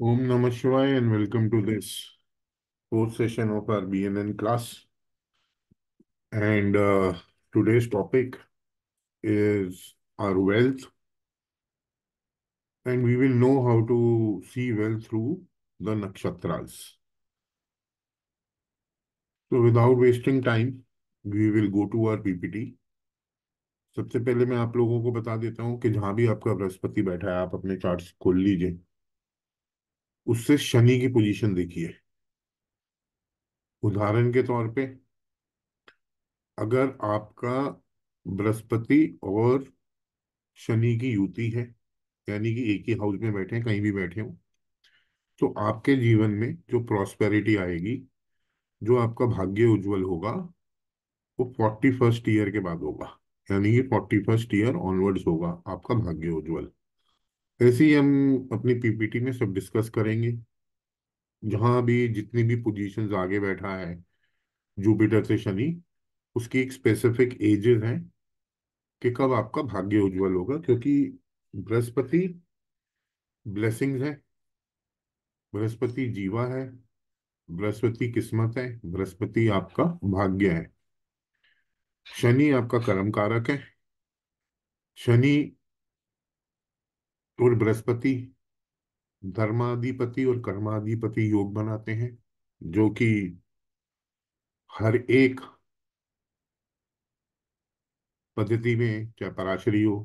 Om Namah Shivaya and welcome to this fourth session of our BNN class. And uh, today's topic is our wealth. And we will know how to see wealth through the nakshatras. So without wasting time, we will go to our PPT. सबसे पहले मैं आप लोगों को बता देता हूँ कि जहां भी आपका बृहस्पति बैठा है आप अपने चार्ट्स खोल लीजिए उससे शनि की पोजीशन देखिए उदाहरण के तौर पे अगर आपका बृहस्पति और शनि की युति है यानी कि एक ही हाउस में बैठे हैं कहीं भी बैठे हो तो आपके जीवन में जो प्रॉस्पेरिटी आएगी जो आपका भाग्य उज्जवल होगा वो फोर्टी फर्स्ट ईयर के बाद होगा यानी कि फोर्टी फर्स्ट ईयर ऑनवर्ड्स होगा आपका भाग्य उज्जवल ऐसे ही हम अपनी पीपीटी में सब डिस्कस करेंगे जहां भी जितनी भी पोजीशंस आगे बैठा है जुपिटर से शनि उसकी एक स्पेसिफिक एजेस हैं कि कब आपका भाग्य उज्जवल होगा क्योंकि बृहस्पति ब्लेसिंग्स है बृहस्पति जीवा है बृहस्पति किस्मत है बृहस्पति आपका भाग्य है शनि आपका कर्म कारक है शनि और बृहस्पति धर्माधिपति और कर्माधिपति योग बनाते हैं जो कि हर एक पद्धति में चाहे पराशरी हो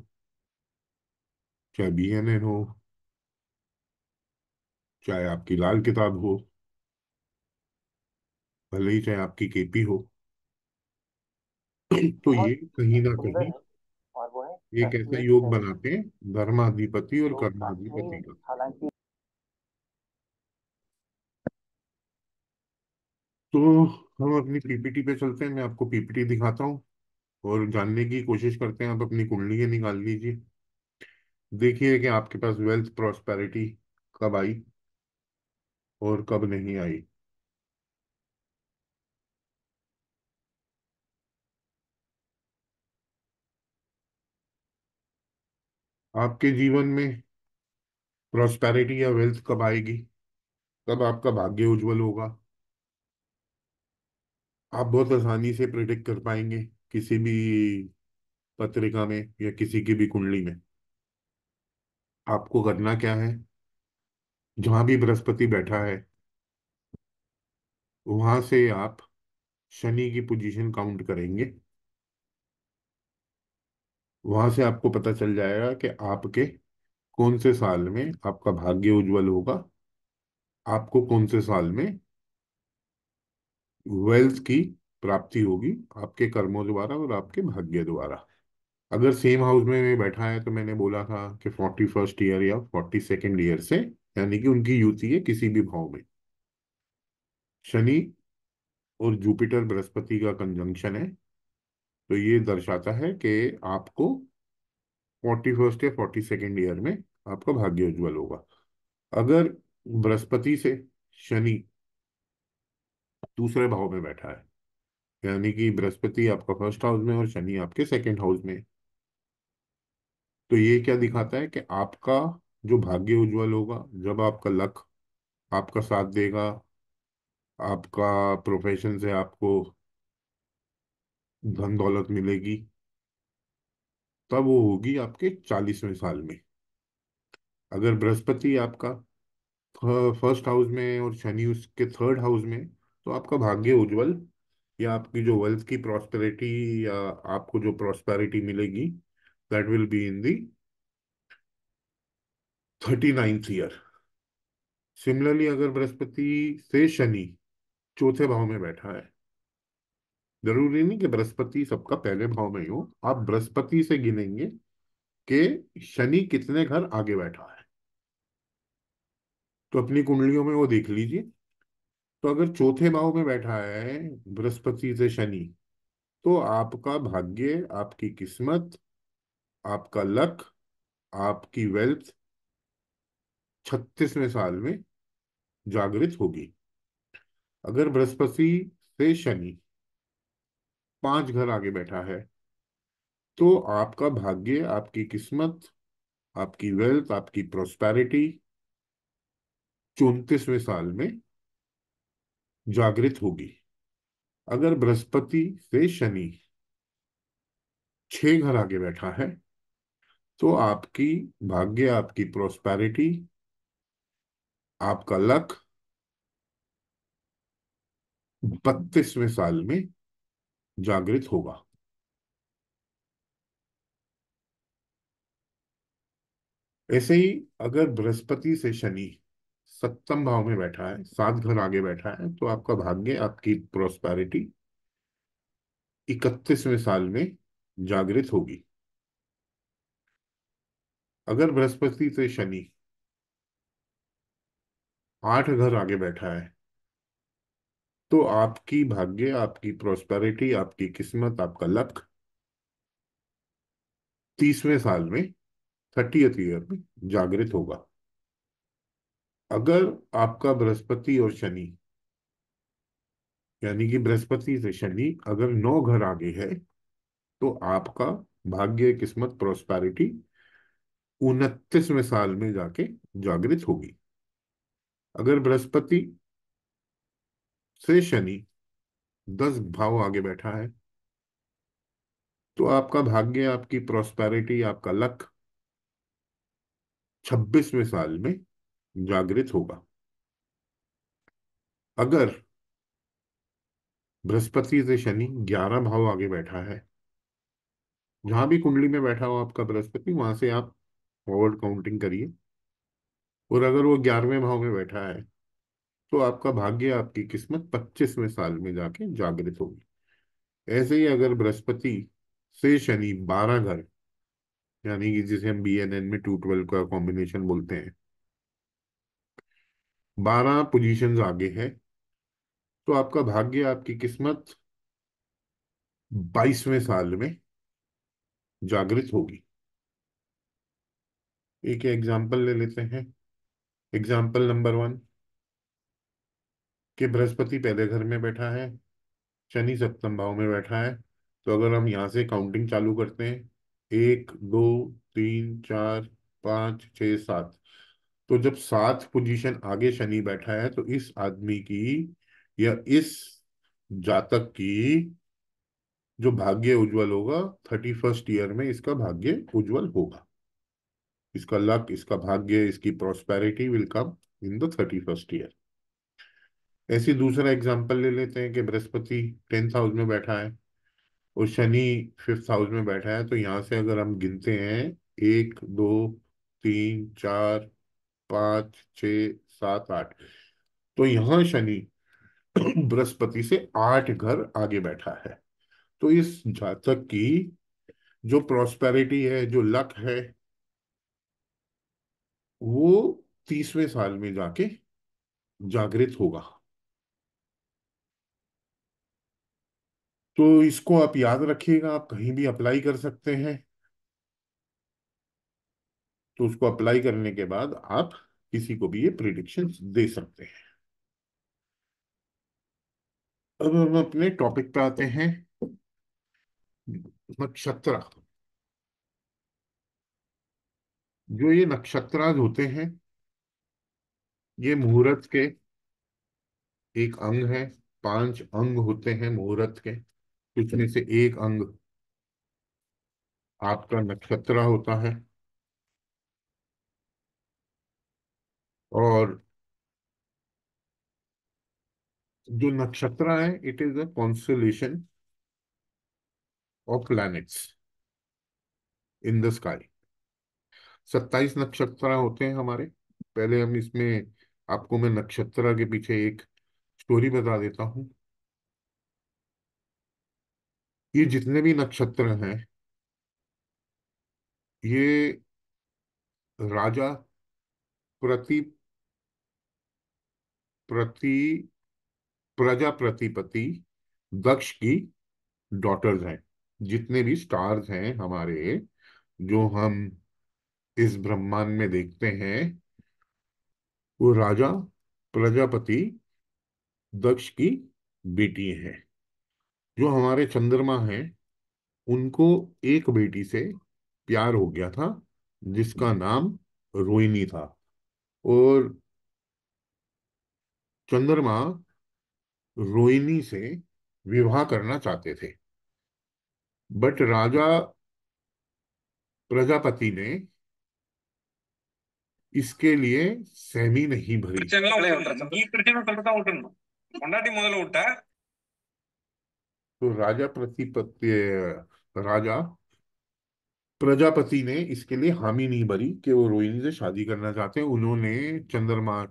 चाहे बीएनएन हो चाहे आपकी लाल किताब हो भले ही चाहे आपकी केपी हो तो ये कहीं ना कहीं ये अच्छा, कैसे योग बनाते हैं धर्माधिपति और कर्माधिपति का तो हम अपनी पीपीटी पे चलते हैं मैं आपको पीपीटी दिखाता हूँ और जानने की कोशिश करते हैं आप अपनी कुंडली निकाल लीजिए देखिए कि आपके पास वेल्थ प्रॉस्पेरिटी कब आई और कब नहीं आई आपके जीवन में प्रॉस्पेरिटी या वेल्थ कब आएगी कब आपका भाग्य उज्जवल होगा आप बहुत आसानी से प्रिडिक्ट कर पाएंगे किसी भी पत्रिका में या किसी की भी कुंडली में आपको करना क्या है जहां भी बृहस्पति बैठा है वहां से आप शनि की पोजीशन काउंट करेंगे वहां से आपको पता चल जाएगा कि आपके कौन से साल में आपका भाग्य उज्जवल होगा आपको कौन से साल में वेल्थ की प्राप्ति होगी आपके कर्मों द्वारा और आपके भाग्य द्वारा अगर सेम हाउस में मैं बैठा है तो मैंने बोला था कि फोर्टी फर्स्ट ईयर या फोर्टी सेकेंड ईयर से यानी कि उनकी युति है किसी भी भाव में शनि और जुपिटर बृहस्पति का कंजंक्शन है तो ये दर्शाता है कि आपको फोर्टी फर्स्ट या फोर्टी सेकेंड ईयर में आपका भाग्य उज्ज्वल होगा अगर बृहस्पति से शनि दूसरे भाव में बैठा है यानी कि बृहस्पति आपका फर्स्ट हाउस में और शनि आपके सेकेंड हाउस में तो ये क्या दिखाता है कि आपका जो भाग्य उज्ज्वल होगा जब आपका लक आपका साथ देगा आपका प्रोफेशन से आपको धन दौलत मिलेगी तब वो होगी आपके चालीसवें साल में अगर बृहस्पति आपका फर्स्ट हाउस में और शनि उसके थर्ड हाउस में तो आपका भाग्य उज्जवल या आपकी जो वेल्थ की प्रॉस्पेरिटी या आपको जो प्रॉस्पेरिटी मिलेगी that will be in the thirty ninth year similarly अगर बृहस्पति से शनि चौथे भाव में बैठा है जरूरी नहीं कि बृहस्पति सबका पहले भाव में हो आप बृहस्पति से गिनेंगे कि शनि कितने घर आगे बैठा है तो अपनी कुंडलियों में वो देख लीजिए तो अगर चौथे भाव में बैठा है बृहस्पति से शनि तो आपका भाग्य आपकी किस्मत आपका लक आपकी वेल्थ छत्तीसवें साल में जागृत होगी अगर बृहस्पति से शनि पांच घर आगे बैठा है तो आपका भाग्य आपकी किस्मत आपकी वेल्थ आपकी प्रोस्पेरिटी चौतीसवें साल में जागृत होगी अगर बृहस्पति से शनि छह घर आगे बैठा है तो आपकी भाग्य आपकी प्रोस्पेरिटी आपका लक बत्तीसवें साल में जागृत होगा ऐसे ही अगर बृहस्पति से शनि सप्तम भाव में बैठा है सात घर आगे बैठा है तो आपका भाग्य आपकी प्रोस्पैरिटी इकतीसवें साल में जागृत होगी अगर बृहस्पति से शनि आठ घर आगे बैठा है तो आपकी भाग्य आपकी प्रोस्पेरिटी आपकी किस्मत आपका लक तीसवें साल में थर्टी ईयर में जागृत होगा अगर आपका बृहस्पति और शनि यानी कि बृहस्पति से शनि अगर नौ घर आगे है तो आपका भाग्य किस्मत प्रोस्पैरिटी उनतीसवें साल में जाके जागृत होगी अगर बृहस्पति से शनि दस भाव आगे बैठा है तो आपका भाग्य आपकी प्रोस्पेरिटी आपका लक छब्बीसवें साल में जागृत होगा अगर बृहस्पति से शनि ग्यारह भाव आगे बैठा है जहां भी कुंडली में बैठा हो आपका बृहस्पति वहां से आप फॉरवर्ड काउंटिंग करिए और अगर वो ग्यारहवें भाव में बैठा है तो आपका भाग्य आपकी किस्मत पच्चीसवें साल में जाके जागृत होगी ऐसे ही अगर बृहस्पति से शनि बारह घर यानी कि जिसे हम बी एन एन में टू ट्वेल्व का कॉम्बिनेशन बोलते हैं बारह पोजीशंस आगे है तो आपका भाग्य आपकी किस्मत बाईसवें साल में जागृत होगी एक एग्जाम्पल ले लेते हैं एग्जाम्पल नंबर वन कि बृहस्पति पहले घर में बैठा है शनि सप्तम भाव में बैठा है तो अगर हम यहाँ से काउंटिंग चालू करते हैं एक दो तीन चार पांच छ सात तो जब सात पोजीशन आगे शनि बैठा है तो इस आदमी की या इस जातक की जो भाग्य उज्जवल होगा थर्टी फर्स्ट ईयर में इसका भाग्य उज्जवल होगा इसका लक इसका भाग्य इसकी prosperity will come in the thirty first year ऐसी दूसरा एग्जाम्पल ले लेते हैं कि बृहस्पति टेंथ हाउस में बैठा है और शनि फिफ्थ हाउस में बैठा है तो यहाँ से अगर हम गिनते हैं एक दो तीन चार पाँच छ सात आठ तो यहाँ शनि बृहस्पति से आठ घर आगे बैठा है तो इस जातक की जो प्रॉस्पेरिटी है जो लक है वो तीसवें साल में जाके जागृत होगा तो इसको आप याद रखिएगा आप कहीं भी अप्लाई कर सकते हैं तो उसको अप्लाई करने के बाद आप किसी को भी ये प्रिडिक्शन दे सकते हैं अब हम अपने टॉपिक पे आते हैं नक्षत्रा जो ये नक्षत्राज होते हैं ये मुहूर्त के एक अंग है पांच अंग होते हैं मुहूर्त के इसमें से एक अंग आपका नक्षत्र होता है और जो नक्षत्र है it is a constellation of planets in the sky सत्ताईस नक्षत्र होते हैं हमारे पहले हम इसमें आपको मैं नक्षत्र के पीछे एक स्टोरी बता देता हूं ये जितने भी नक्षत्र हैं ये राजा प्रति प्रति प्रजाप्रतिपति दक्ष की डॉटर्स हैं जितने भी स्टार्स हैं हमारे जो हम इस ब्रह्मांड में देखते हैं वो राजा प्रजापति दक्ष की बेटी हैं जो हमारे चंद्रमा हैं उनको एक बेटी से प्यार हो गया था जिसका नाम रोहिणी था और चंद्रमा रोहिणी से विवाह करना चाहते थे बट राजा प्रजापति ने इसके लिए सहमी नहीं भरी तो राजा प्रतिपत्य राजा प्रजापति ने इसके लिए हामी नहीं भरी कि वो रोहिणी से शादी करना चाहते हैं उन्होंने चंद्रमा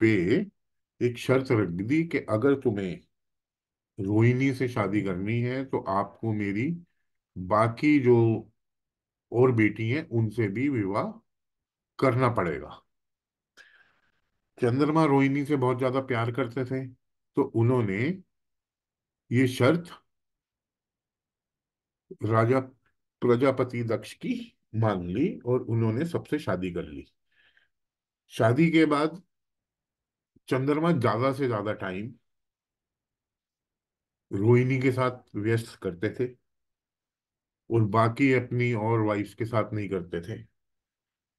पे एक शर्त रख दी कि अगर तुम्हें रोहिणी से शादी करनी है तो आपको मेरी बाकी जो और बेटी है उनसे भी विवाह करना पड़ेगा चंद्रमा रोहिणी से बहुत ज्यादा प्यार करते थे तो उन्होंने ये शर्त राजा प्रजापति दक्ष की मान ली और उन्होंने सबसे शादी कर ली शादी के बाद चंद्रमा ज्यादा से ज्यादा टाइम रोहिणी के साथ व्यस्त करते थे और बाकी अपनी और वाइफ के साथ नहीं करते थे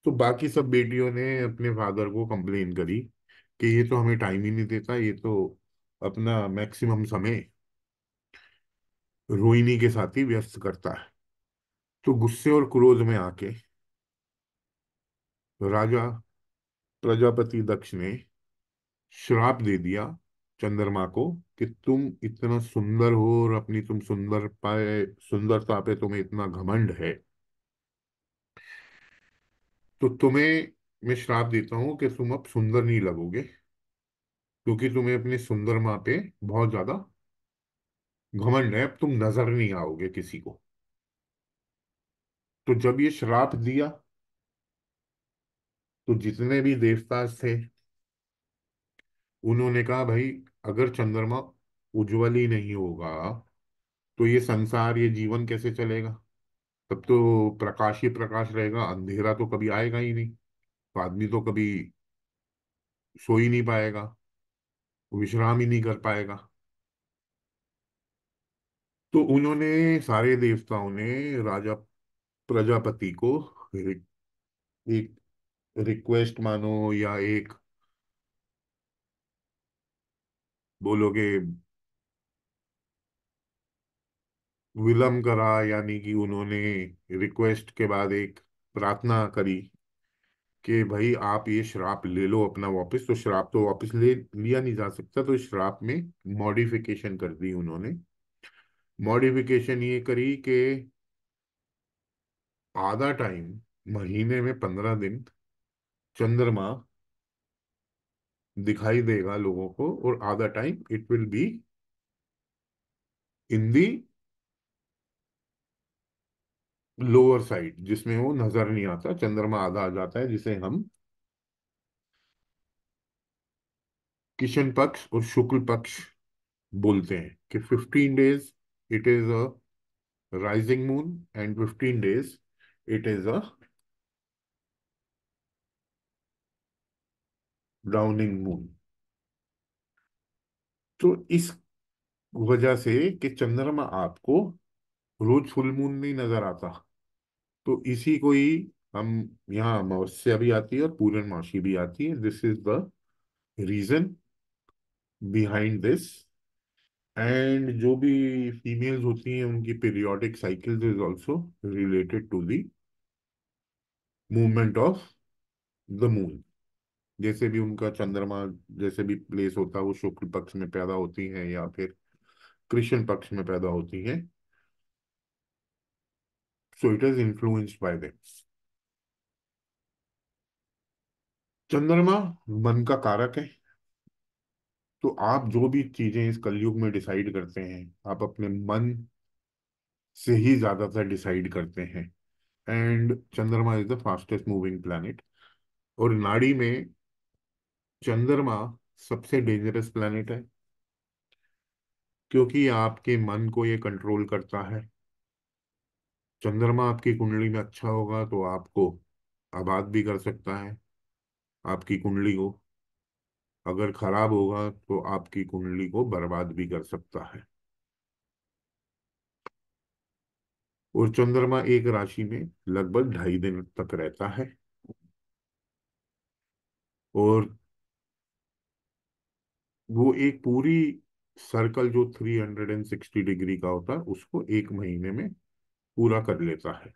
तो बाकी सब बेटियों ने अपने फादर को कंप्लेन करी कि ये तो हमें टाइम ही नहीं देता ये तो अपना मैक्सिमम समय रोहिणी के साथ ही व्यस्त करता है तो गुस्से और क्रोध में आके राजा प्रजापति दक्ष ने श्राप दे दिया चंद्रमा को कि तुम इतना सुंदर हो और अपनी तुम सुंदर पाए सुंदरता पे तुम्हें इतना घमंड है तो तुम्हें मैं श्राप देता हूं कि तुम अब सुंदर नहीं लगोगे क्योंकि तुम्हें अपने सुंदर माँ पे बहुत ज्यादा घमंड है तुम नजर नहीं आओगे किसी को तो जब ये श्राप दिया तो जितने भी देवता थे उन्होंने कहा भाई अगर चंद्रमा उज्जवल ही नहीं होगा तो ये संसार ये जीवन कैसे चलेगा तब तो प्रकाश ही प्रकाश रहेगा अंधेरा तो कभी आएगा ही नहीं तो आदमी तो कभी सो ही नहीं पाएगा विश्राम ही नहीं कर पाएगा तो उन्होंने सारे देवताओं ने राजा प्रजापति को एक, एक रिक्वेस्ट मानो या एक बोलोगे विलम्ब करा यानी कि उन्होंने रिक्वेस्ट के बाद एक प्रार्थना करी कि भाई आप ये श्राप ले लो अपना वापस तो श्राप तो वापस ले लिया नहीं जा सकता तो श्राप में मॉडिफिकेशन कर दी उन्होंने मॉडिफिकेशन ये करी के आधा टाइम महीने में पंद्रह दिन चंद्रमा दिखाई देगा लोगों को और आधा time it will be in the lower side जिसमें वो नजर नहीं आता चंद्रमा आधा आ जाता है जिसे हम किशन पक्ष और शुक्ल पक्ष बोलते हैं कि 15 days It is a rising moon and 15 days. It is a downing moon तो इस वजह से कि चंद्रमा आपको रोज फुल मून नहीं नजर आता तो इसी को ही हम यहाँ अमावस्या भी आती है और पूर्णमासी भी आती है this is the reason behind this and जो भी फीमेल्स होती हैं उनकी periodic cycles is also related to the movement of the moon जैसे भी उनका चंद्रमा जैसे भी प्लेस होता है वो शुक्ल पक्ष में पैदा होती हैं या फिर कृष्ण पक्ष में पैदा होती हैं so it is influenced by them चंद्रमा मन का कारक है तो आप जो भी चीजें इस कलयुग में डिसाइड करते हैं आप अपने मन से ही ज्यादातर डिसाइड करते हैं and chandrama is the fastest moving planet और नाड़ी में चंद्रमा सबसे डेंजरस प्लानिट है क्योंकि आपके मन को ये कंट्रोल करता है चंद्रमा आपकी कुंडली में अच्छा होगा तो आपको आबाद भी कर सकता है आपकी कुंडली को अगर खराब होगा तो आपकी कुंडली को बर्बाद भी कर सकता है और चंद्रमा एक राशि में लगभग ढाई दिन तक रहता है और वो एक पूरी सर्कल जो 360 डिग्री का होता है उसको एक महीने में पूरा कर लेता है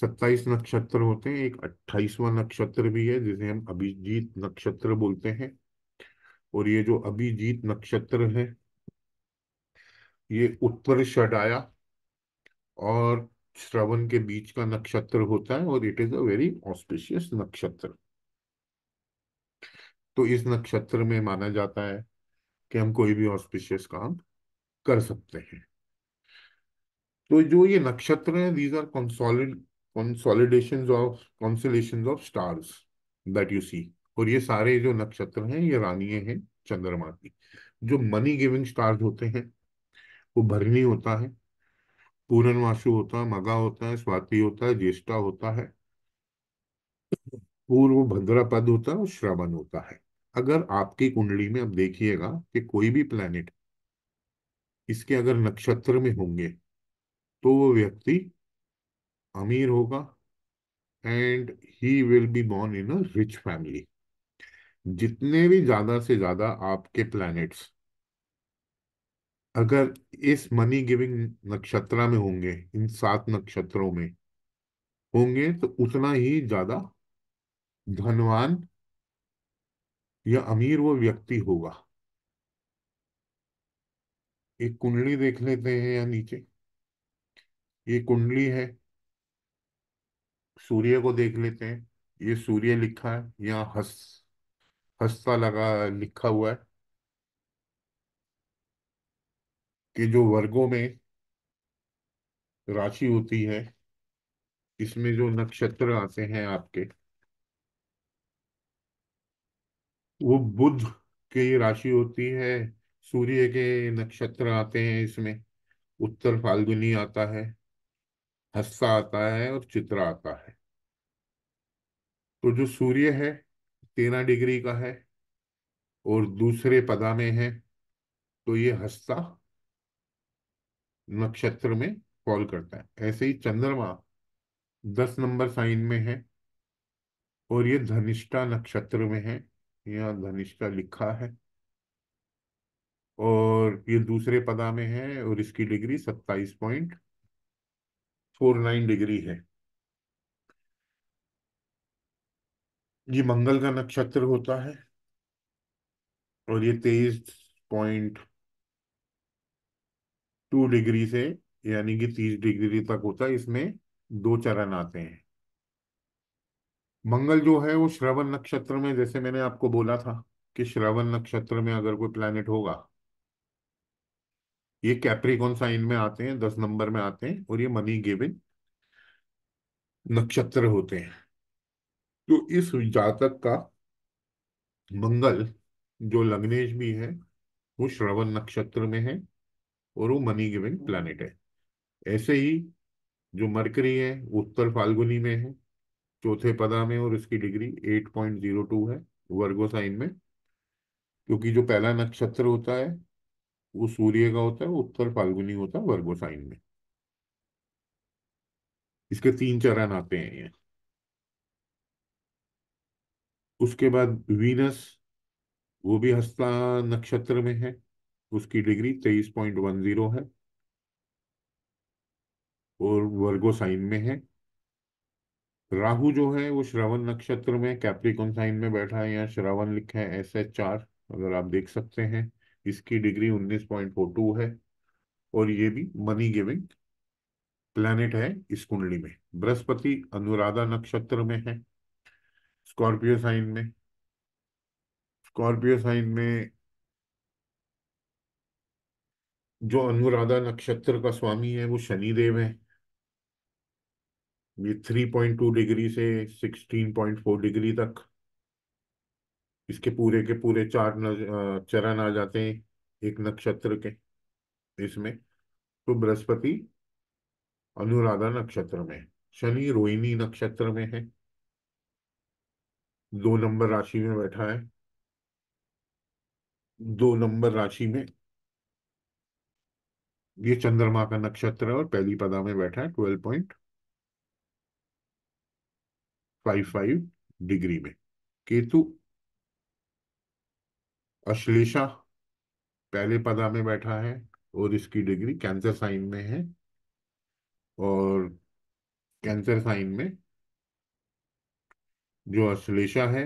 सत्ताईस नक्षत्र होते हैं एक अट्ठाईसवा नक्षत्र भी है जिसे हम अभिजीत नक्षत्र बोलते हैं और ये जो अभिजीत नक्षत्र है ये उत्तर षडाया और श्रवण के बीच का नक्षत्र होता है और it is a very auspicious nakshatra तो इस नक्षत्र में माना जाता है कि हम कोई भी ऑस्पिशियस काम कर सकते हैं तो जो ये नक्षत्र हैं these are consolid consolidations of constellations of stars that you see और ये सारे जो नक्षत्र हैं ये रानियां हैं चंद्रमा की जो मनी गिविंग स्टार्स होते हैं वो भरनी होता है पूरनवासु होता है मगा होता है स्वाति होता है ज्येष्ठा होता है पूर्व भद्रापद होता है और श्रवण होता है अगर आपकी कुंडली में आप देखिएगा कि कोई भी प्लेनेट इसके अगर नक्षत्र में होंगे तो वो व्यक्ति अमीर होगा and he will be born in a rich family जितने भी ज्यादा से ज्यादा आपके प्लैनेट्स अगर इस मनी गिविंग नक्षत्रा में होंगे इन सात नक्षत्रों में होंगे तो उतना ही ज्यादा धनवान या अमीर वो व्यक्ति होगा एक कुंडली देख लेते हैं या नीचे ये कुंडली है सूर्य को देख लेते हैं ये सूर्य लिखा है यहाँ हस हस्ता लगा लिखा हुआ है कि जो वर्गों में राशि होती है इसमें जो नक्षत्र आते हैं आपके वो बुध की राशि होती है सूर्य के नक्षत्र आते हैं इसमें उत्तर फाल्गुनी आता है हस्सा आता है और चित्र आता है तो जो सूर्य है तेरह डिग्री का है और दूसरे पदा में है तो ये हस्ता नक्षत्र में फॉल करता है ऐसे ही चंद्रमा दस नंबर साइन में है और ये धनिष्ठा नक्षत्र में है यहाँ धनिष्ठा लिखा है और ये दूसरे पदा में है और इसकी डिग्री सत्ताईस पॉइंट फोर नाइन डिग्री है ये मंगल का नक्षत्र होता है और ये तेईस पॉइंट टू डिग्री से यानी कि तीस डिग्री तक होता है इसमें दो चरण आते हैं मंगल जो है वो श्रवण नक्षत्र में जैसे मैंने आपको बोला था कि श्रवण नक्षत्र में अगर कोई प्लैनेट होगा ये कैप्रिकॉन साइन में आते हैं दस नंबर में आते हैं और ये मनी गिविन नक्षत्र होते हैं तो इस जातक का मंगल जो लग्नेश भी है वो श्रवण नक्षत्र में है और वो मनी गिविंग प्लानिट है ऐसे ही जो मरकरी है उत्तर फाल्गुनी में है चौथे पदा में और इसकी डिग्री 8.02 है वर्गो साइन में क्योंकि जो पहला नक्षत्र होता है वो सूर्य का होता है उत्तर फाल्गुनी होता है वर्गो साइन में इसके तीन चरण आते हैं ये उसके बाद वीनस वो भी हस्ता नक्षत्र में है उसकी डिग्री तेईस पॉइंट वन जीरो है और वर्गो साइन में है राहु जो है वो श्रवण नक्षत्र में कैप्रिकॉन साइन में बैठा है यहाँ श्रवण लिखा है एस एच चार अगर आप देख सकते हैं इसकी डिग्री 19.42 है और ये भी मनी गिविंग प्लैनेट है इस कुंडली में बृहस्पति अनुराधा नक्षत्र में है स्कॉर्पियो साइन में स्कॉर्पियो साइन में जो अनुराधा नक्षत्र का स्वामी है वो शनि देव है ये थ्री पॉइंट टू डिग्री से सिक्सटीन पॉइंट फोर डिग्री तक इसके पूरे के पूरे चार चरण आ जाते हैं एक नक्षत्र के इसमें तो बृहस्पति अनुराधा नक्षत्र में शनि रोहिणी नक्षत्र में है दो नंबर राशि में बैठा है दो नंबर राशि में ये चंद्रमा का नक्षत्र है और पहली पदा में बैठा है twelve point five five degree में केतु अश्लेषा पहले पदा में बैठा है और इसकी डिग्री कैंसर साइन में है और कैंसर साइन में जो अश्लेषा है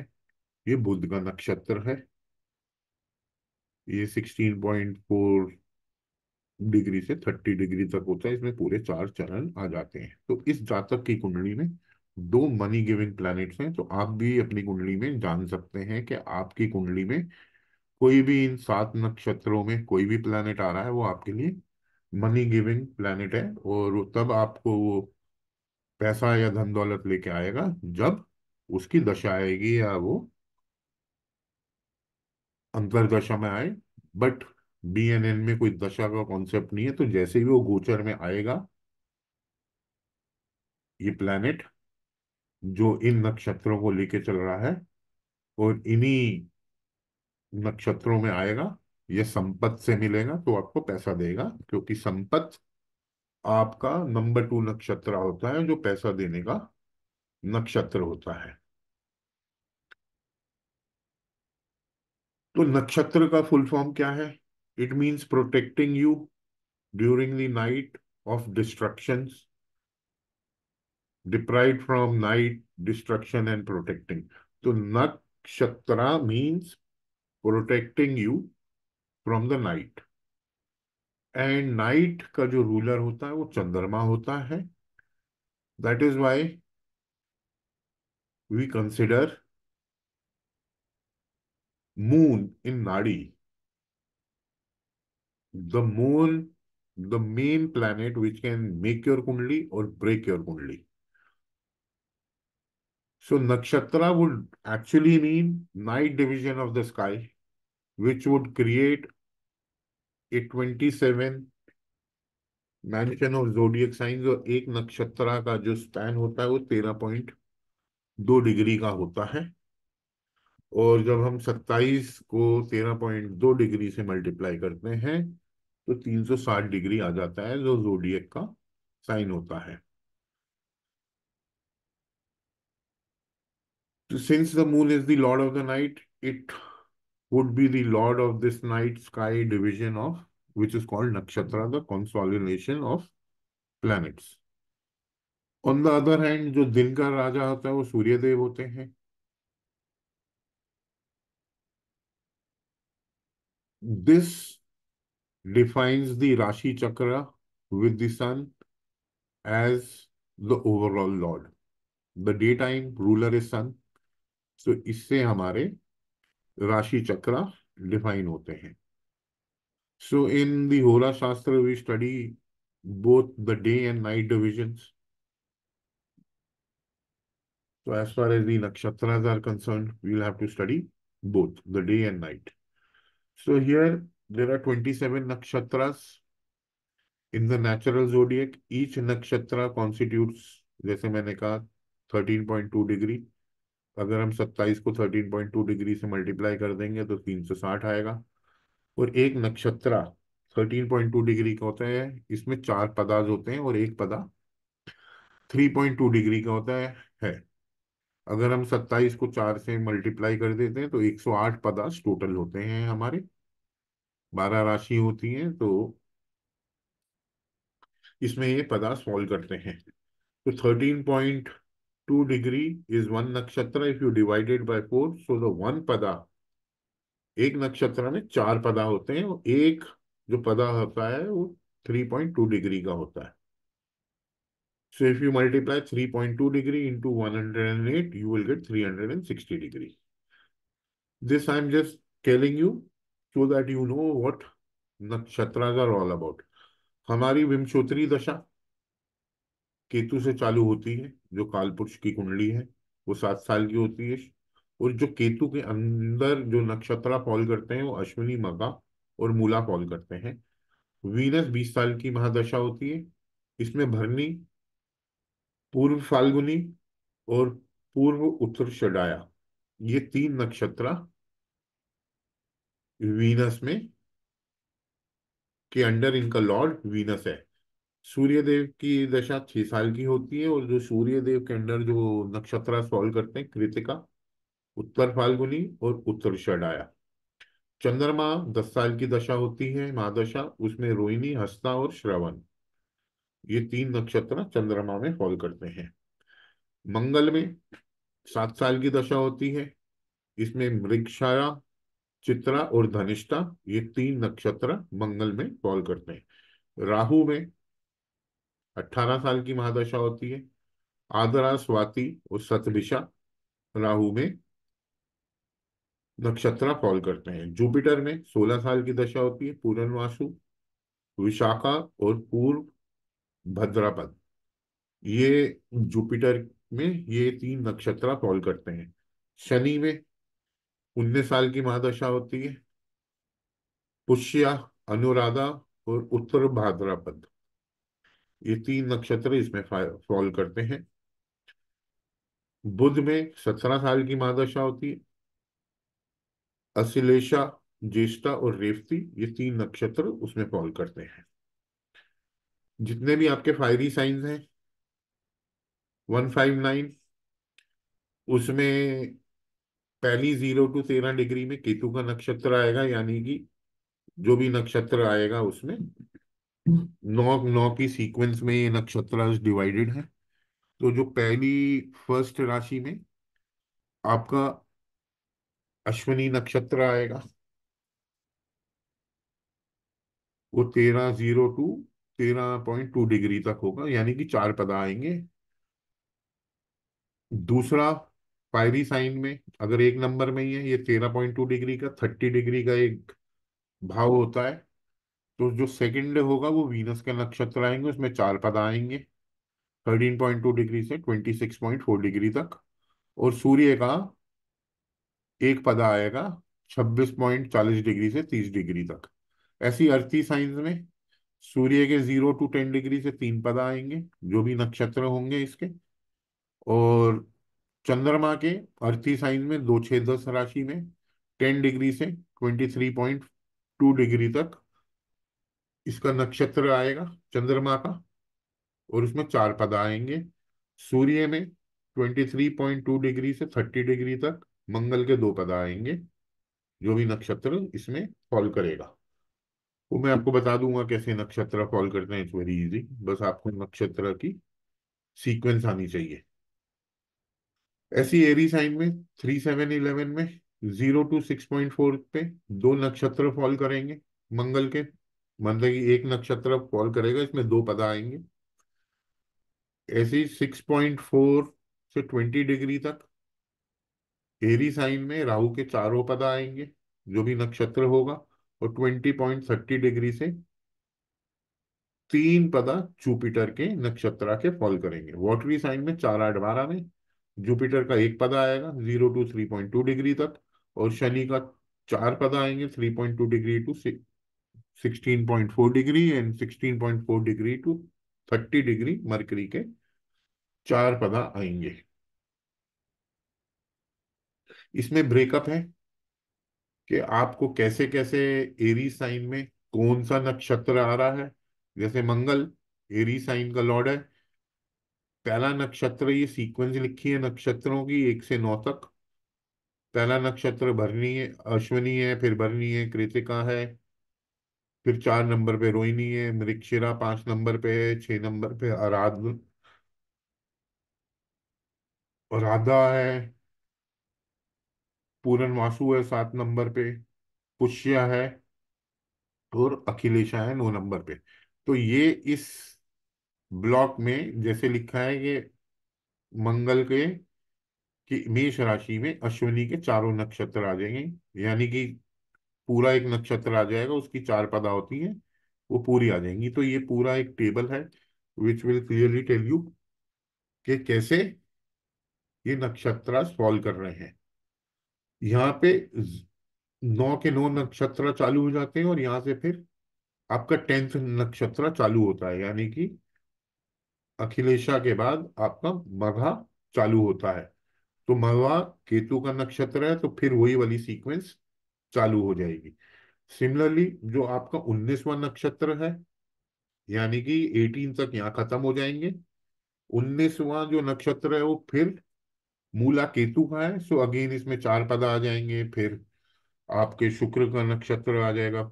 ये बुद्ध का नक्षत्र है ये सिक्सटीन पॉइंट फोर डिग्री से थर्टी डिग्री तक होता है इसमें पूरे चार चरण आ जाते हैं तो इस जातक की कुंडली में दो मनी गिविंग प्लैनेट्स हैं तो आप भी अपनी कुंडली में जान सकते हैं कि आपकी कुंडली में कोई भी इन सात नक्षत्रों में कोई भी प्लानिट आ रहा है वो आपके लिए मनी गिविंग प्लैनेट है और तब आपको वो पैसा या धन दौलत लेके आएगा जब उसकी दशा आएगी या वो अंतरदशा में आए बट बी एन एन में कोई दशा का कॉन्सेप्ट नहीं है तो जैसे ही वो गोचर में आएगा ये प्लैनेट जो इन नक्षत्रों को लेके चल रहा है और इन्हीं नक्षत्रों में आएगा ये संपत से मिलेगा तो आपको पैसा देगा क्योंकि संपत आपका नंबर टू नक्षत्र होता है जो पैसा देने का नक्षत्र होता है तो नक्षत्र का फुल फॉर्म क्या है it means protecting you during the night of destruction deprived from night destruction and protecting तो nakshatra means protecting you from the night and night का जो रूलर होता है वो चंद्रमा होता है that is why we consider moon in nadi the moon the main planet which can make your kundli और break your kundli So nakshatra would actually mean night division of the sky, which would create a 27 mansion of zodiac signs or ek nakshatra ka jo span hota hai wo 13.2 degree ka hota hai और जब हम 27 को 13.2 degree से multiply करते हैं तो 360 degree आ जाता है जो जोडियक का साइन होता है since the moon is the lord of the night, it would be the lord of this night sky division of, which is called nakshatra, the consolidation of planets. On the other hand, जो दिन का राजा होता है वो सूर्यदेव होते हैं this defines the rashi chakra with the sun as the overall lord the day time ruler is sun तो इससे हमारे राशि चक्र डिफाइन होते हैं So in the Hola Shastra, we study both the day and night divisions. So as far as the nakshatras are concerned, we will have to study both the day and night. So here there are 27 nakshatras in the natural zodiac. Each nakshatra constitutes, जैसे मैंने कहा, 13.2 degree. अगर हम सत्ताईस को thirteen point two degree से multiply कर देंगे तो तीन सौ साठ आएगा और एक नक्षत्र थर्टीन पॉइंट टू डिग्री का होता है इसमें चार पदाज होते हैं और एक पदा थ्री पॉइंट टू डिग्री का होता है, है अगर हम सत्ताईस को चार से मल्टीप्लाई कर देते हैं तो एक सौ आठ पदाज टोटल होते हैं हमारे बारह राशि होती है तो इसमें ये पदार्थ सॉल्व करते हैं तो thirteen point 2 degree is 1 nakshatra if you divide it by 4 so the one pada एक नक्षत्र में चार पदा होते हैं और एक जो पदा होता है वो 3.2 डिग्री का होता है so if you multiply 3.2 degree into 108 you will get 360 degree this I am just telling you so that you know what nakshatras are all about हमारी विमशोत्री दशा केतु से चालू होती है जो काल पुरुष की कुंडली है वो सात साल की होती है और जो केतु के अंदर जो नक्षत्रा फॉल करते हैं वो अश्विनी मगा और मूला फॉल करते हैं वीनस बीस साल की महादशा होती है इसमें भरनी पूर्व फाल्गुनी और पूर्व उत्तर शडाया ये तीन नक्षत्रा वीनस में के अंडर इनका लॉर्ड वीनस है सूर्यदेव की दशा छह साल की होती है और जो सूर्यदेव के अंदर जो नक्षत्र सॉल्व करते हैं कृतिका उत्तर फाल्गुनी और उत्तर षडाया चंद्रमा दस साल की दशा होती है महादशा उसमें रोहिणी हस्ता और श्रवण ये तीन नक्षत्र चंद्रमा में फॉल करते हैं मंगल में सात साल की दशा होती है इसमें मृक्षाया चित्रा और धनिष्ठा ये तीन नक्षत्र मंगल में फॉल करते हैं राहु में अट्ठारह साल की महादशा होती है आदरा स्वाति और सतभिशा राहु में नक्षत्रा फॉल करते हैं जुपिटर में सोलह साल की दशा होती है पूरनवासु विशाखा और पूर्व भद्रापद ये जुपिटर में ये तीन नक्षत्र फॉल करते हैं शनि में उन्नीस साल की महादशा होती है पुष्या अनुराधा और उत्तर भाद्रापद ये तीन नक्षत्र इसमें फॉल करते हैं बुध में सत्रह साल की महादशा होती है असिलेशा ज्येष्ठा और रेवती ये तीन नक्षत्र उसमें फॉल करते हैं जितने भी आपके फायरी साइंस हैं वन फाइव नाइन उसमें पहली जीरो टू तेरह डिग्री में केतु का नक्षत्र आएगा यानी कि जो भी नक्षत्र आएगा उसमें नौ नौ की सीक्वेंस में ये नक्षत्र डिवाइडेड है तो जो पहली फर्स्ट राशि में आपका अश्वनी नक्षत्र आएगा वो तेरह जीरो टू तेरह पॉइंट टू डिग्री तक होगा यानी कि चार पद आएंगे दूसरा पायरी साइन में अगर एक नंबर में ही है ये तेरह पॉइंट टू डिग्री का थर्टी डिग्री का एक भाव होता है तो जो सेकेंड डे होगा वो वीनस के नक्षत्र आएंगे उसमें चार पद आएंगे थर्टीन पॉइंट टू डिग्री से twenty six point four degree तक और सूर्य का एक पद आएगा छब्बीस पॉइंट चालीस डिग्री से तीस डिग्री तक ऐसी अर्थी साइंस में सूर्य के जीरो टू टेन डिग्री से तीन पद आएंगे जो भी नक्षत्र होंगे इसके और चंद्रमा के अर्थी साइंस में दो छह दस राशि में टेन डिग्री से twenty three point two degree तक इसका नक्षत्र आएगा चंद्रमा का और उसमें चार पद आएंगे सूर्य में 23.2 डिग्री से 30 डिग्री तक मंगल के दो पद आएंगे जो भी नक्षत्र इसमें फॉल करेगा वो तो मैं आपको बता दूंगा कैसे नक्षत्र फॉल करते हैं इट्स वेरी इजी बस आपको नक्षत्र की सीक्वेंस आनी चाहिए ऐसी एरी साइन में थ्री सेवन इलेवन में zero two six point four पे दो नक्षत्र फॉल करेंगे मंगल के मतलब कि एक नक्षत्र कॉल करेगा इसमें दो पदा आएंगे ऐसे ही सिक्स पॉइंट फोर से ट्वेंटी डिग्री तक एरी साइन में राहु के चारों पदा आएंगे जो भी नक्षत्र होगा और ट्वेंटी पॉइंट थर्टी डिग्री से तीन पदा जुपिटर के नक्षत्रा के फॉल करेंगे वॉटरी साइन में चार आठ बारह में जुपिटर का एक पदा आएगा zero two three point two degree तक और शनि का चार पदा आएंगे three point two degree to 16.4 degree and 16.4 degree to 30 degree Mercury के चार पदा आएंगे इसमें ब्रेकअप है कि आपको कैसे कैसे एरी साइन में कौन सा नक्षत्र आ रहा है जैसे मंगल एरी साइन का लॉर्ड है पहला नक्षत्र ये सीक्वेंस लिखी है नक्षत्रों की एक से नौ तक पहला नक्षत्र भरनी है अश्वनी है फिर भरनी है कृतिका है फिर चार नंबर पे रोहिणी है मृक्षिरा पांच नंबर पे है छह नंबर पे आराध राधा है पूरन वासु है सात नंबर पे पुष्या है और अखिलेशा है नौ नंबर पे तो ये इस ब्लॉक में जैसे लिखा है कि मंगल के कि मेष राशि में अश्विनी के चारों नक्षत्र आ जाएंगे यानी कि पूरा एक नक्षत्र आ जाएगा उसकी चार पदा होती है वो पूरी आ जाएंगी तो ये पूरा एक टेबल है which will clearly tell you कि कैसे ये नक्षत्र सॉल्व कर रहे हैं यहाँ पे नौ के नौ नक्षत्र चालू हो जाते हैं और यहाँ से फिर आपका टेंथ नक्षत्र चालू होता है यानी कि अखिलेशा के बाद आपका मघा चालू होता है तो मघा केतु का नक्षत्र है तो फिर वही वाली सीक्वेंस चालू हो जाएगी सिमिलरली जो आपका उन्नीसवा नक्षत्र है यानी कि एटीन तक यहाँ खत्म हो जाएंगे उन्नीसवा जो नक्षत्र है वो फिर मूला केतु का है सो अगेन इसमें चार पद आ जाएंगे फिर आपके शुक्र का नक्षत्र आ जाएगा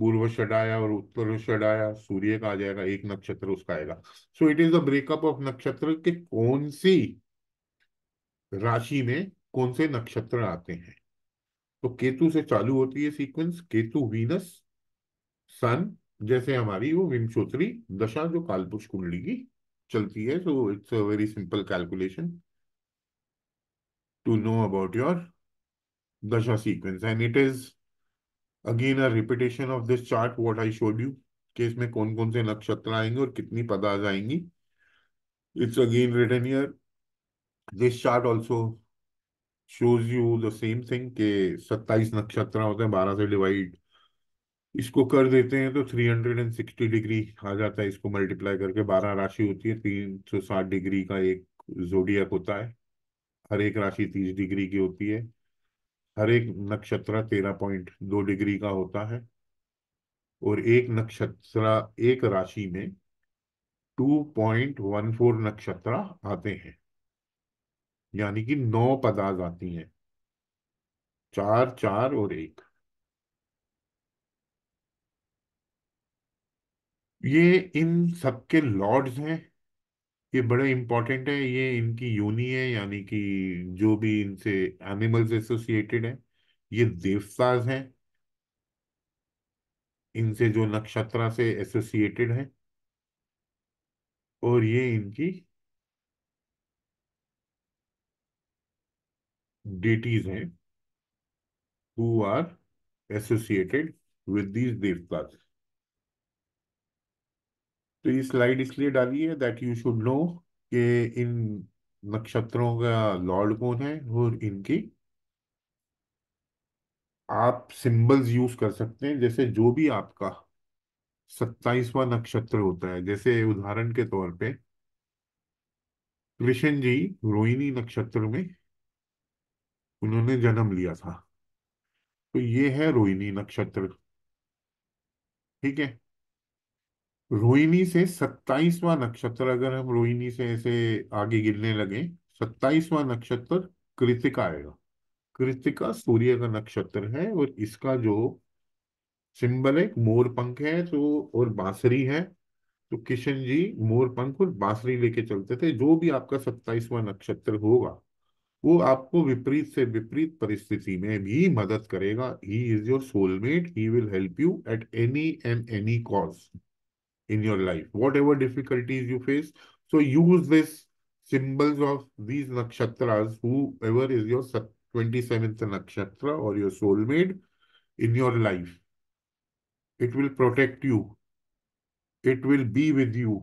पूर्व षडाया और उत्तर षडाया सूर्य का आ जाएगा एक नक्षत्र उसका आएगा so it is the breakup of nakshatra के कौन सी राशि में कौन से नक्षत्र आते हैं तो केतु से चालू होती है सीक्वेंस केतु वीनस सन जैसे हमारी वो विंशोत्री दशा जो कालपुष कुंडली की चलती है so it's a very simple calculation to know about your dasha sequence and it is again a repetition of this chart what I showed you कि इसमें कौन कौन से नक्षत्र आएंगे और कितनी पदाज आएंगी it's again written here this chart also shows you the same thing के सत्ताईस नक्षत्र होते हैं बारह से डिवाइड इसको कर देते हैं तो three hundred and sixty degree आ जाता है इसको मल्टीप्लाई करके बारह राशि होती है तीन सौ साठ डिग्री का एक जोडियक होता है हर एक राशि तीस डिग्री की होती है हर एक नक्षत्र तेरह पॉइंट दो डिग्री का होता है और एक नक्षत्र एक राशि में टू पॉइंट वन फोर नक्षत्र आते हैं यानी कि नौ पदार्थ आती हैं चार चार और एक ये इन सबके लॉर्ड्स हैं ये बड़े इंपॉर्टेंट है ये इनकी योनि है यानी कि जो भी इनसे एनिमल्स एसोसिएटेड है ये देवताज हैं इनसे जो नक्षत्रा से एसोसिएटेड है और ये इनकी डेटीज हैं who are associated with these devtas. तो ये स्लाइड इसलिए डाली है दैट यू शुड नो कि इन नक्षत्रों का लॉर्ड कौन है और इनकी आप सिंबल्स यूज कर सकते हैं जैसे जो भी आपका सत्ताईसवा नक्षत्र होता है जैसे उदाहरण के तौर पे कृष्ण जी रोहिणी नक्षत्र में उन्होंने जन्म लिया था तो ये है रोहिणी नक्षत्र ठीक है रोहिणी से सत्ताईसवां नक्षत्र अगर हम रोहिणी से ऐसे आगे गिरने लगे सत्ताईसवां नक्षत्र कृतिका आएगा कृतिका सूर्य का नक्षत्र है और इसका जो सिंबल है मोर पंख है तो और बांसुरी है तो किशन जी मोर पंख और बांसुरी लेके चलते थे जो भी आपका सत्ताईसवां नक्षत्र होगा वो आपको विपरीत से विपरीत परिस्थिति में भी मदद करेगा he is your soulmate he will help you at any and any cause in your life whatever difficulties you face so use this symbols of these nakshatra is your twenty seventh nakshatra और your soulmate in your life it will protect you it will be with you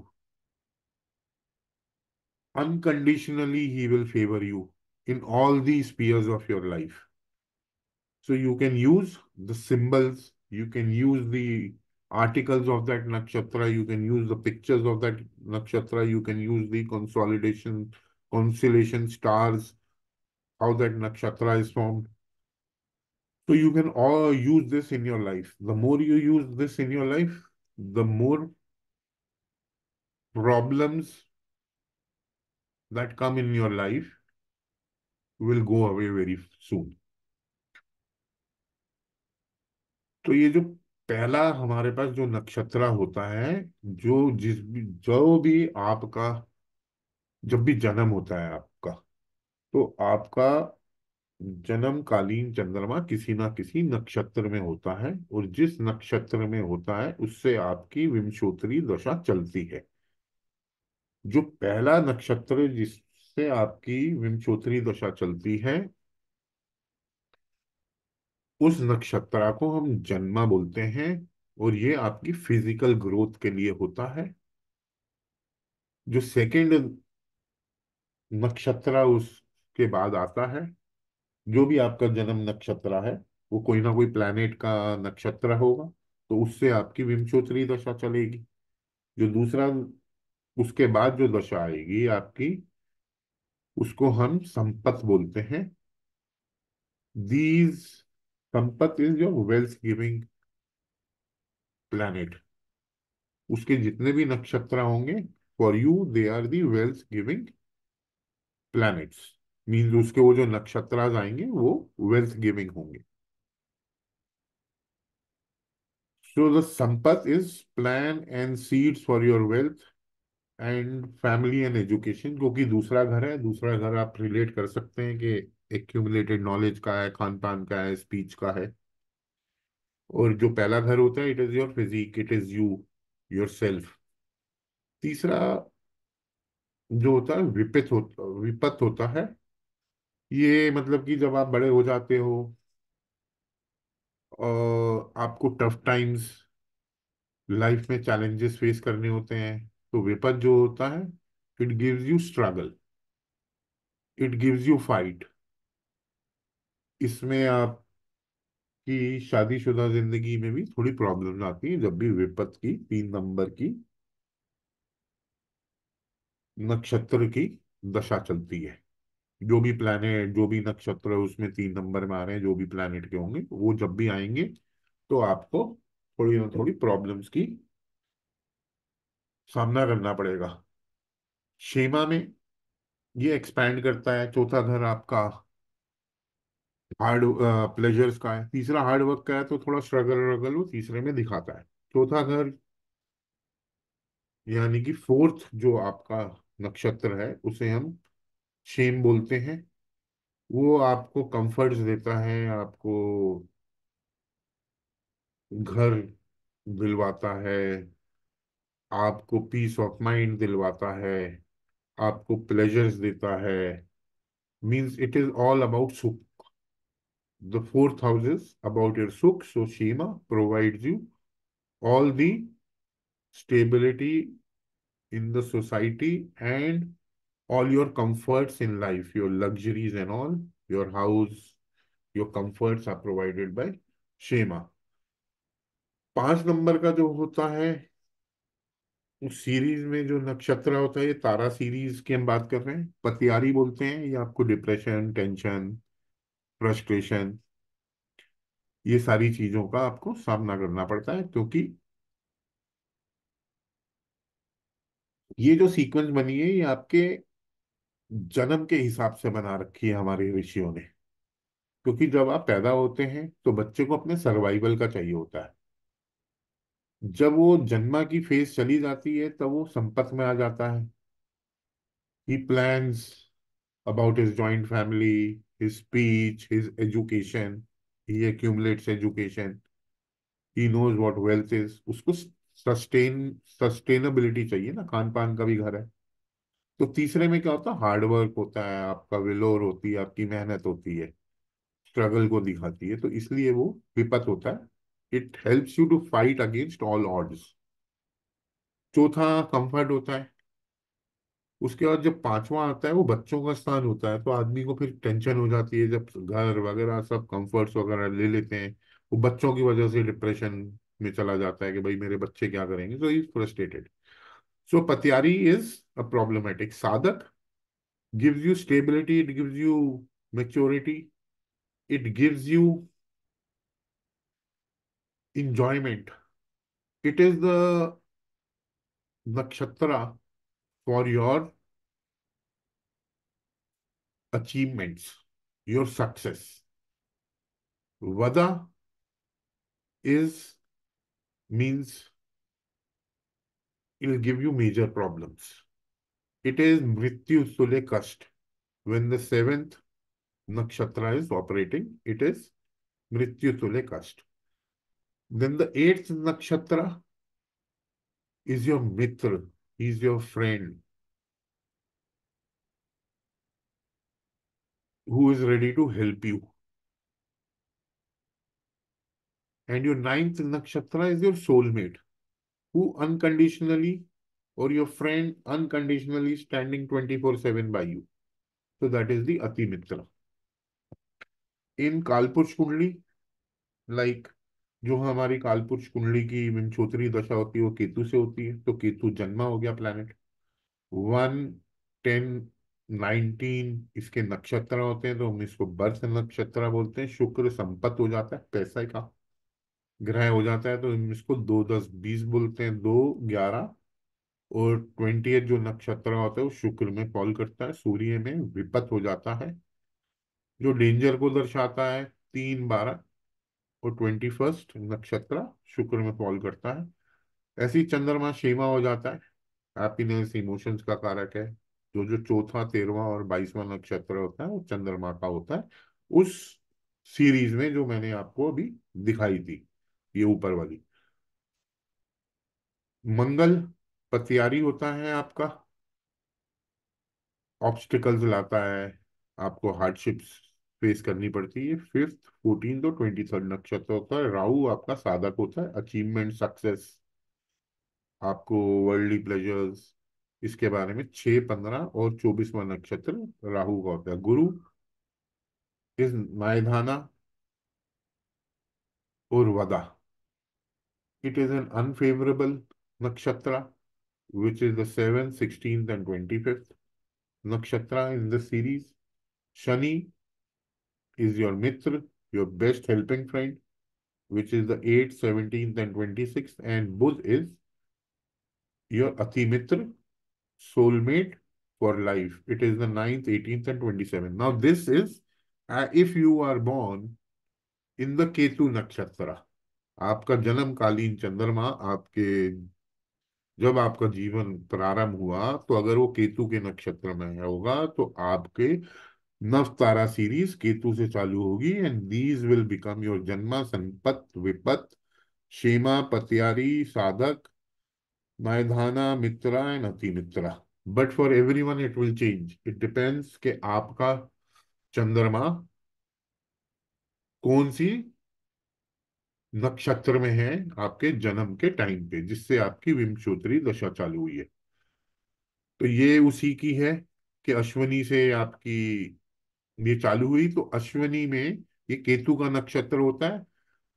unconditionally he will favour you in all these spheres of your life. So you can use the symbols, you can use the articles of that nakshatra, you can use the pictures of that nakshatra, you can use the consolidation, constellation stars, how that nakshatra is formed. So you can all use this in your life. The more you use this in your life, the more problems that come in your life will go away very soon तो ये जो पहला हमारे पास जो नक्षत्र होता है जो जिस भी जो भी आपका जब भी जन्म होता है आपका तो आपका जन्मकालीन चंद्रमा किसी ना किसी नक्षत्र में होता है और जिस नक्षत्र में होता है उससे आपकी विमशोत्री दशा चलती है जो पहला नक्षत्र जिस से आपकी विमचोत्री दशा चलती है उस नक्षत्रा को हम जन्मा बोलते हैं और ये आपकी फिजिकल ग्रोथ के लिए होता है जो सेकेंड नक्षत्रा उसके बाद आता है जो भी आपका जन्म नक्षत्रा है वो कोई ना कोई प्लानिट का नक्षत्र होगा तो उससे आपकी विमचोत्री दशा चलेगी जो दूसरा उसके बाद जो दशा आएगी आपकी उसको हम संपत बोलते हैं these sampat is your wealth giving planet उसके जितने भी नक्षत्र होंगे for you they are the wealth giving planets means उसके वो जो नक्षत्राज आएंगे वो वेल्थ गिविंग होंगे so the sampat is plan and seeds for your wealth and family and education क्योंकि दूसरा घर है दूसरा घर आप रिलेट कर सकते हैं कि एक्यूमुलेटेड नॉलेज का है खान पान का है स्पीच का है और जो पहला घर होता है it is your physique it is you your self तीसरा जो होता है विपित होता विपत होता है ये मतलब कि जब आप बड़े हो जाते हो और आपको टफ टाइम्स लाइफ में चैलेंजेस फेस करने होते हैं तो विपद जो होता है it gives you struggle it gives you fight इसमें आप की शादीशुदा जिंदगी में भी थोड़ी प्रॉब्लम आती है जब भी विपत की तीन नंबर की नक्षत्र की दशा चलती है जो भी प्लैनेट जो भी नक्षत्र है उसमें तीन नंबर में आ रहे हैं जो भी प्लैनेट के होंगे वो जब भी आएंगे तो आपको थोड़ी ना थोड़ी प्रॉब्लम्स की सामना करना पड़ेगा शेमा में ये एक्सपैंड करता है चौथा घर आपका हार्ड प्लेजर्स का है तीसरा हार्ड वर्क का है तो थोड़ा स्ट्रगल वगल वो तीसरे में दिखाता है चौथा घर यानी कि फोर्थ जो आपका नक्षत्र है उसे हम शेम बोलते हैं वो आपको कंफर्ट्स देता है आपको घर दिलवाता है आपको पीस ऑफ माइंड दिलवाता है आपको प्लेजर्स देता है means it is all about sukh the fourth house is about your sukh so Kshema provide you all the stability in the society and all your comforts in life your luxuries and all your house your comforts are provided by Kshema पांच number का जो होता है उस series में जो नक्षत्र होता है ये तारा सीरीज की हम बात कर रहे हैं पतियारी बोलते हैं ये आपको डिप्रेशन टेंशन फ्रस्ट्रेशन ये सारी चीजों का आपको सामना करना पड़ता है क्योंकि तो ये जो सीक्वेंस बनी है ये आपके जन्म के हिसाब से बना रखी है हमारे ऋषियों ने क्योंकि जब आप पैदा होते हैं तो बच्चे को अपने सर्वाइवल का चाहिए होता है जब वो जन्मा की फेज चली जाती है तब वो संपर्क में आ जाता है he plans about his joint family his speech his education he accumulates education he knows what wealth is उसको सस्टेन सस्टेनेबिलिटी चाहिए ना खान पान का भी घर है तो तीसरे में क्या होता है हार्डवर्क होता है आपका विलोर होती है आपकी मेहनत होती है स्ट्रगल को दिखाती है तो इसलिए वो विपत होता है it helps you to fight against all odds चौथा कंफर्ट होता है उसके बाद जब पांचवा आता है वो बच्चों का स्थान होता है तो आदमी को फिर टेंशन हो जाती है जब घर वगैरह सब कंफर्ट्स वगैरह ले लेते हैं वो बच्चों की वजह से डिप्रेशन में चला जाता है कि भाई मेरे बच्चे क्या करेंगे so is frustrated so Pratyari is a problematic Sadhak gives you stability it gives you maturity it gives you enjoyment. It is the nakshatra for your achievements, your success. Vada is means it will give you major problems. It is Mrityu Sule Kasht. When the seventh nakshatra is operating, it is Mrityu Sule Kasht. Then the eighth nakshatra is your mitra, is your friend. Who is ready to help you. And your ninth nakshatra is your soulmate, who unconditionally or your friend unconditionally standing 24-7 by you. So that is the Ati Mitra. In Kalpurush like जो हमारी कालपुरुष कुंडली की विंशोत्तरी दशा होती है वो केतु से होती है तो केतु जन्मा हो गया प्लैनेट वन टेन नाइनटीन इसके नक्षत्र होते हैं तो हम इसको बर्थ नक्षत्र बोलते हैं शुक्र संपत्त हो जाता है पैसा का ग्रह हो जाता है तो हम इसको दो दस बीस बोलते हैं दो ग्यारह और ट्वेंटी जो नक्षत्र होता है वो शुक्र में फॉल करता है सूर्य में विपत हो जाता है जो डेंजर को दर्शाता है तीन बारह और ट्वेंटी फर्स्ट नक्षत्र शुक्र में फॉल करता है ऐसी चंद्रमा क्षेमा हो जाता है हैप्पीनेस इमोशंस का कारक है जो जो चौथा तेरवा और बाईसवा नक्षत्र होता है वो चंद्रमा का होता है उस सीरीज में जो मैंने आपको अभी दिखाई थी ये ऊपर वाली मंगल पतियारी होता है आपका ऑब्स्टिकल्स लाता है आपको हार्डशिप्स फेस करनी पड़ती है फिफ्थ फोर्टीन और तो ट्वेंटी थर्ड नक्षत्र होता है राहु आपका साधक होता है अचीवमेंट सक्सेस आपको वर्ल्डली प्लेजर्स इसके बारे में छह पंद्रह और चौबीसवा नक्षत्र राहु का होता है गुरु इस नायधाना और Vadha it is an unfavourable nakshatra which is the 7th, 16th, and 25th nakshatra in the series Shani is your Mitra, your best helping friend, which is the 8th, 17th, and 26th. And Budh is your Atimitra, soulmate for life. It is the 9th, 18th, and 27th. Now, this is uh, if you are born in the Ketu Nakshatra. आपका जन्म कालीन चंद्रमा आपके जब आपका जीवन प्रारंभ हुआ तो अगर वो केतु के नक्षत्र में होगा तो आपके नवतारा सीरीज केतु से चालू होगी and these will become your janma sampat विपत शेमा पतियारी साधक नयधाना Mitra and Ati Mitra but for every one it will change it depends के आपका चंद्रमा कौन सी नक्षत्र में है आपके जन्म के टाइम पे जिससे आपकी विमशोत्री दशा चालू हुई है तो ये उसी की है कि अश्वनी से आपकी ये चालू हुई तो अश्वनी में ये केतु का नक्षत्र होता है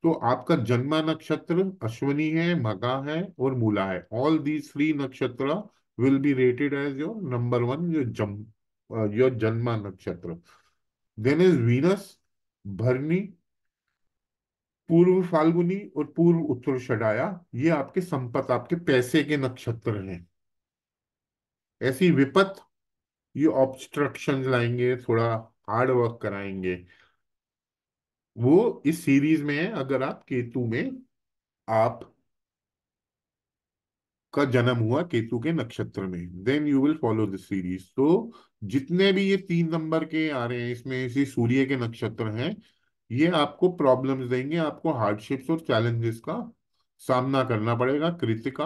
तो आपका जन्मा नक्षत्र अश्वनी है मगा है और मूला है all these three nakshatra will be rated as your number one your जम your janma nakshatra then is Venus भरनी पूर्व फाल्गुनी और पूर्व उत्तर षडाया ये आपके संपत आपके पैसे के नक्षत्र हैं ऐसी विपत ये ऑब्स्ट्रक्शन लाएंगे थोड़ा हार्ड वर्क कराएंगे वो इस सीरीज में है अगर आप केतु में आप का जन्म हुआ केतु के नक्षत्र में then you will follow this series तो जितने भी ये तीन नंबर के आ रहे हैं इसमें इसी सूर्य के नक्षत्र हैं ये आपको प्रॉब्लम्स देंगे आपको हार्डशिप्स और चैलेंजेस का सामना करना पड़ेगा कृतिका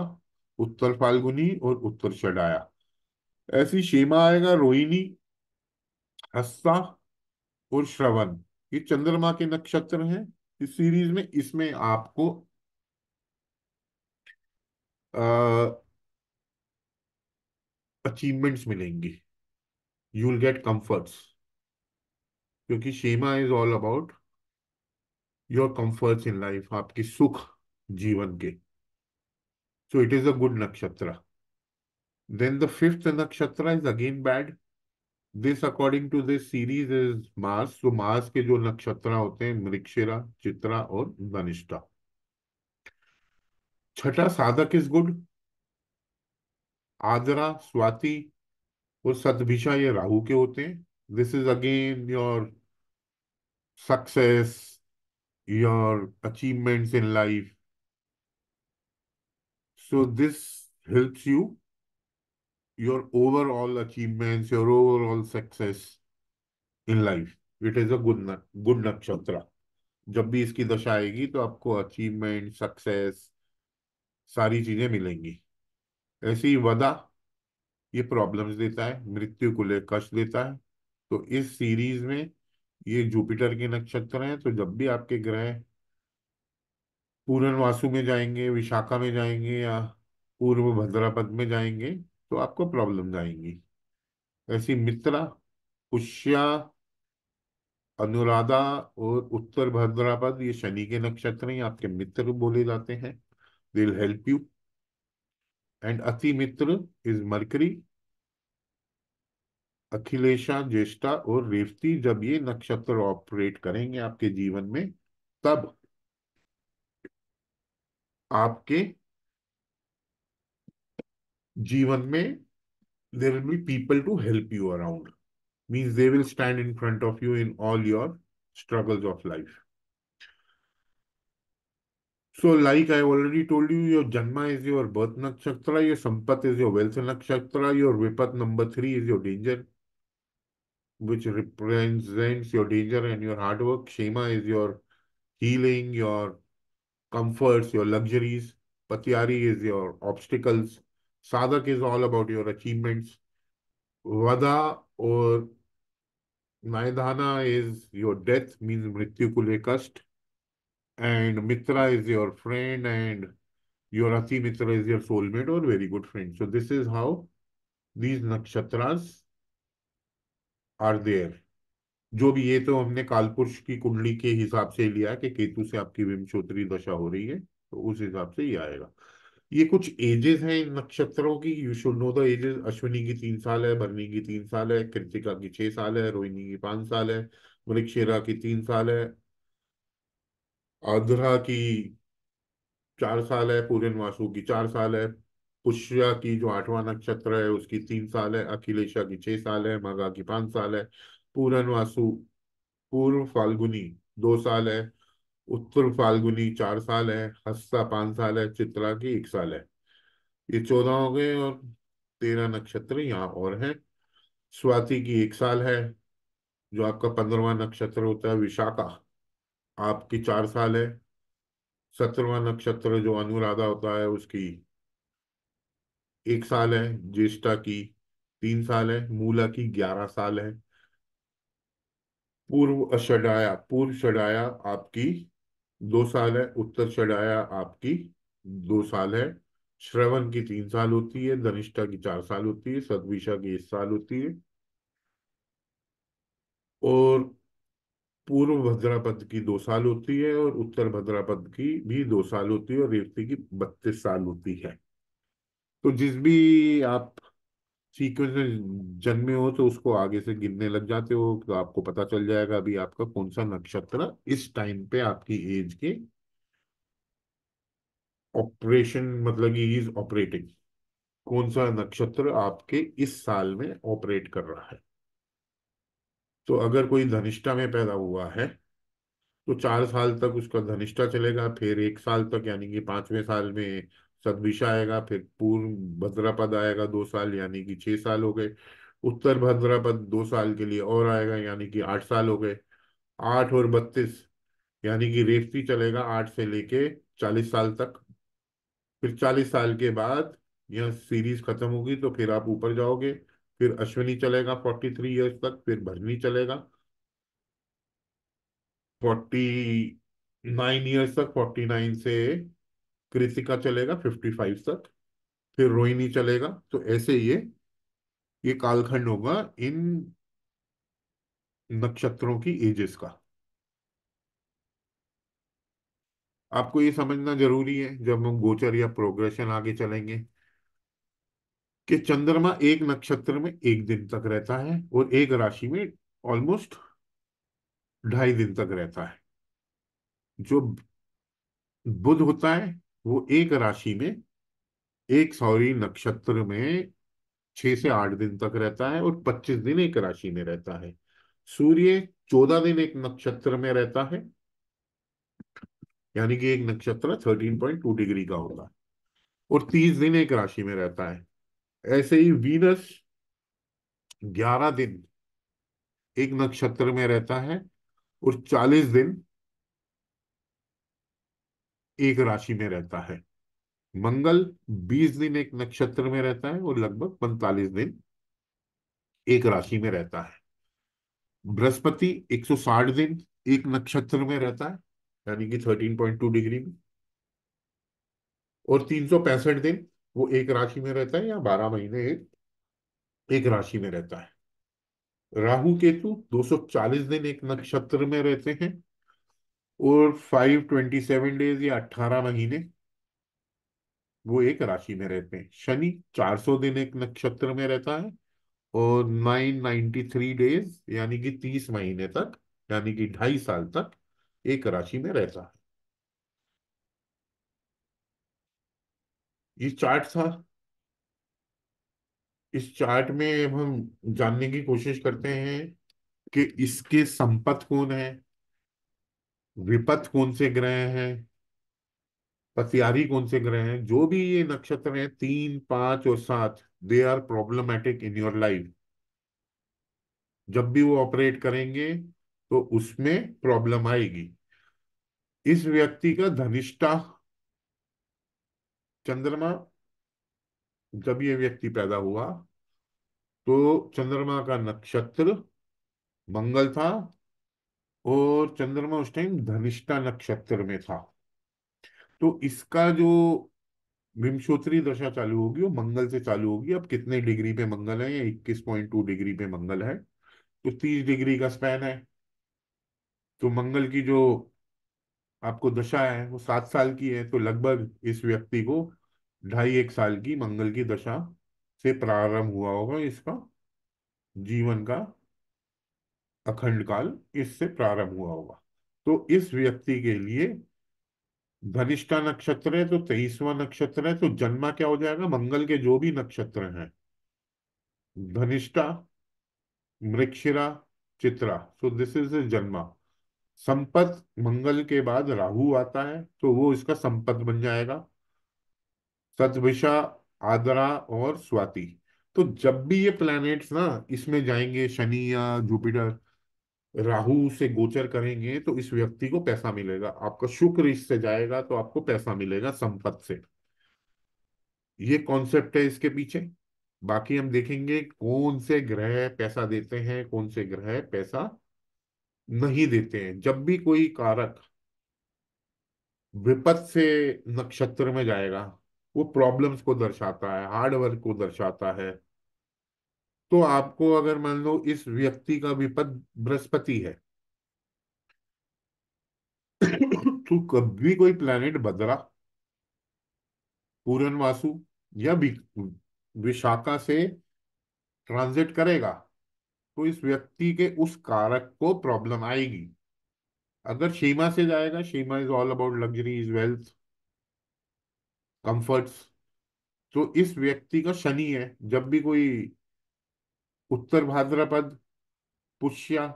उत्तर फाल्गुनी और उत्तर चढ़ाया ऐसी शेमा आएगा रोहिणी हस्ता और श्रवण ये चंद्रमा के नक्षत्र हैं इस सीरीज में इसमें आपको अचीवमेंट्स मिलेंगी यू विल गेट कंफर्ट्स क्योंकि Kshema is all about your comforts in life आपकी सुख जीवन के so it is a good nakshatra then the fifth nakshatra is again bad this according to this series is मास तो मास के जो नक्षत्र होते हैं मृक्षिरा चित्रा और धनिष्ठा छठा साधक इज गुड आदरा स्वाति और सतभिषा ये राहु के होते हैं this is again your success your achievements in life so this helps you your overall achievements, your overall success in life. It is a good good nakshatra. जब भी इसकी दशा आएगी तो आपको अचीवमेंट सक्सेस सारी चीजें मिलेंगी ऐसी वदा ये प्रॉब्लम्स देता है मृत्यु को ले कष्ट देता है तो इस सीरीज में ये जुपिटर के नक्षत्र हैं तो जब भी आपके ग्रह वासु में जाएंगे विशाखा में जाएंगे या पूर्व भद्रापद में जाएंगे तो आपको प्रॉब्लम आएंगी ऐसी मित्रा पुष्या अनुराधा और उत्तर भद्रापद ये शनि के नक्षत्र हैं आपके मित्र बोले जाते हैं दिल हेल्प यू एंड अति मित्र इज मरकरी अखिलेशा ज्येष्ठा और रेवती जब ये नक्षत्र ऑपरेट करेंगे आपके जीवन में तब आपके G1 mein, there will be people to help you around. Means they will stand in front of you in all your struggles of life. So like I already told you, your Janma is your birth nakshatra, your Sampat is your wealth nakshatra, your Vipat number three is your danger, which represents your danger and your hard work. Shema is your healing, your comforts, your luxuries. Patiyari is your obstacles. Sadhak is all about your achievements Vadha और Naidhana is your death mean मृत्यु को लेकर कष्ट and Mitra is your friend and your Ati Mitra is your soulmate और very good friend so this is how these नक्षत्र are there जो भी ये तो हमने कालपुरुष की कुंडली के हिसाब से लिया कि केतु से आपकी विमशोत्री दशा हो रही है तो उस हिसाब से ही आएगा ये कुछ एजेस हैं इन नक्षत्रों की you should know the ages Ashwini की तीन साल है भरनी की तीन साल है कृतिका की छह साल है रोहिणी की पांच साल है वृक्षेरा की तीन साल है आध्रा की चार साल है पूरन वासु की चार साल है पुष्या की जो आठवां नक्षत्र है उसकी तीन साल है अखिलेशा की छह साल है मगा की पांच साल है पूरन वासु पूर्व फाल्गुनी दो साल है उत्तर फाल्गुनी चार साल है हस्ता पांच साल है चित्रा की एक साल है ये चौदह हो गए और तेरह नक्षत्र यहाँ और हैं स्वाति की एक साल है जो आपका पंद्रवा नक्षत्र होता है विशाखा आपकी चार साल है सत्रवा नक्षत्र जो अनुराधा होता है उसकी एक साल है ज्येष्ठा की तीन साल है मूला की ग्यारह साल है पूर्व षडाया पूर्व षडाया आपकी दो साल है उत्तर चढ़ाया आपकी दो साल है श्रवण की तीन साल होती है धनिष्ठा की चार साल होती है सदविशा की इस साल होती है और पूर्व भद्रापद की दो साल होती है और उत्तर भद्रापद की भी दो साल होती है और रेवती की बत्तीस साल होती है तो जिस भी आप सीक्वेंस में जन्मे हो तो उसको आगे से गिनने लग जाते हो तो आपको पता चल जाएगा अभी आपका कौन सा नक्षत्र इस टाइम पे आपकी एज के ऑपरेशन मतलब इज ऑपरेटिंग कौन सा नक्षत्र आपके इस साल में ऑपरेट कर रहा है तो अगर कोई धनिष्ठा में पैदा हुआ है तो चार साल तक उसका धनिष्ठा चलेगा फिर एक साल तक यानी कि पांचवें साल में सदभिषा आएगा फिर पूर्व भद्रापद आएगा दो साल यानी कि छह साल हो गए उत्तर भद्रापद दो साल के लिए और आएगा यानी कि आठ साल हो गए आठ और बत्तीस यानी कि रेवती चलेगा आठ से लेके चालीस साल तक फिर चालीस साल के बाद यह सीरीज खत्म होगी तो फिर आप ऊपर जाओगे फिर अश्विनी चलेगा फोर्टी थ्री ईयर्स तक फिर भरनी चलेगा फोर्टी नाइन ईयर्स तक फोर्टी नाइन से कृतिका चलेगा 55 तक फिर रोहिणी चलेगा तो ऐसे ये ये कालखंड होगा इन नक्षत्रों की एजेस का आपको ये समझना जरूरी है जब हम गोचर या प्रोग्रेशन आगे चलेंगे कि चंद्रमा एक नक्षत्र में एक दिन तक रहता है और एक राशि में ऑलमोस्ट ढाई दिन तक रहता है जो बुध होता है वो एक राशि में एक सॉरी नक्षत्र में छह से आठ दिन तक रहता है और पच्चीस दिन एक राशि में रहता है सूर्य चौदह दिन एक नक्षत्र में रहता है यानी कि एक नक्षत्र थर्टीन पॉइंट टू डिग्री का होता है और तीस दिन एक राशि में रहता है ऐसे ही वीनस ग्यारह दिन एक नक्षत्र में रहता है और चालीस दिन एक राशि में रहता है मंगल 20 दिन एक नक्षत्र में रहता है और लगभग 45 दिन एक राशि में रहता है बृहस्पति 160 दिन एक नक्षत्र में रहता है यानी कि 13.2 डिग्री में और तीन दिन वो एक राशि में रहता है या 12 महीने एक एक राशि में रहता है राहु केतु 240 दिन एक नक्षत्र में रहते हैं और फाइव ट्वेंटी सेवन डेज या अट्ठारह महीने वो एक राशि में रहते हैं शनि चार सौ दिन एक नक्षत्र में रहता है और नाइन नाइन्टी थ्री डेज यानी कि तीस महीने तक यानी कि ढाई साल तक एक राशि में रहता है ये चार्ट था इस चार्ट में हम जानने की कोशिश करते हैं कि इसके संपत्त कौन है विपत कौन से ग्रह हैं पतियारी कौन से ग्रह हैं जो भी ये नक्षत्र हैं तीन पांच और सात they are problematic in your life जब भी वो ऑपरेट करेंगे तो उसमें प्रॉब्लम आएगी इस व्यक्ति का धनिष्ठा चंद्रमा जब ये व्यक्ति पैदा हुआ तो चंद्रमा का नक्षत्र मंगल था और चंद्रमा उस टाइम धनिष्ठा नक्षत्र में था तो इसका जो विमशोत्री दशा चालू होगी वो मंगल से चालू होगी अब कितने डिग्री पे मंगल है या इक्कीस पॉइंट टू डिग्री पे मंगल है तो तीस डिग्री का स्पैन है तो मंगल की जो आपको दशा है वो सात साल की है तो लगभग इस व्यक्ति को ढाई एक साल की मंगल की दशा से प्रारंभ हुआ होगा इसका जीवन का अखंड काल इससे प्रारंभ हुआ होगा तो इस व्यक्ति के लिए धनिष्ठा नक्षत्र है तो तेईसवा नक्षत्र है तो जन्मा क्या हो जाएगा मंगल के जो भी नक्षत्र हैं Dhanishta Mrigashira Chitra so this is janma sampat मंगल के बाद राहु आता है तो वो इसका संपत बन जाएगा सतभिषा आदरा और स्वाति तो जब भी ये प्लैनेट्स ना इसमें जाएंगे शनि या जुपिटर राहु से गोचर करेंगे तो इस व्यक्ति को पैसा मिलेगा आपका शुक्र इससे जाएगा तो आपको पैसा मिलेगा संपत्ति से ये कॉन्सेप्ट है इसके पीछे बाकी हम देखेंगे कौन से ग्रह पैसा देते हैं कौन से ग्रह पैसा नहीं देते हैं जब भी कोई कारक विपद से नक्षत्र में जाएगा वो प्रॉब्लम्स को दर्शाता है हार्डवर्क को दर्शाता है तो आपको अगर मान लो इस व्यक्ति का विपद बृहस्पति है तो कभी कोई प्लेनेट बदरा पूरन वासु या विशाखा से ट्रांजिट करेगा तो इस व्यक्ति के उस कारक को प्रॉब्लम आएगी अगर शीमा से जाएगा Kshema is all about luxury is wealth comforts तो इस व्यक्ति का शनि है जब भी कोई उत्तर भाद्रपद पुष्या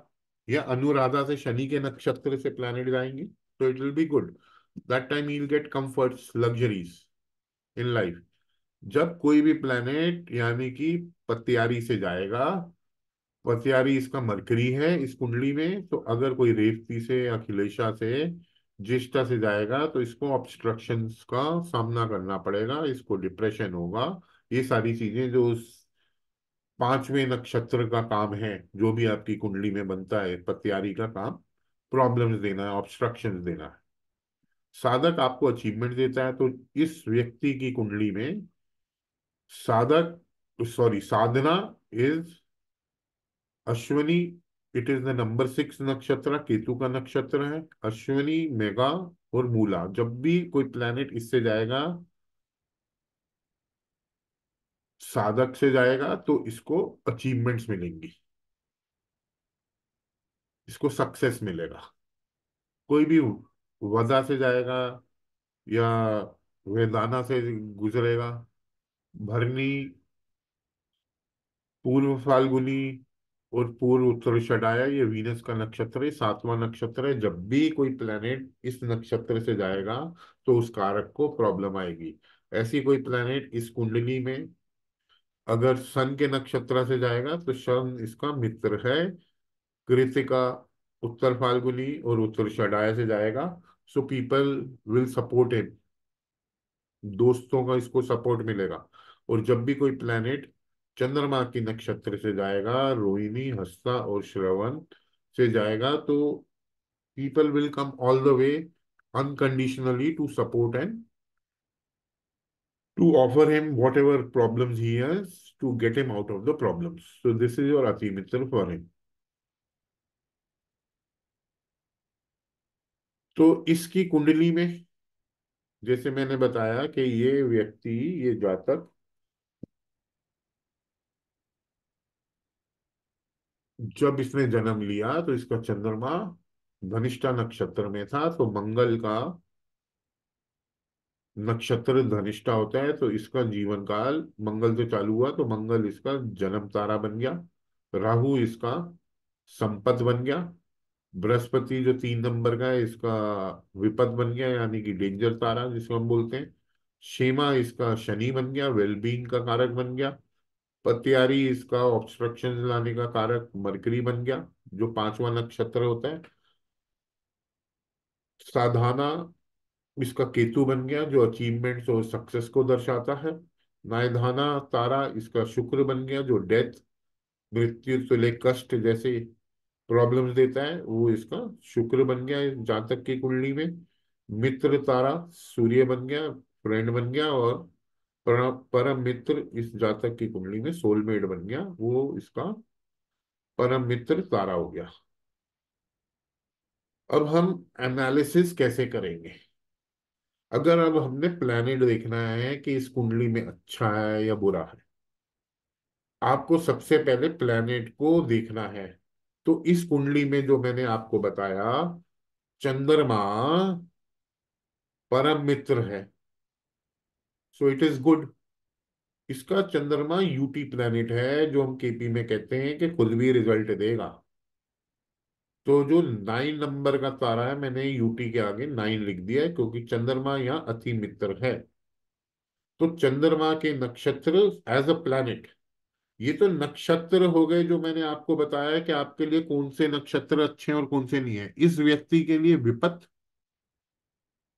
या अनुराधा से शनि के नक्षत्र से प्लैनेट जाएंगे तो it will be good that time you get comforts luxuries in life जब कोई भी प्लैनेट यानी कि पतियारी से जाएगा पतियारी इसका मरकरी है इस कुंडली में तो अगर कोई रेवती से अखिलेशा से जिष्टा से जाएगा तो इसको ऑब्स्ट्रक्शन का सामना करना पड़ेगा इसको डिप्रेशन होगा ये सारी चीजें जो उस पांचवें नक्षत्र का काम है जो भी आपकी कुंडली में बनता है पत्यारी का काम प्रॉब्लम्स देना है ऑब्स्ट्रक्शन देना है साधक आपको अचीवमेंट देता है तो इस व्यक्ति की कुंडली में साधक sorry Sadhna is Ashwini it is the number six nakshatra Ketu का नक्षत्र है अश्वनी मेगा और मूला जब भी कोई प्लेनेट इससे जाएगा साधक से जाएगा तो इसको अचीवमेंट्स मिलेंगी इसको सक्सेस मिलेगा कोई भी वजह से जाएगा या वेदाना से गुजरेगा भरनी पूर्व फाल्गुनी और पूर्व उत्तर उत्तरषडाया ये वीनस का नक्षत्र है सातवां नक्षत्र है जब भी कोई प्लेनेट इस नक्षत्र से जाएगा तो उस कारक को प्रॉब्लम आएगी ऐसी कोई प्लेनेट इस कुंडली में अगर सन के नक्षत्र से जाएगा तो सन इसका मित्र है कृतिका उत्तर फाल्गुनी और उत्तर षडाया से जाएगा so people will support him दोस्तों का इसको सपोर्ट मिलेगा और जब भी कोई प्लेनेट चंद्रमा की नक्षत्र से जाएगा रोहिणी हस्ता और श्रवण से जाएगा तो people will come all the way unconditionally to support and to offer him whatever problems he has to get him out of the problems. So this is your Atimitra for him. तो इसकी कुंडली में जैसे मैंने बताया कि ये व्यक्ति ये जातक जब इसने जन्म लिया तो इसका चंद्रमा धनिष्ठा नक्षत्र में था तो मंगल का नक्षत्र धनिष्ठा होता है तो इसका जीवन काल मंगल से चालू हुआ तो मंगल इसका जन्म तारा बन गया राहु इसका संपत बन गया बृहस्पति जो तीन नंबर का है इसका विपद बन गया यानी कि डेंजर तारा जिसको हम बोलते हैं शेमा इसका शनि बन गया वेलबींग का कारक बन गया पत्यारी इसका ऑब्स्ट्रक्शन लाने का कारक मरकरी बन गया जो पांचवा नक्षत्र होता है साधाना इसका केतु बन गया जो अचीवमेंट्स और सक्सेस को दर्शाता है नायधाना तारा इसका शुक्र बन गया जो डेथ मृत्यु से ले कष्ट जैसे प्रॉब्लम्स देता है वो इसका शुक्र बन गया जातक की कुंडली में मित्र तारा सूर्य बन गया फ्रेंड बन गया और परम मित्र इस जातक की कुंडली में सोलमेट बन गया वो इसका परम मित्र तारा हो गया अब हम एनालिसिस कैसे करेंगे अगर अब हमने प्लैनेट देखना है कि इस कुंडली में अच्छा है या बुरा है आपको सबसे पहले प्लैनेट को देखना है तो इस कुंडली में जो मैंने आपको बताया चंद्रमा परम मित्र है सो इट इज गुड इसका चंद्रमा यूटी प्लैनेट है जो हम केपी में कहते हैं कि खुद भी रिजल्ट देगा तो जो नाइन नंबर का तारा है मैंने यूटी के आगे नाइन लिख दिया है क्योंकि चंद्रमा यहाँ अति मित्र है तो चंद्रमा के नक्षत्र एज अ प्लैनेट ये तो नक्षत्र हो गए जो मैंने आपको बताया कि आपके लिए कौन से नक्षत्र अच्छे हैं और कौन से नहीं है इस व्यक्ति के लिए विपत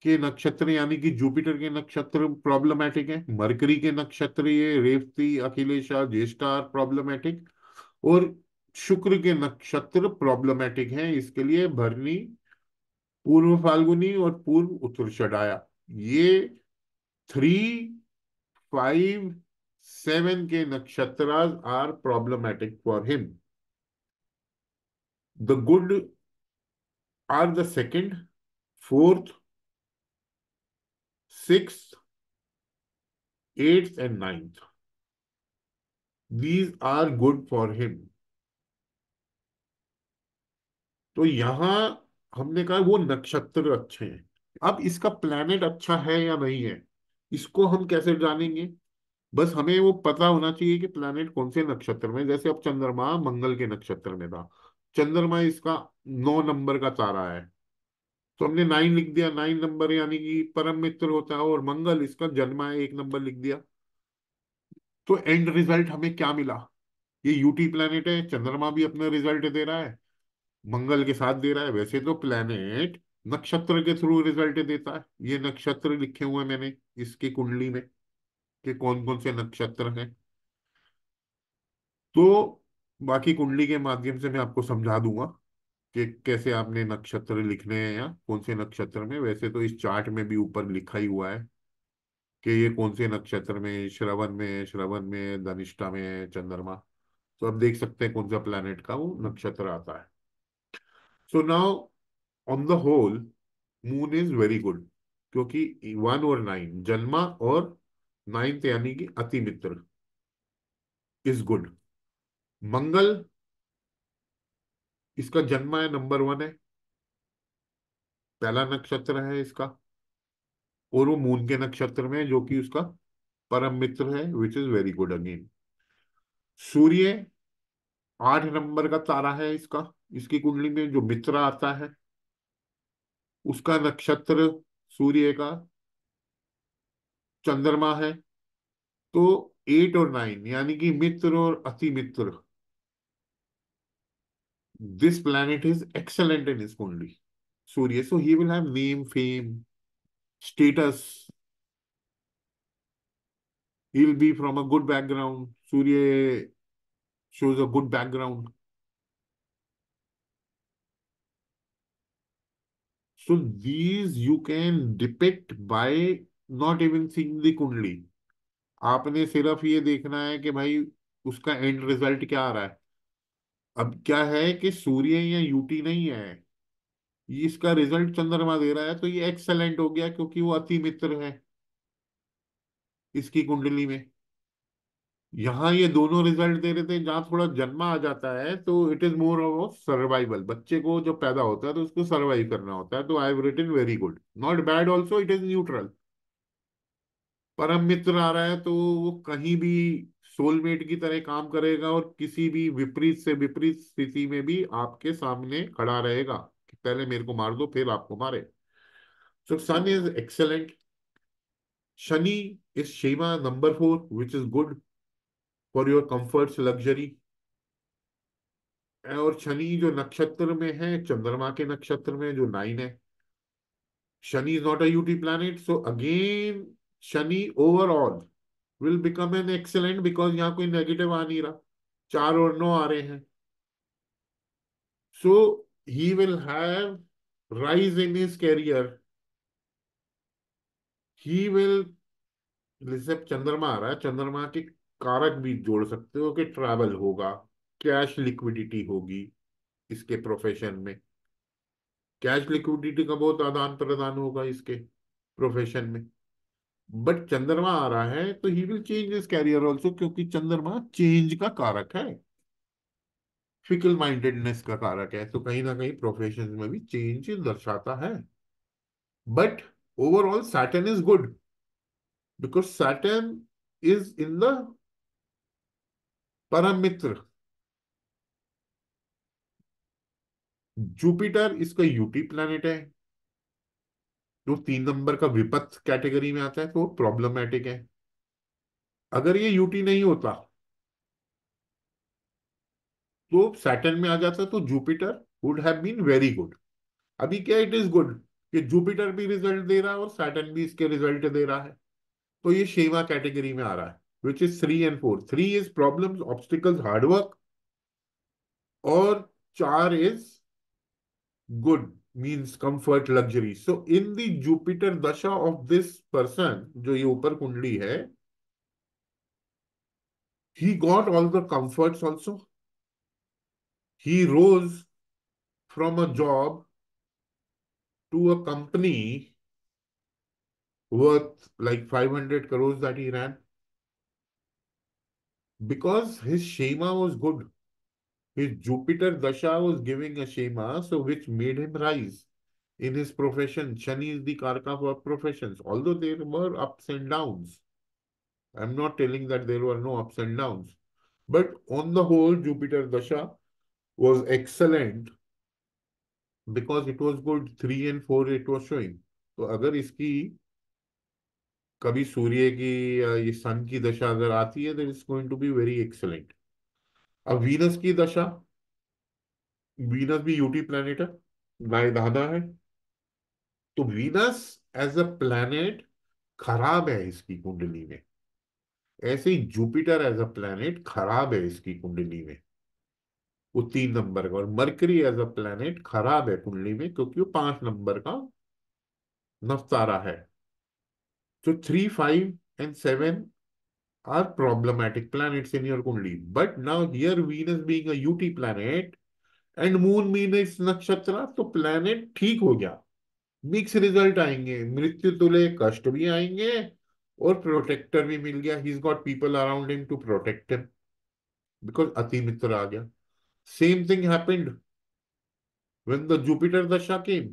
के नक्षत्र यानी कि जुपिटर के नक्षत्र प्रॉब्लमेटिक है मरकरी के नक्षत्र ये रेवती अखिलेशा ज्येष्ठार प्रॉब्लमेटिक और शुक्र के नक्षत्र प्रॉब्लमेटिक हैं इसके लिए भरनी पूर्व फाल्गुनी और पूर्व चढ़ाया ये थ्री फाइव सेवन के नक्षत्र are problematic for him the good are the second fourth six eighth and ninth these are good for him तो यहाँ हमने कहा वो नक्षत्र अच्छे हैं अब इसका प्लैनेट अच्छा है या नहीं है इसको हम कैसे जानेंगे बस हमें वो पता होना चाहिए कि प्लैनेट कौन से नक्षत्र में जैसे अब चंद्रमा मंगल के नक्षत्र में था चंद्रमा इसका नौ नंबर का तारा है तो हमने नाइन लिख दिया नाइन नंबर यानी कि परम मित्र होता है और मंगल इसका जन्मा है एक नंबर लिख दिया तो एंड रिजल्ट हमें क्या मिला ये यूटी प्लैनेट है चंद्रमा भी अपना रिजल्ट दे रहा है मंगल के साथ दे रहा है वैसे तो प्लेनेट नक्षत्र के थ्रू रिजल्ट देता है ये नक्षत्र लिखे हुए मैंने इसकी कुंडली में कि कौन कौन से नक्षत्र हैं तो बाकी कुंडली के माध्यम से मैं आपको समझा दूंगा कि कैसे आपने नक्षत्र लिखने हैं या कौन से नक्षत्र में वैसे तो इस चार्ट में भी ऊपर लिखा ही हुआ है कि ये कौन से नक्षत्र में श्रवण में श्रवण में धनिष्ठा में चंद्रमा तो आप देख सकते हैं कौन सा प्लैनेट का वो नक्षत्र आता है so now on the whole moon is very good क्योंकि वन और नाइन जन्मा और नाइन्थ यानी कि अति मित्र इज गुड मंगल इसका जन्मा है नंबर वन है पहला नक्षत्र है इसका और वो मून के नक्षत्र में जो कि उसका परम मित्र है which is very good again Surya आठ नंबर का तारा है इसका इसकी कुंडली में जो मित्र आता है उसका नक्षत्र सूर्य का चंद्रमा है तो एट और नाइन यानी कि मित्र और अति मित्र this planet is excellent in his kundli Surya so he will have name fame status he'll be from a good background Surya shows a good background. So these you can depict by not even seeing the कुंडली आपने सिर्फ ये देखना है कि भाई उसका and result क्या आ रहा है अब क्या है कि सूर्य या यूटी नहीं है इसका रिजल्ट चंद्रमा दे रहा है तो ये एक्सेलेंट हो गया क्योंकि वो अति मित्र है इसकी कुंडली में यहाँ ये दोनों रिजल्ट दे रहे थे जहाँ थोड़ा जन्मा आ जाता है तो it is more of survival बच्चे को जब पैदा होता है तो उसको सर्वाइव करना होता है तो I have written very good not bad also it is neutral परम मित्र आ रहा है तो वो कहीं भी सोलमेट की तरह काम करेगा और किसी भी विपरीत से विपरीत स्थिति में भी आपके सामने खड़ा रहेगा कि पहले मेरे को मार दो फिर आपको मारे so sun is excellent Shani is Kshema number four which is good for your comforts luxury और शनि जो नक्षत्र में है चंद्रमा के नक्षत्र में जो नाइन है Shani is not a yuti planet so again Shani overall will become an excellent because यहां कोई नेगेटिव आ नहीं रहा चार और नौ आ रहे हैं so he will have rise in his career he will जैसे चंद्रमा आ रहा है चंद्रमा के कारक भी जोड़ सकते हो कि ट्रैवल होगा कैश लिक्विडिटी होगी इसके प्रोफेशन में कैश लिक्विडिटी का बहुत आदान प्रदान होगा इसके प्रोफेशन में बट चंद्रमा आ रहा है तो he will change his career also क्योंकि चंद्रमा चेंज का कारक है फिकल माइंडेडनेस का कारक है तो कहीं ना कहीं प्रोफेशन में भी चेंज दर्शाता है but overall Saturn is good because Saturn is in the परम मित्र जुपिटर इसका यूटी प्लैनेट है जो तीन नंबर का विपत्त कैटेगरी में आता है तो प्रॉब्लमेटिक है अगर ये यूटी नहीं होता तो सैटर्न में आ जाता तो Jupiter would have been very good अभी क्या इट इज गुड कि जुपिटर भी रिजल्ट दे रहा है और सैटर्न भी इसके रिजल्ट दे रहा है तो ये शेवा कैटेगरी में आ रहा है which is three and four. Three is problems, obstacles, hard work. Or char is good, means comfort, luxury. So in the Jupiter Dasha of this person, jo ये ऊपर कुंडली है, he got all the comforts also. He rose from a job to a company worth like 500 crores that he ran. because his Shema was good. His Jupiter Dasha was giving a Shema, so which made him rise in his profession. Shani is the Karka for professions, although there were ups and downs. I'm not telling that there were no ups and downs. But on the whole, Jupiter Dasha was excellent because it was good. Three and four it was showing. So agar iski कभी सूर्य की ये सन की दशा अगर आती है तो is going to be very excellent अब वीनस की दशा वीनस भी यूटी प्लैनेट है दादा है तो वीनस एज अ प्लैनेट खराब है इसकी कुंडली में ऐसे ही जुपिटर एज अ प्लैनेट खराब है इसकी कुंडली में वो तीन नंबर का और मरकरी एज अ प्लेनेट खराब है कुंडली में क्योंकि वो पांच नंबर का नफ्तारा है So three five and seven are problematic planets in your Kundli. But now here Venus being a UT planet and Moon mean is nakshatra, so planet ठीक हो गया मिक्स रिजल्ट आएंगे मृत्यु तुले कष्ट भी आएंगे और प्रोटेक्टर भी मिल गया he is got people around him to protect him because अति मित्र आ गया same thing when the Jupiter Dasha came.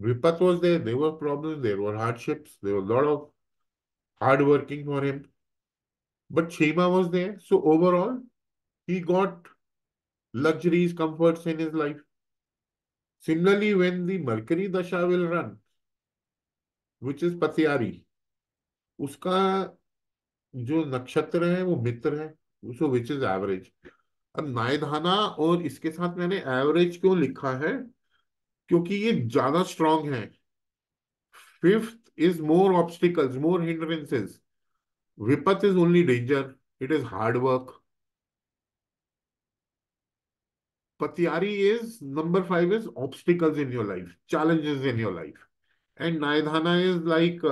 Vipat was there. There were problems. There were hardships. There were a lot of hard working for him. But Shema was there. So overall, he got luxuries, comforts in his life. Similarly, when the Mercury Dasha will run, which is Patiari, Uska Jo Nakshatra hai, wo Mitra hai. So which is average. अब नायधाना और इसके साथ मैंने average क्यों लिखा है क्योंकि ये ज्यादा स्ट्रांग है fifth is more obstacle more hindrances Vipat is only danger it is hard work Pratyari is number five is obstacles in your life challenges in your life and Naidhana is like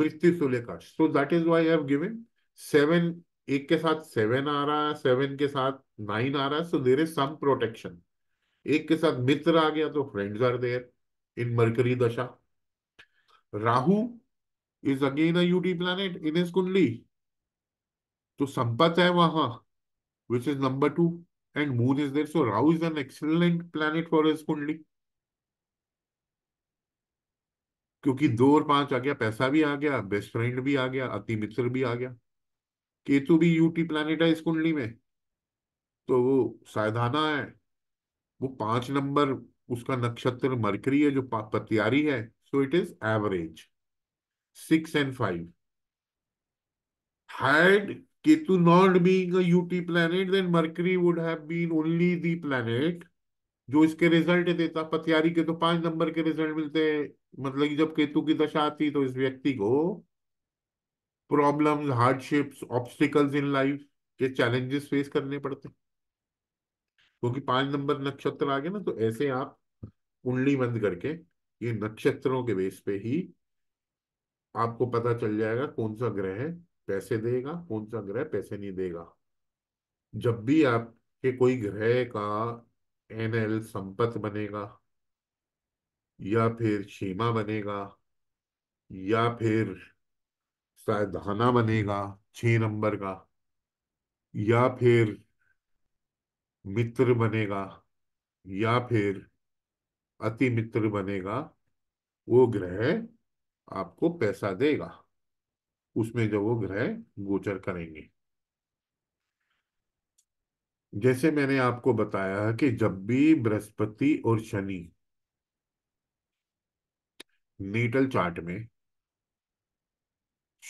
mrityu सुलेखा so that is why have given seven एक के साथ seven आ रहा है seven के साथ nine आ रहा है सो देर इज सम प्रोटेक्शन एक के साथ मित्र आ गया तो friends are there in Mercury dasha Rahu is again yuti planet in his kundli तो संपत है वहां which is number two and moon is there so Rahu is an excellent planet for his kundli क्योंकि दो और पांच आ गया पैसा भी आ गया बेस्ट फ्रेंड भी आ गया अति मित्र भी आ गया केतु भी यूटी प्लैनेट है इस कुंडली में तो वो सायधाना है वो पांच नंबर उसका नक्षत्र मरकरी है जो पतियारी है so it is average six and five had Ketu not being a yuti planet then Mercury would have been only the planet जो इसके रिजल्ट देता पतियारी के तो पांच नंबर के रिजल्ट मिलते मतलब कि जब केतु की दशा आती तो इस व्यक्ति को problems hardships obstacles in life के चैलेंजेस फेस करने पड़ते क्योंकि पांच नंबर नक्षत्र आ गए ना तो ऐसे आप कुंडली बंद करके ये नक्षत्रों के बेस पे ही आपको पता चल जाएगा कौन सा ग्रह पैसे देगा कौन सा ग्रह पैसे नहीं देगा जब भी आपके कोई ग्रह का एन एल संपत बनेगा या फिर सीमा बनेगा या फिर साधाना बनेगा छ नंबर का या फिर मित्र बनेगा या फिर अति मित्र बनेगा वो ग्रह आपको पैसा देगा उसमें जब वो ग्रह गोचर करेंगे जैसे मैंने आपको बताया कि जब भी बृहस्पति और शनि नेटल चार्ट में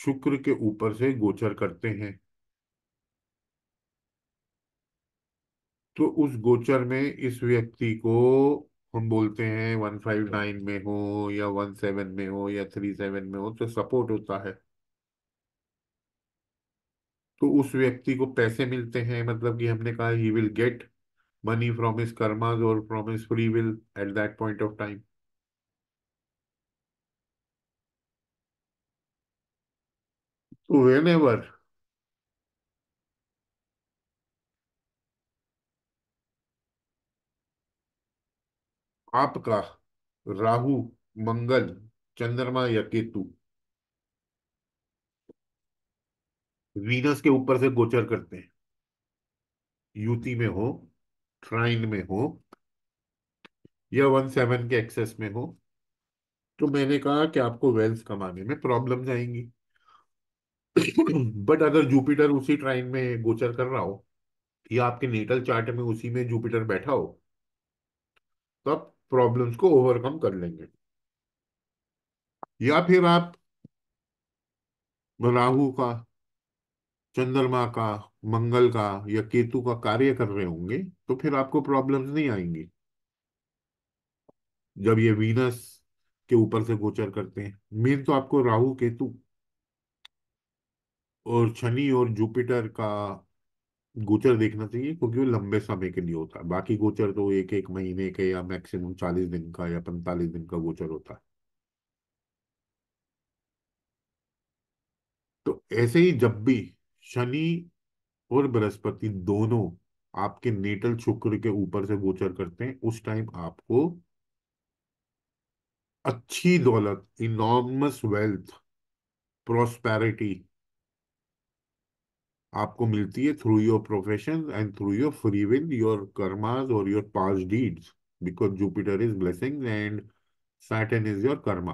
शुक्र के ऊपर से गोचर करते हैं तो उस गोचर में इस व्यक्ति को हम बोलते हैं वन फाइव नाइन में हो या वन सेवन में हो या थ्री सेवन में हो तो सपोर्ट होता है तो उस व्यक्ति को पैसे मिलते हैं मतलब कि हमने कहा he will get money from his karmas और from his free will at that point of time तो वेन एवर आपका राहु मंगल चंद्रमा या केतु वीनस के ऊपर से गोचर करते हैं युति में हो ट्राइन में हो या वन सेवन के एक्सेस में हो तो मैंने कहा कि आपको वेल्थ कमाने में प्रॉब्लम आएंगी बट अगर जुपिटर उसी ट्राइन में गोचर कर रहा हो या आपके नेटल चार्ट में उसी में जुपिटर बैठा हो तो आप प्रॉब्लम्स को ओवरकम कर लेंगे या फिर आप राहु का चंद्रमा का मंगल का या केतु का कार्य कर रहे होंगे तो फिर आपको प्रॉब्लम्स नहीं आएंगे जब ये वीनस के ऊपर से गोचर करते हैं मेन तो आपको राहु केतु और शनि और जुपिटर का गोचर देखना चाहिए क्योंकि वो लंबे समय के लिए होता है बाकी गोचर तो एक एक महीने के या मैक्सिमम चालीस दिन का या पैंतालीस दिन का गोचर होता है तो ऐसे ही जब भी शनि और बृहस्पति दोनों आपके नेटल शुक्र के ऊपर से गोचर करते हैं उस टाइम आपको अच्छी दौलत इनॉर्मस वेल्थ प्रोस्पैरिटी आपको मिलती है through your profession and through your free will your karmas और your past deeds because Jupiter is blessing and Saturn is your karma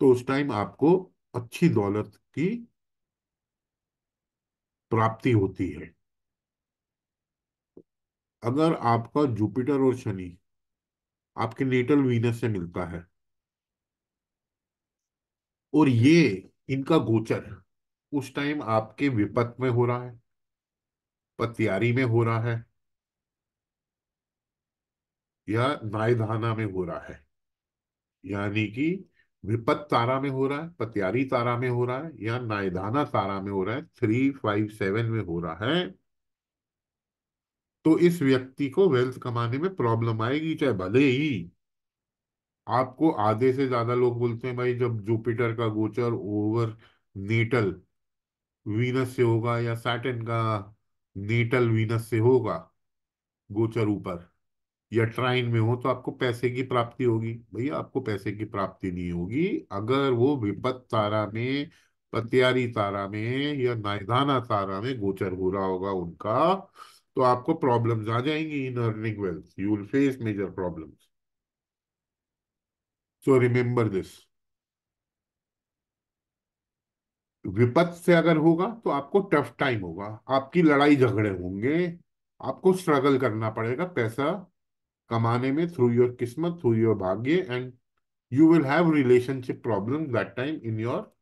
तो उस टाइम आपको अच्छी दौलत की प्राप्ति होती है अगर आपका जुपिटर और शनि आपके नेटल वीनस से मिलता है और ये इनका गोचर है उस टाइम आपके विपत में हो रहा है पतियारी में हो रहा है या नायधाना में हो रहा है यानी कि विपत तारा में हो रहा है पतियारी तारा में हो रहा है या नायधाना तारा में हो रहा है थ्री फाइव सेवन में हो रहा है तो इस व्यक्ति को वेल्थ कमाने में प्रॉब्लम आएगी चाहे भले ही आपको आधे से ज्यादा लोग बोलते हैं भाई जब जुपिटर का गोचर ओवर नेटल वीनस से होगा या सैटन का नेटल वीनस से होगा गोचर ऊपर या ट्राइन में हो तो आपको पैसे की प्राप्ति होगी भैया आपको पैसे की प्राप्ति नहीं होगी अगर वो विपत तारा में पतियारी तारा में या नायदाना तारा में गोचर हो रहा होगा उनका तो आपको प्रॉब्लम्स आ जाएंगी in earning wealth you will face major problems so remember this Vipat से अगर होगा तो आपको टफ टाइम होगा आपकी लड़ाई झगड़े होंगे आपको स्ट्रगल करना पड़ेगा पैसा कमाने में थ्रू योर किस्मत थ्रू योर भाग्य and you will have relationship problem that time in your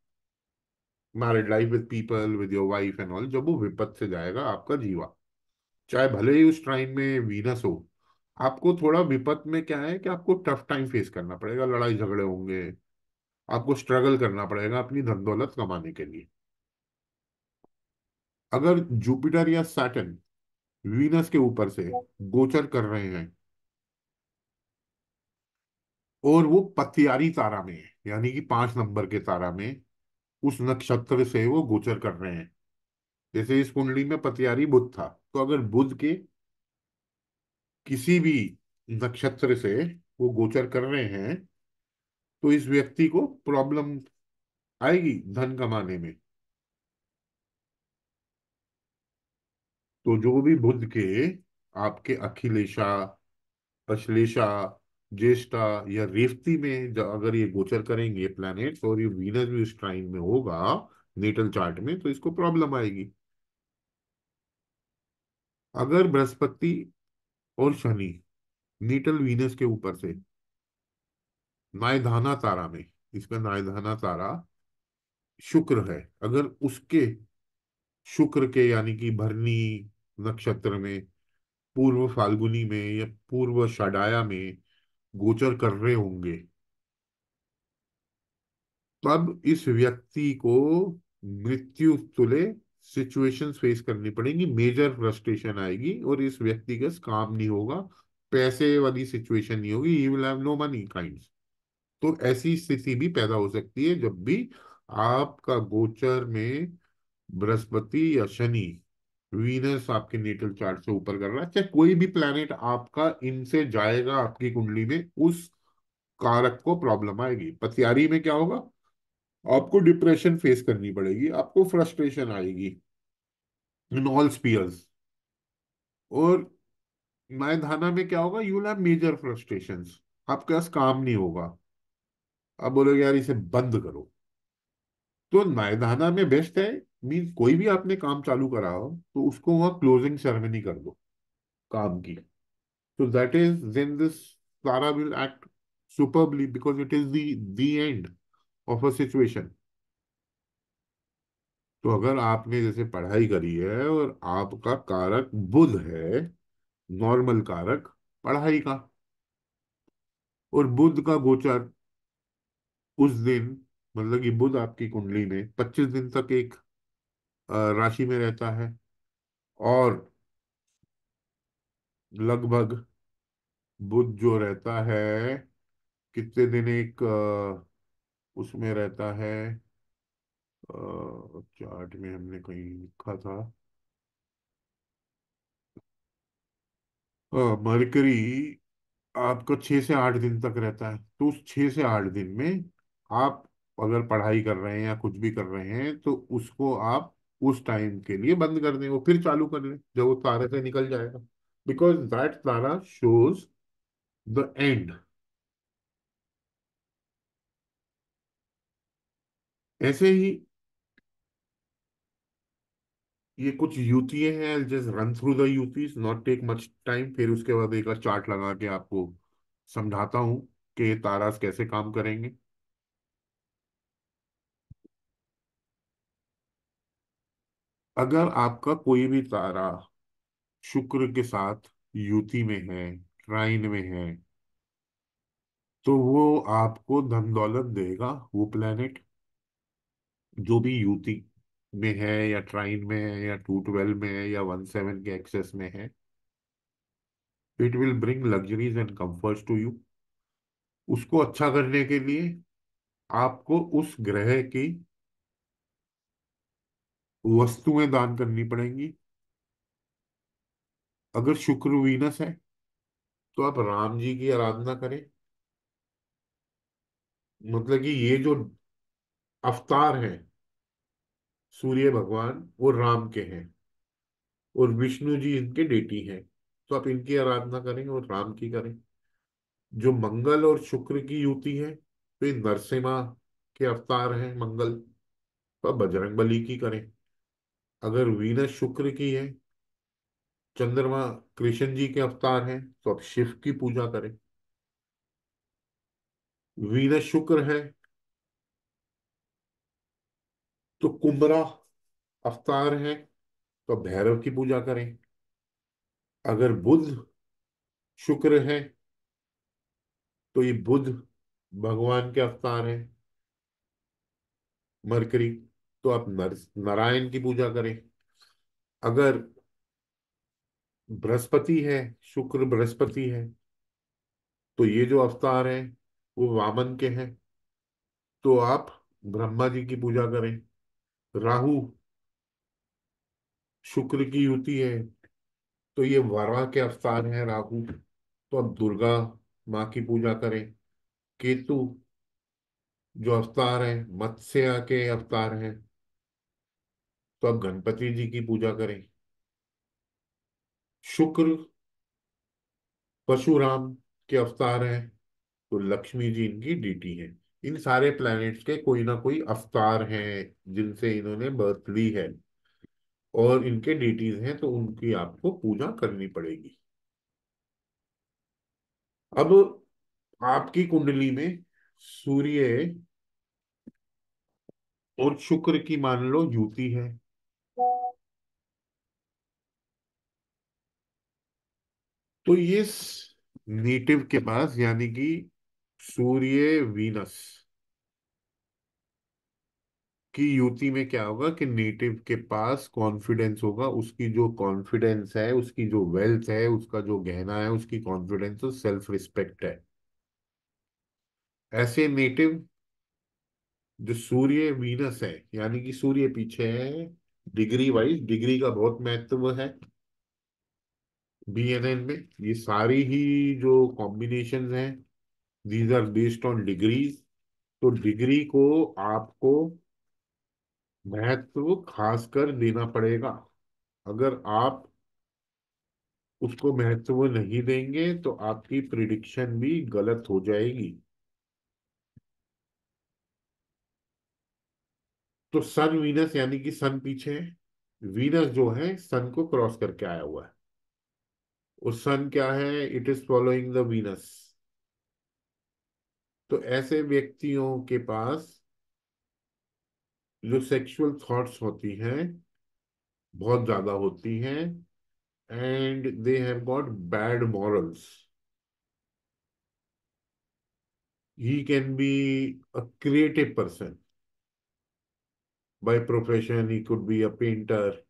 married life with people with your wife and all जब वो विपत्त से जाएगा आपका जीवा चाहे भले ही उस टाइम में वीनस हो आपको थोड़ा विपत्त में क्या है कि आपको टफ टाइम फेस करना पड़ेगा लड़ाई झगड़े होंगे आपको स्ट्रगल करना पड़ेगा अपनी धन दौलत कमाने के लिए अगर जुपिटर या सैटन वीनस के ऊपर से गोचर कर रहे हैं और वो पतियारी तारा में यानी कि पांच नंबर के तारा में उस नक्षत्र से वो गोचर कर रहे हैं जैसे इस कुंडली में पतियारी बुद्ध था तो अगर बुद्ध के किसी भी नक्षत्र से वो गोचर कर रहे हैं तो इस व्यक्ति को प्रॉब्लम आएगी धन कमाने में तो जो भी बुद्ध के आपके अखिलेशा अश्लेषा ज्येष्ठा या रेवती में अगर ये गोचर करेंगे प्लैनेट्स और ये वीनस भी उस ट्राइन में होगा नेटल चार्ट में तो इसको प्रॉब्लम आएगी अगर बृहस्पति और शनि नेटल वीनस के ऊपर से नायधाना तारा में इसका नायधाना तारा शुक्र है अगर उसके शुक्र के यानी कि भरनी नक्षत्र में पूर्व फाल्गुनी में या पूर्व षडाया में गोचर कर रहे होंगे तब इस व्यक्ति को मृत्यु तुले सिचुएशन फेस करनी पड़ेगी मेजर फ्रस्ट्रेशन आएगी और इस व्यक्ति का काम नहीं होगा पैसे वाली सिचुएशन नहीं होगी he will have no money kind तो ऐसी स्थिति भी पैदा हो सकती है जब भी आपका गोचर में बृहस्पति या शनि वीनस आपके नेटल चार्ट से ऊपर कर रहा है चाहे कोई भी प्लेनेट आपका इनसे जाएगा आपकी कुंडली में उस कारक को प्रॉब्लम आएगी पतियारी में क्या होगा आपको डिप्रेशन फेस करनी पड़ेगी आपको फ्रस्ट्रेशन आएगी इन ऑल स्पीयर्स और धाना में क्या होगा यू हैव मेजर फ्रस्ट्रेशंस आपके पास काम नहीं होगा अब बोलोगे यार इसे बंद करो तो नायदाना में बेस्ट है मीन कोई भी आपने काम चालू करा हो तो उसको वहां क्लोजिंग सेरेमनी कर दो काम की तो that is then this tara will act superbly because it is the the end of a situation तो अगर आपने जैसे पढ़ाई करी है और आपका कारक बुध है नॉर्मल कारक पढ़ाई का और बुध का गोचर उस दिन मतलब कि बुध आपकी कुंडली में 25 दिन तक एक राशि में रहता है और लगभग बुध जो रहता है कितने दिन एक उसमें रहता है चार्ट में हमने कहीं लिखा था मरकरी आपका छह से आठ दिन तक रहता है तो उस छह से आठ दिन में आप अगर पढ़ाई कर रहे हैं या कुछ भी कर रहे हैं तो उसको आप उस टाइम के लिए बंद कर दें वो फिर चालू कर लें जब वो तारे से निकल जाएगा because that tara shows the end ऐसे ही ये कुछ यूतीए हैं I just run through the yutis not take much time फिर उसके बाद एक चार्ट लगा के आपको समझाता हूं कि ये तारास कैसे काम करेंगे अगर आपका कोई भी तारा शुक्र के साथ युति में है ट्राइन में है तो वो आपको धन दौलत देगा वो प्लेनेट जो भी युति में है या ट्राइन में है या टू ट्वेल्व में है या वन सेवन के एक्सेस में है it will bring luxuries and comforts to you उसको अच्छा करने के लिए आपको उस ग्रह की वस्तुएं दान करनी पड़ेंगी अगर शुक्र वीनस है तो आप राम जी की आराधना करें मतलब कि ये जो अवतार हैं सूर्य भगवान वो राम के हैं और विष्णु जी इनके डेटी हैं तो आप इनकी आराधना करें और राम की करें जो मंगल और शुक्र की युति है तो ये नरसिम्हा के अवतार हैं मंगल तो बजरंग बली की करें अगर वीनस शुक्र की है चंद्रमा कृष्ण जी के अवतार हैं तो आप शिव की पूजा करें वीनस शुक्र है तो कुंभरा अवतार है तो भैरव की पूजा करें अगर बुध शुक्र है तो ये बुध भगवान के अवतार है मरकरी तो आप नर नारायण की पूजा करें अगर बृहस्पति है शुक्र बृहस्पति है तो ये जो अवतार है वो वामन के हैं तो आप ब्रह्मा जी की पूजा करें राहु शुक्र की युति है तो ये वरा के अवतार है राहु तो आप दुर्गा माँ की पूजा करें केतु जो अवतार है मत्स्य के अवतार है तो आप गणपति जी की पूजा करें शुक्र परशुराम के अवतार हैं तो लक्ष्मी जी इनकी डीटी हैं इन सारे प्लैनेट्स के कोई ना कोई अवतार हैं जिनसे इन्होंने बर्थ ली है और इनके डीटीज हैं तो उनकी आपको पूजा करनी पड़ेगी अब आपकी कुंडली में सूर्य और शुक्र की मान लो युति है तो ये नेटिव के पास यानी कि सूर्य वीनस की युति में क्या होगा कि नेटिव के पास कॉन्फिडेंस होगा उसकी जो कॉन्फिडेंस है उसकी जो वेल्थ है उसका जो गहना है उसकी कॉन्फिडेंस और सेल्फ रिस्पेक्ट है ऐसे नेटिव जो सूर्य वीनस है यानी कि सूर्य पीछे है डिग्री वाइज डिग्री का बहुत महत्व है एन में ये सारी ही जो कॉम्बिनेशन हैं these are based on degrees तो डिग्री को आपको महत्व खासकर देना पड़ेगा अगर आप उसको महत्व नहीं देंगे तो आपकी प्रिडिक्शन भी गलत हो जाएगी तो सन वीनस यानी कि सन पीछे है वीनस जो है सन को क्रॉस करके आया हुआ है और सन क्या है it is following the Venus तो ऐसे व्यक्तियों के पास जो सेक्सुअल थॉट्स होती हैं बहुत ज्यादा होती हैं and they have got bad morals he can be a creative person by profession he could be a painter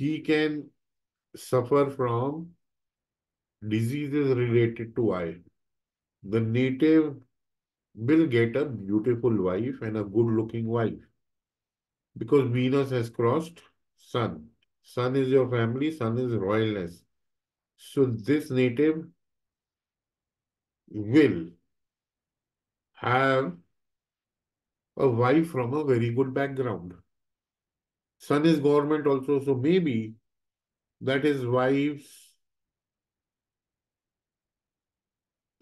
he can suffer from diseases related to eye. The native will get a beautiful wife and a good looking wife because Venus has crossed Sun. Sun is your family, Sun is royalness. So this native will have a wife from a very good background. Sun is government also, so maybe that his wife's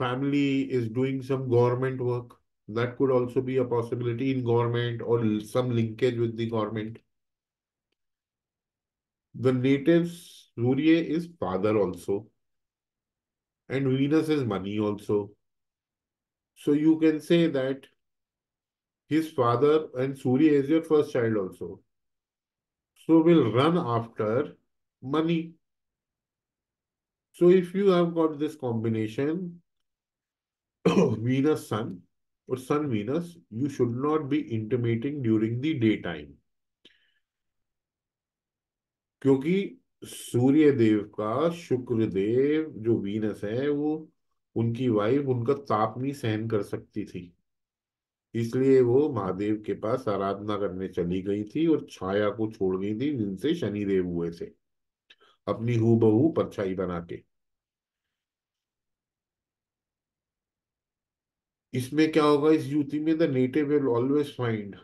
family is doing some government work. That could also be a possibility in government or some linkage with the government. The native's Surya is father also. And Venus is money also. So you can say that his father and Surya is your first child also. So will run after money. So if you have got this combination, Venus Sun or Sun Venus, you should not be intimating during the daytime. क्योंकि सूर्य देव का शुक्र देव जो Venus है वो उनकी wife उनका ताप नहीं सहन कर सकती थी इसलिए वो महादेव के पास आराधना करने चली गई थी और छाया को छोड़ गई थी जिनसे शनि देव हुए थे अपनी हूबहू परछाई बना के इसमें क्या होगा इस युति में the native will always find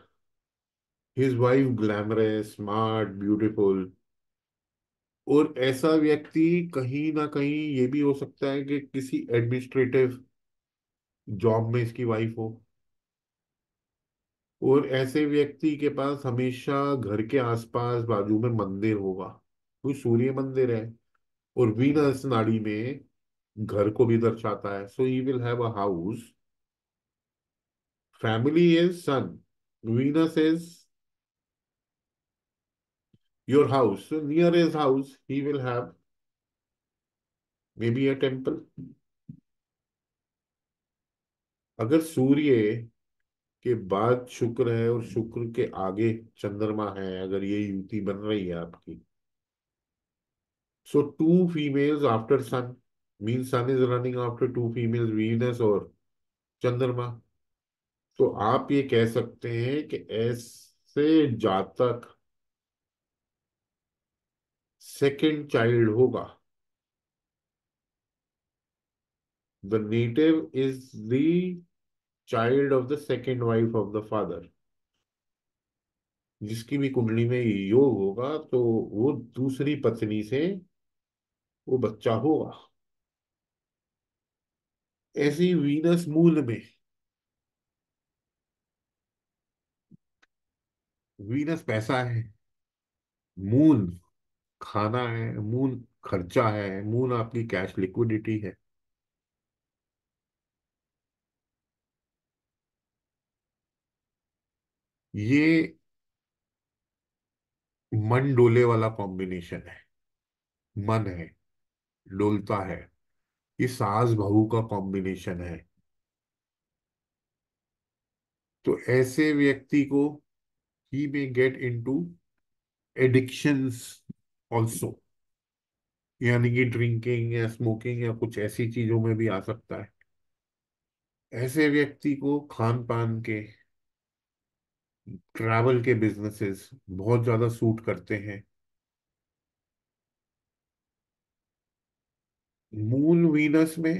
his wife glamorous smart beautiful और ऐसा व्यक्ति कहीं ना कहीं ये भी हो सकता है कि किसी एडमिनिस्ट्रेटिव जॉब में इसकी वाइफ हो और ऐसे व्यक्ति के पास हमेशा घर के आसपास बाजू में मंदिर होगा कोई सूर्य मंदिर है और वीनस नाड़ी में घर को भी दर्शाता है so he will have a house family is sun Venus is your house near his house he will have may be a temple अगर सूर्य के बाद शुक्र है और शुक्र के आगे चंद्रमा है अगर ये युति बन रही है आपकी So two females after sun means sun is running after two females Venus और चंद्रमा तो आप ये कह सकते हैं कि ऐसे जातक सेकेंड चाइल्ड होगा the native is the child of the second wife of the father जिसकी भी कुंडली में योग होगा तो वो दूसरी पत्नी से वो बच्चा होगा ऐसी वीनस मूल में वीनस पैसा है मूल खाना है मूल खर्चा है मूल आपकी कैश लिक्विडिटी है ये मन डोले वाला कॉम्बिनेशन है मन है डोलता है ये सास बहू का कॉम्बिनेशन है तो ऐसे व्यक्ति को he may get in to addictions also यानी कि ड्रिंकिंग या स्मोकिंग या कुछ ऐसी चीजों में भी आ सकता है ऐसे व्यक्ति को खान पान के ट्रैवल के बिजनेसेस बहुत ज्यादा सूट करते हैं मून वीनस में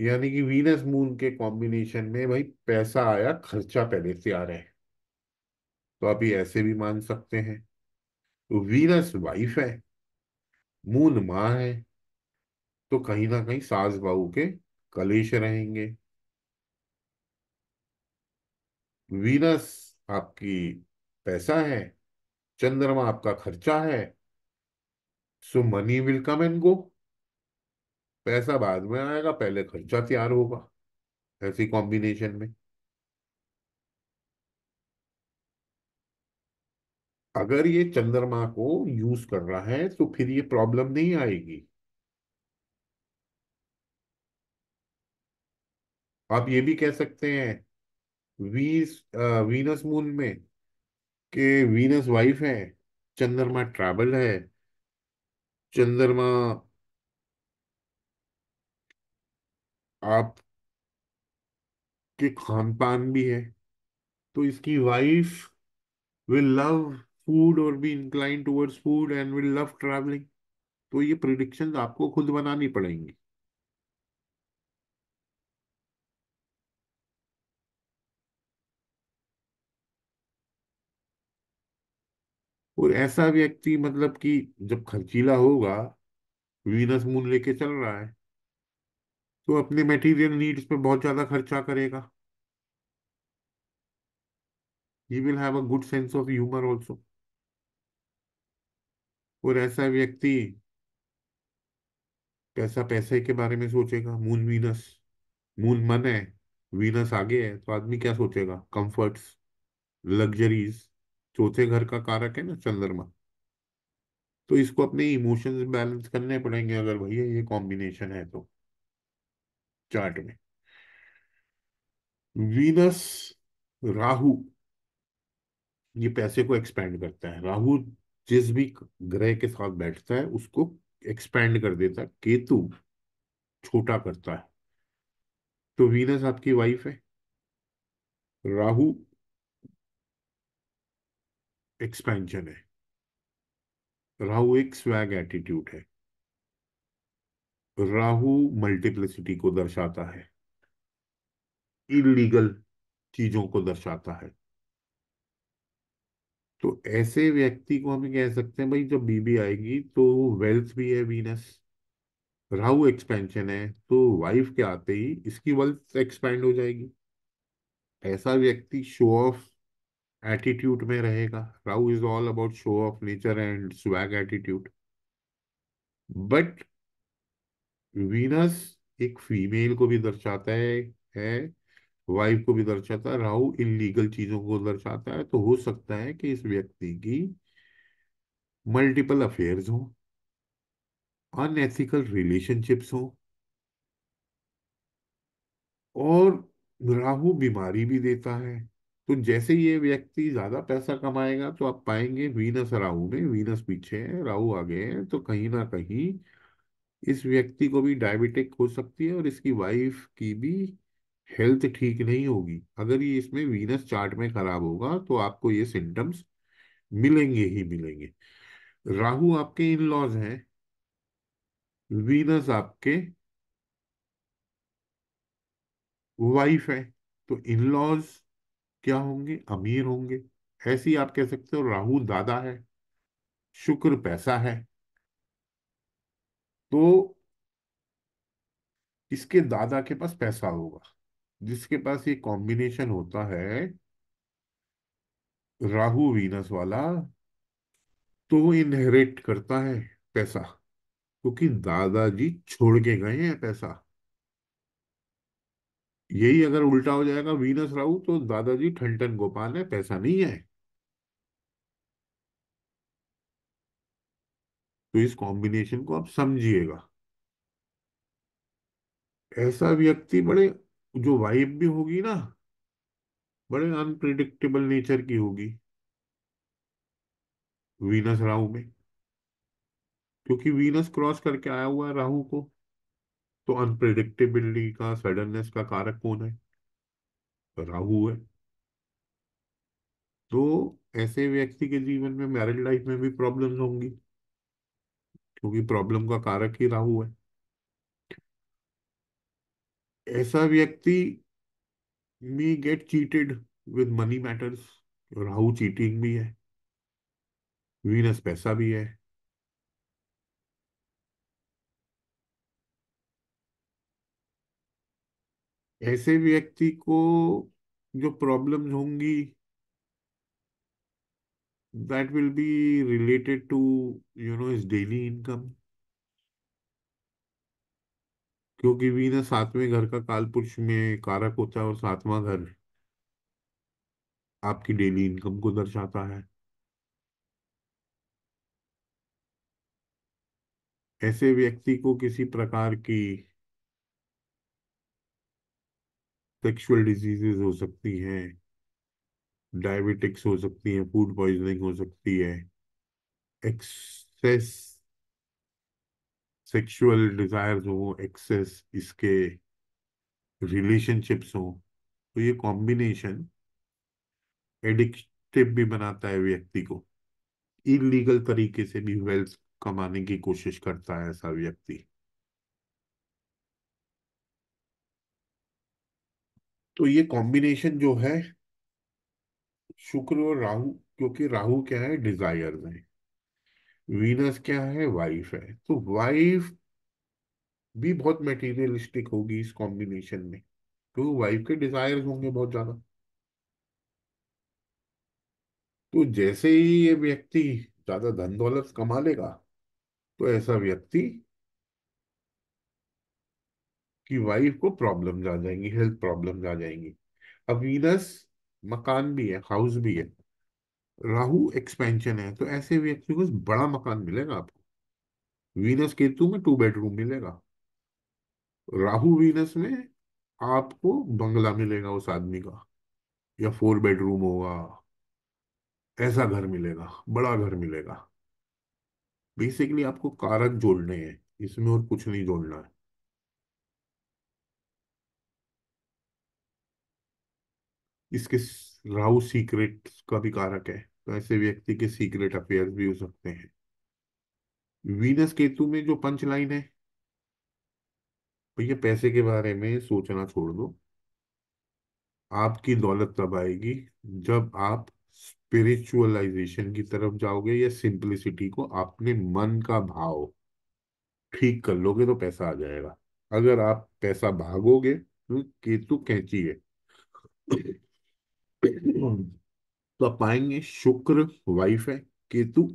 यानी कि वीनस मून के कॉम्बिनेशन में भाई पैसा आया खर्चा पहले से आ रहा है तो आप ऐसे भी मान सकते हैं तो वीनस वाइफ है मून माँ है तो कहीं ना कहीं सास बहू के कलेश रहेंगे वीनस आपकी पैसा है चंद्रमा आपका खर्चा है so money will come and go पैसा बाद में आएगा पहले खर्चा तैयार होगा ऐसी कॉम्बिनेशन में अगर ये चंद्रमा को यूज कर रहा है तो फिर ये प्रॉब्लम नहीं आएगी आप ये भी कह सकते हैं वीस वीनस मून में कि वीनस वाइफ है चंद्रमा ट्रैवल है चंद्रमा आप के खान पान भी है तो इसकी वाइफ विल लव फूड और be incline towards food and will love travelling तो ये प्रिडिक्शन आपको खुद बनानी पड़ेंगी और ऐसा व्यक्ति मतलब कि जब खर्चीला होगा वीनस मून लेके चल रहा है तो अपने मटेरियल नीड्स पे बहुत ज़्यादा खर्चा करेगा he will have a good sense of humour also और ऐसा व्यक्ति कैसा पैसे के बारे में सोचेगा मून वीनस मून मन है वीनस आगे है तो आदमी क्या सोचेगा कंफर्ट्स लग्जरीज चौथे घर का कारक है ना चंद्रमा तो इसको अपने इमोशंस बैलेंस करने पड़ेंगे अगर भैया ये कॉम्बिनेशन है तो चार्ट में वीनस राहु ये पैसे को एक्सपेंड करता है राहु जिस भी ग्रह के साथ बैठता है उसको एक्सपेंड कर देता है केतु छोटा करता है तो वीनस आपकी वाइफ है राहु एक्सपेंशन है राहु एक स्वैग एटीट्यूड है राहु मल्टीप्लिसिटी को दर्शाता है इलीगल चीजों को दर्शाता है तो ऐसे व्यक्ति को हम कह सकते हैं भाई जब बीबी आएगी तो वेल्थ भी है वीनस राहु एक्सपेंशन है तो वाइफ के आते ही इसकी वेल्थ एक्सपेंड हो जाएगी ऐसा व्यक्ति शो ऑफ एटीट्यूड में रहेगा Rahu is all about show off nature and swag attitude but Venus एक फीमेल को भी दर्शाता है है वाइफ को भी दर्शाता है राहु इलीगल चीजों को दर्शाता है तो हो सकता है कि इस व्यक्ति की मल्टीपल अफेयर्स हो अनएथिकल रिलेशनशिप्स हो और राहु बीमारी भी देता है तो जैसे ये व्यक्ति ज्यादा पैसा कमाएगा तो आप पाएंगे वीनस राहु में वीनस पीछे है राहु आगे है तो कहीं ना कहीं इस व्यक्ति को भी डायबिटिक हो सकती है और इसकी वाइफ की भी हेल्थ ठीक नहीं होगी अगर ये इसमें वीनस चार्ट में खराब होगा तो आपको ये सिम्टम्स मिलेंगे ही मिलेंगे राहु आपके इन लॉज हैं वीनस आपके वाइफ है तो इन लॉज क्या होंगे अमीर होंगे ऐसी आप कह सकते हो राहु दादा है शुक्र पैसा है तो इसके दादा के पास पैसा होगा जिसके पास ये कॉम्बिनेशन होता है राहु वीनस वाला तो वो इनहेरिट करता है पैसा क्योंकि दादाजी छोड़ के गए हैं पैसा यही अगर उल्टा हो जाएगा वीनस राहु तो दादाजी ठंडन गोपाल है पैसा नहीं है तो इस कॉम्बिनेशन को आप समझिएगा ऐसा व्यक्ति बड़े जो वाइफ भी होगी ना बड़े अनप्रिडिक्टेबल नेचर की होगी वीनस राहु में क्योंकि वीनस क्रॉस करके आया हुआ है राहु को तो अनप्रिडिक्टेबिलिटी का सडननेस का कारक कौन है राहु है तो ऐसे व्यक्ति के जीवन में मैरिड लाइफ में भी प्रॉब्लम्स होंगी क्योंकि प्रॉब्लम का कारक ही राहु है ऐसा व्यक्ति may get cheated with money matters Rahu cheating भी है वीनस पैसा भी है ऐसे व्यक्ति को जो प्रॉब्लम्स होंगी that will be related to, you know, his daily income. क्योंकि वीनस सातवें घर का काल पुरुष में कारक होता है और सातवां घर आपकी डेली इनकम को दर्शाता है ऐसे व्यक्ति को किसी प्रकार की सेक्सुअल डिजीजेस हो सकती हैं डायबिटिक्स हो सकती है फूड पॉइजनिंग हो सकती है एक्सेस सेक्सुअल डिजायर्स हो एक्सेस इसके रिलेशनशिप्स हो तो ये कॉम्बिनेशन एडिक्टिव भी बनाता है व्यक्ति को इलीगल तरीके से भी वेल्थ कमाने की कोशिश करता है ऐसा व्यक्ति तो ये कॉम्बिनेशन जो है शुक्र और राहु क्योंकि राहु क्या है डिजायर है वीनस क्या है वाइफ है तो वाइफ भी बहुत मेटीरियलिस्टिक होगी इस कॉम्बिनेशन में क्योंकि तो वाइफ के डिजायर होंगे बहुत ज्यादा तो जैसे ही ये व्यक्ति ज्यादा धन दौलत कमा लेगा तो ऐसा व्यक्ति की वाइफ को प्रॉब्लम आ जा जाएंगी हेल्थ प्रॉब्लम आ जा जाएंगी अब वीनस मकान भी है हाउस भी है राहु एक्सपेंशन है तो ऐसे व्यक्ति को बड़ा मकान मिलेगा आपको वीनस केतु में टू बेडरूम मिलेगा राहु वीनस में आपको बंगला मिलेगा उस आदमी का या फोर बेडरूम होगा ऐसा घर मिलेगा बड़ा घर मिलेगा बेसिकली आपको कारक जोड़ने हैं इसमें और कुछ नहीं जोड़ना है इसके राहु सीक्रेट का भी कारक है तो ऐसे व्यक्ति के सीक्रेट अफेयर भी हो सकते हैं वीनस केतु में जो पंच लाइन है भैया पैसे के बारे में सोचना छोड़ दो आपकी दौलत तब आएगी जब आप स्पिरिचुअलाइजेशन की तरफ जाओगे या सिंपलिसिटी को अपने मन का भाव ठीक कर लोगे तो पैसा आ जाएगा अगर आप पैसा भागोगे तो केतु कैंची है तो आप पाएंगे शुक्र वाइफ है केतु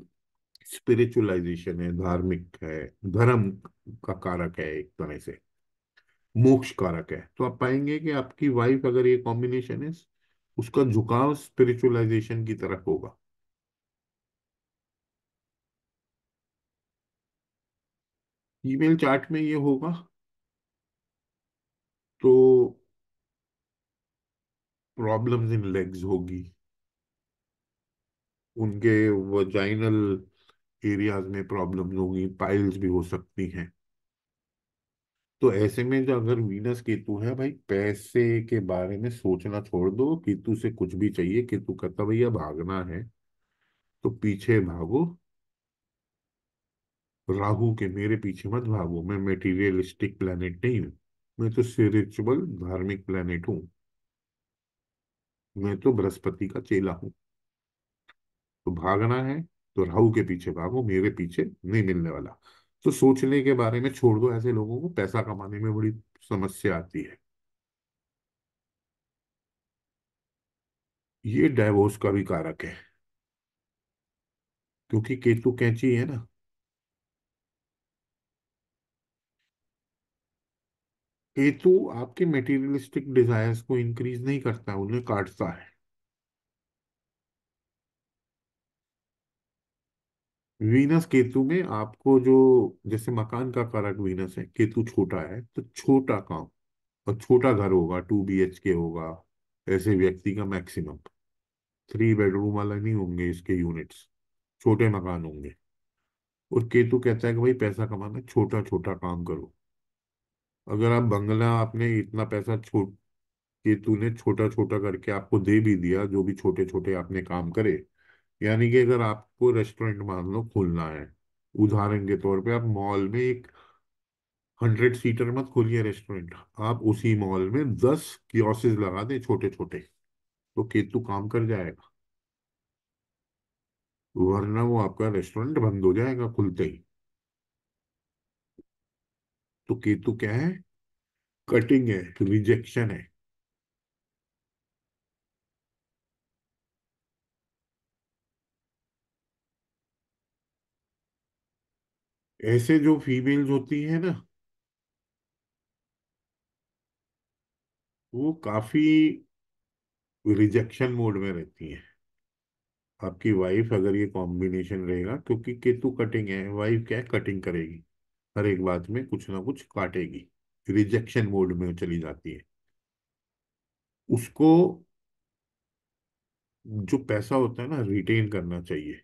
स्पिरिचुअलाइजेशन है धार्मिक है धर्म का कारक है एक तरह से मोक्ष कारक है तो आप पाएंगे कि आपकी वाइफ अगर ये कॉम्बिनेशन है उसका झुकाव स्पिरिचुअलाइजेशन की तरफ होगा ईमेल चार्ट में ये होगा तो प्रॉब्लम्स इन लेग्स होगी उनके वजाइनल एरियाज में प्रॉब्लम्स होगी पाइल्स भी हो सकती हैं तो ऐसे में जो अगर वीनस केतु है भाई पैसे के बारे में सोचना छोड़ दो केतु से कुछ भी चाहिए केतु कहता भैया भागना है तो पीछे भागो राहु के मेरे पीछे मत भागो मैं मेटीरियलिस्टिक प्लेनेट नहीं हूं मैं तो स्पिरिचुअल धार्मिक प्लेनेट हूँ मैं तो बृहस्पति का चेला हूं तो भागना है तो राहु के पीछे भागो मेरे पीछे नहीं मिलने वाला तो सोचने के बारे में छोड़ दो ऐसे लोगों को पैसा कमाने में बड़ी समस्या आती है ये डायवोर्स का भी कारक है क्योंकि केतु कैंची है ना हेतु आपके मेटीरियलिस्टिक डिजायर्स को इंक्रीज नहीं करता है उन्हें काटता है वीनस केतु में आपको जो जैसे मकान का कारक वीनस है केतु छोटा है तो छोटा काम और छोटा घर होगा टू बी एच के होगा ऐसे व्यक्ति का मैक्सिमम थ्री बेडरूम वाला नहीं होंगे इसके यूनिट्स छोटे मकान होंगे और केतु कहता है कि भाई पैसा कमाना छोटा छोटा काम करो अगर आप बंगला आपने इतना पैसा छोट कि तूने छोटा छोटा करके आपको दे भी दिया जो भी छोटे छोटे आपने काम करे यानी कि अगर आपको रेस्टोरेंट मान लो खोलना है उदाहरण के तौर पे आप मॉल में एक हंड्रेड सीटर मत खोलिए रेस्टोरेंट आप उसी मॉल में दस कियोसेस लगा दें छोटे छोटे तो केतु काम कर जाएगा वरना वो आपका रेस्टोरेंट बंद हो जाएगा खुलते ही तो केतु क्या है कटिंग है रिजेक्शन तो है ऐसे जो फीमेल्स होती है ना वो काफी रिजेक्शन मोड में रहती है आपकी वाइफ अगर ये कॉम्बिनेशन रहेगा क्योंकि केतु कटिंग है वाइफ क्या है कटिंग करेगी हर एक बात में कुछ ना कुछ काटेगी रिजेक्शन मोड में चली जाती है उसको जो पैसा होता है ना रिटेन करना चाहिए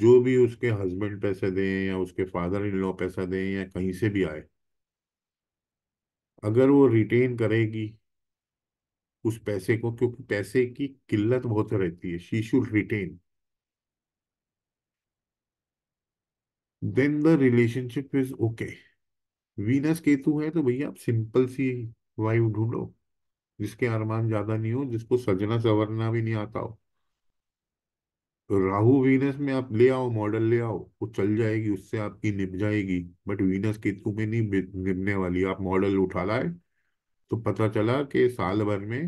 जो भी उसके हस्बैंड पैसे दें या उसके फादर इन लॉ पैसा दें या कहीं से भी आए अगर वो रिटेन करेगी उस पैसे को क्योंकि पैसे की किल्लत बहुत रहती है she should retain then the relationship is okay Venus Ketu है तो भैया आप सिंपल सी वाइफ ढूंढो जिसके अरमान ज्यादा नहीं हो जिसको सजना सवरना भी नहीं आता हो तो राहु वीनस में आप ले आओ मॉडल ले आओ वो चल जाएगी उससे आपकी निभ जाएगी बट वीनस केतु में नहीं निभने वाली आप मॉडल उठा लाए तो पता चला कि साल भर में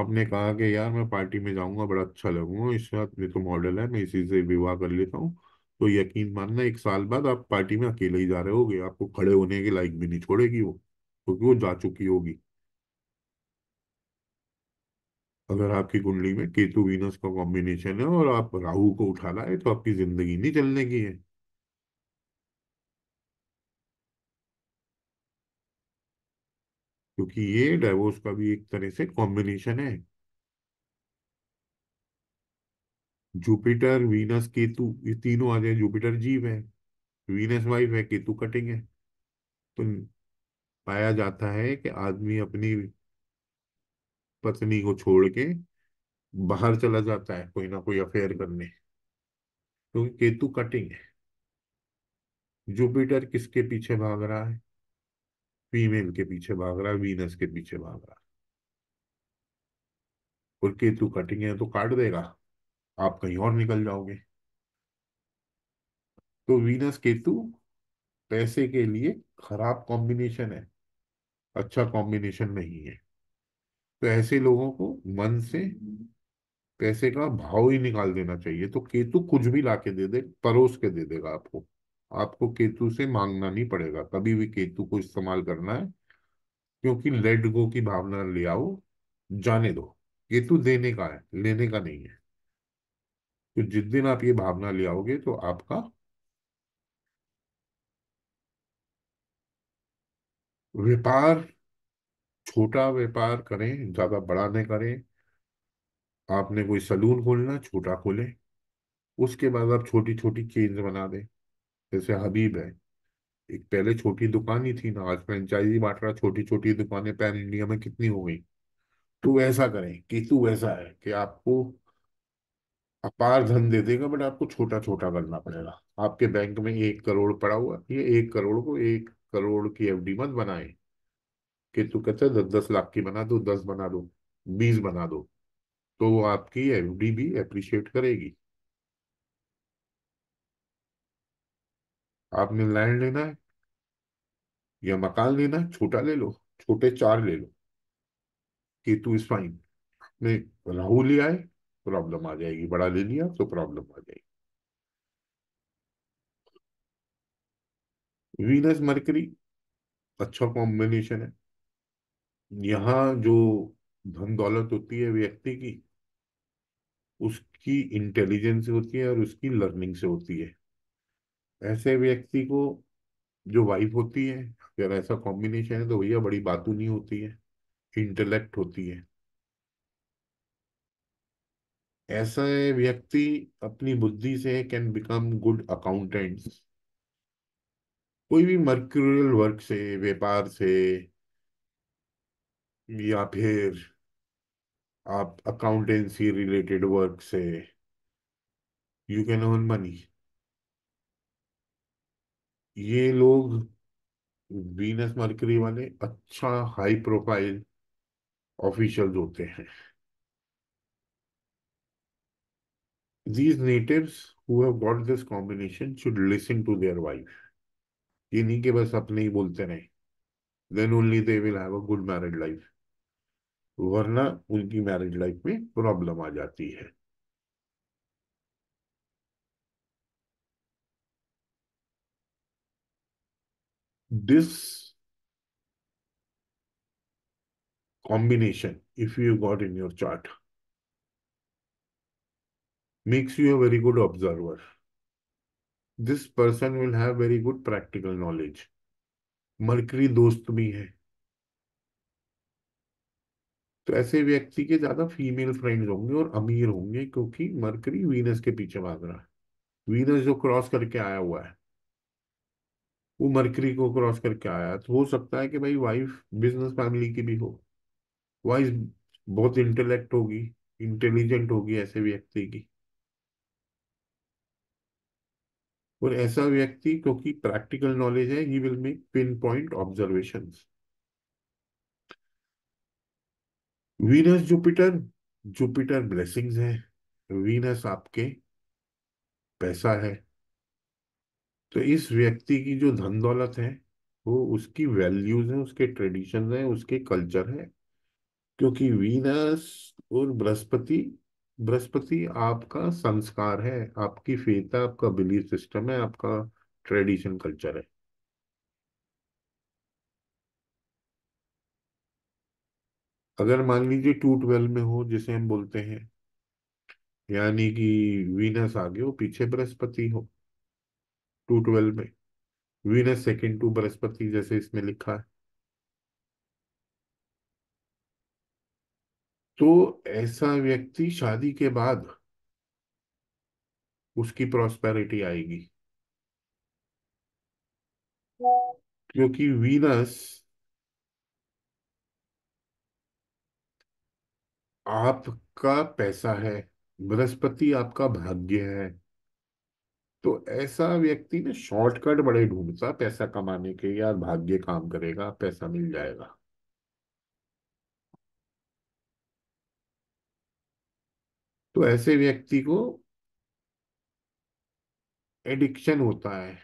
आपने कहा कि यार मैं पार्टी में जाऊंगा बड़ा अच्छा लगूंगा इस बात में तो मॉडल है मैं इसी से विवाह कर लेता हूँ तो यकीन मानना एक साल बाद आप पार्टी में अकेले ही जा रहे होगे आपको खड़े होने के लायक भी नहीं छोड़ेगी वो क्योंकि तो वो जा चुकी होगी अगर आपकी कुंडली में केतु वीनस का कॉम्बिनेशन है और आप राहु को उठा लाए तो आपकी जिंदगी नहीं चलने की है क्योंकि ये डाइवोर्स का भी एक तरह से कॉम्बिनेशन है जुपिटर वीनस केतु ये तीनों आ जाए जुपिटर जीव है वीनस वाइफ है केतु कटिंग है तो पाया जाता है कि आदमी अपनी पत्नी को छोड़ के बाहर चला जाता है कोई ना कोई अफेयर करने क्योंकि तो केतु कटिंग है जुपिटर किसके पीछे भाग रहा है फीमेल के पीछे भाग रहा है वीनस के पीछे भाग रहा है और केतु कटिंग है तो काट देगा आप कहीं और निकल जाओगे तो वीनस केतु पैसे के लिए खराब कॉम्बिनेशन है अच्छा कॉम्बिनेशन नहीं है तो ऐसे लोगों को मन से पैसे का भाव ही निकाल देना चाहिए तो केतु कुछ भी लाके दे दे परोस के दे देगा आपको आपको केतु से मांगना नहीं पड़ेगा कभी भी केतु को इस्तेमाल करना है क्योंकि लेट गो की भावना ले आओ जाने दो केतु देने का है लेने का नहीं है तो जिस दिन आप ये भावना ले आओगे तो आपका व्यापार छोटा व्यापार करें ज्यादा बड़ा नहीं करें आपने कोई सलून खोलना छोटा खोले उसके बाद आप छोटी छोटी चेंज बना दें जैसे हबीब है एक पहले छोटी दुकान ही थी ना आज फ्रेंचाइजी बांट रहा छोटी छोटी दुकानें पैन इंडिया में कितनी हो गई तो ऐसा करें कि तू वैसा है कि आपको अपार धन दे देगा बट आपको छोटा छोटा करना पड़ेगा आपके बैंक में एक करोड़ पड़ा हुआ ये एक करोड़ को एक करोड़ की एफ मत बनाए कि तू कहते दस दस लाख की बना दो दस बना दो बीस बना दो तो वो आपकी एफ भी अप्रिशिएट करेगी आपने लैंड लेना है या मकान लेना है छोटा ले लो छोटे चार ले लो केतु इस फाइन में राहुल लिया है प्रॉब्लम आ जाएगी बड़ा ले लिया तो प्रॉब्लम आ जाएगी वीनस मरकरी अच्छा कॉम्बिनेशन है यहाँ जो धन दौलत होती है व्यक्ति की उसकी इंटेलिजेंस से होती है और उसकी लर्निंग से होती है ऐसे व्यक्ति को जो वाइफ होती है अगर ऐसा कॉम्बिनेशन है तो भैया बड़ी बातू नहीं होती है इंटेलेक्ट होती है ऐसा व्यक्ति अपनी बुद्धि से कैन बिकम गुड अकाउंटेंट कोई भी मर्क्यूरियल वर्क से व्यापार से या फिर आप अकाउंटेंसी रिलेटेड वर्क से यू कैन अर्न मनी ये लोग वीनस मर्करी वाले अच्छा हाई प्रोफाइल ऑफिशियल होते हैं these natives who have got this combination should listen to their wife ये नहीं कि बस अपने ही बोलते रहे then only they will have a good married life. वरना उनकी मैरिज लाइफ में प्रॉब्लम आ जाती है this combination if you got in your chart makes you a very good observer. This person will have very good practical knowledge. Mercury दोस्त भी है तो ऐसे व्यक्ति के ज्यादा फीमेल फ्रेंड्स होंगे और अमीर होंगे क्योंकि मरकरी वीनस के पीछे भाग रहा है वीनस जो क्रॉस करके आया हुआ है वो मरकरी को क्रॉस करके आया तो हो सकता है कि भाई वाइफ बिजनेस फैमिली की भी हो वाइफ बहुत इंटेलेक्ट होगी इंटेलिजेंट होगी ऐसे व्यक्ति की और ऐसा व्यक्ति क्योंकि प्रैक्टिकल नॉलेज है he will make pin point observation Venus Jupiter Jupiter blessings है वीनस आपके पैसा है तो इस व्यक्ति की जो धन दौलत है वो उसकी वैल्यूज है उसके ट्रेडिशन है उसके कल्चर है क्योंकि वीनस और बृहस्पति बृहस्पति आपका संस्कार है आपकी फेथ है आपका बिलीफ सिस्टम है आपका ट्रेडिशन कल्चर है अगर मान लीजिए टू ट्वेल्व में हो जिसे हम बोलते हैं यानी कि वीनस आगे हो पीछे बृहस्पति हो टू ट्वेल्व में वीनस सेकंड टू बृहस्पति जैसे इसमें लिखा है तो ऐसा व्यक्ति शादी के बाद उसकी प्रॉस्पेरिटी आएगी क्योंकि वीनस आपका पैसा है बृहस्पति आपका भाग्य है तो ऐसा व्यक्ति ना शॉर्टकट बड़े ढूंढता पैसा कमाने के यार भाग्य काम करेगा पैसा मिल जाएगा तो ऐसे व्यक्ति को एडिक्शन होता है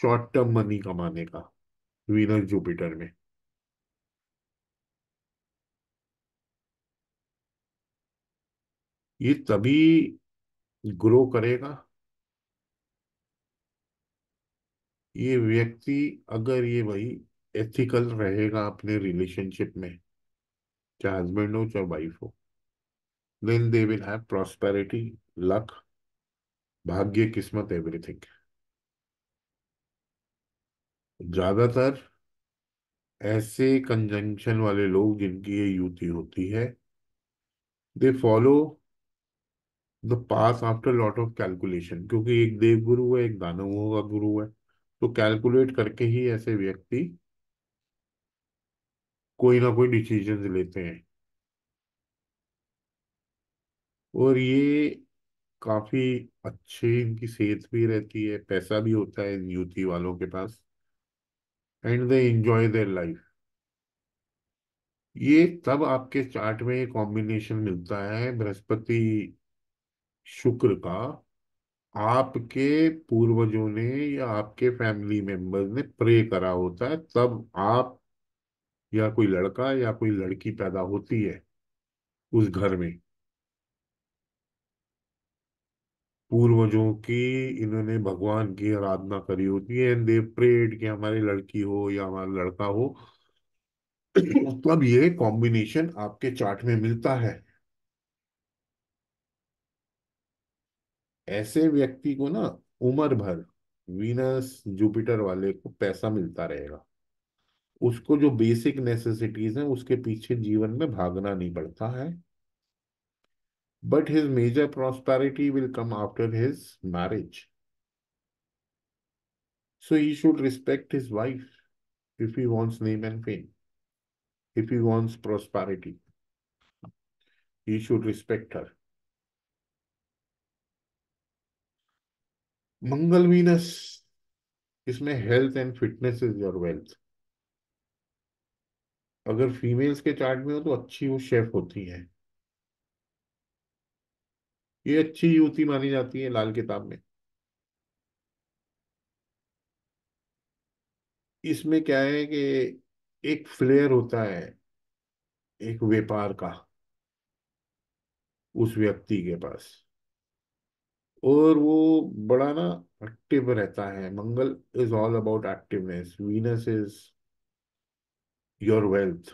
शॉर्ट टर्म मनी कमाने का वीनस जुपिटर में ये तभी ग्रो करेगा ये व्यक्ति अगर ये वही एथिकल रहेगा अपने रिलेशनशिप में चाहे हस्बैंड हो चाहे वाइफ हो then they will have prosperity, luck, भाग्य किस्मत एवरीथिंग ज्यादातर ऐसे कंजंक्शन वाले लोग जिनकी ये युति होती है they follow the pass after lot of calculation क्योंकि एक देव गुरु है एक दानव का गुरु है तो कैलकुलेट करके ही ऐसे व्यक्ति कोई ना कोई डिसीजन लेते हैं और ये काफ़ी अच्छे इनकी सेहत भी रहती है पैसा भी होता है युवती वालों के पास and they enjoy their life ये तब आपके चार्ट में कॉम्बिनेशन मिलता है बृहस्पति शुक्र का आपके पूर्वजों ने या आपके फैमिली मेंबर्स ने प्रे करा होता है तब आप या कोई लड़का या कोई लड़की पैदा होती है उस घर में पूर्वजों की इन्होंने भगवान की आराधना करी होती है एंड दे प्रेड कि हमारी लड़की हो या हमारा लड़का हो मतलब ये कॉम्बिनेशन आपके चार्ट में मिलता है ऐसे व्यक्ति को ना उम्र भर वीनस जुपिटर वाले को पैसा मिलता रहेगा उसको जो बेसिक नेसेसिटीज हैं उसके पीछे जीवन में भागना नहीं पड़ता है but his major prosperity will come after his marriage. So he should respect his wife if he wants name and fame, if he wants prosperity. He should respect her. Mangal Venus, is my health and fitness is your wealth. अगर females के chart में हो तो अच्छी वो chef होती है ये अच्छी युवती मानी जाती है लाल किताब में इसमें क्या है कि एक फ्लेयर होता है एक व्यापार का उस व्यक्ति के पास और वो बड़ा ना एक्टिव रहता है Mangal is all about activeness Venus is your wealth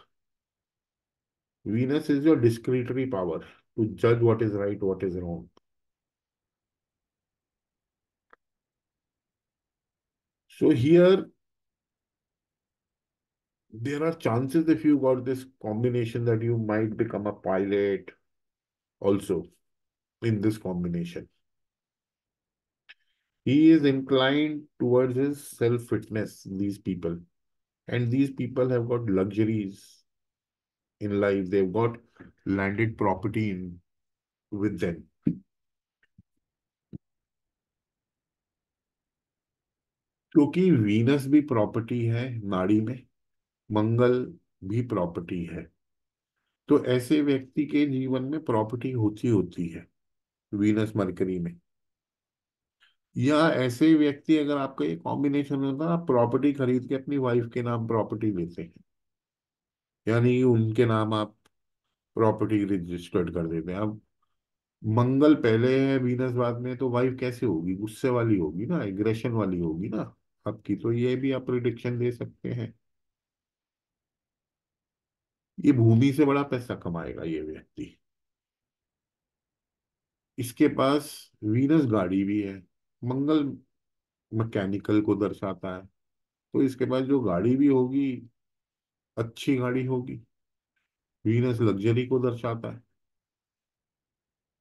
Venus is your discretionary power to judge what is right, what is wrong. So here, there are chances if you got this combination that you might become a pilot also in this combination. He is inclined towards his self-fitness, these people. And these people have got luxuries in life. They've got landed property in with them. क्योंकि Venus भी property है नाड़ी में मंगल भी property है तो ऐसे व्यक्ति के जीवन में प्रॉपर्टी होती होती है वीनस मरकरी में या ऐसे व्यक्ति अगर आपका ये कॉम्बिनेशन होता है आप प्रॉपर्टी खरीद के अपनी वाइफ के नाम प्रॉपर्टी लेते हैं यानी उनके नाम आप प्रॉपर्टी रजिस्टर्ड कर देते हैं अब मंगल पहले है वीनस बाद में तो वाइफ कैसे होगी गुस्से वाली होगी ना एग्रेशन वाली होगी ना आपकी तो ये भी आप प्रिडिक्शन दे सकते हैं ये भूमि से बड़ा पैसा कमाएगा ये व्यक्ति इसके पास वीनस गाड़ी भी है मंगल मैकेनिकल को दर्शाता है तो इसके पास जो गाड़ी भी होगी अच्छी गाड़ी होगी वीनस लग्जरी को दर्शाता है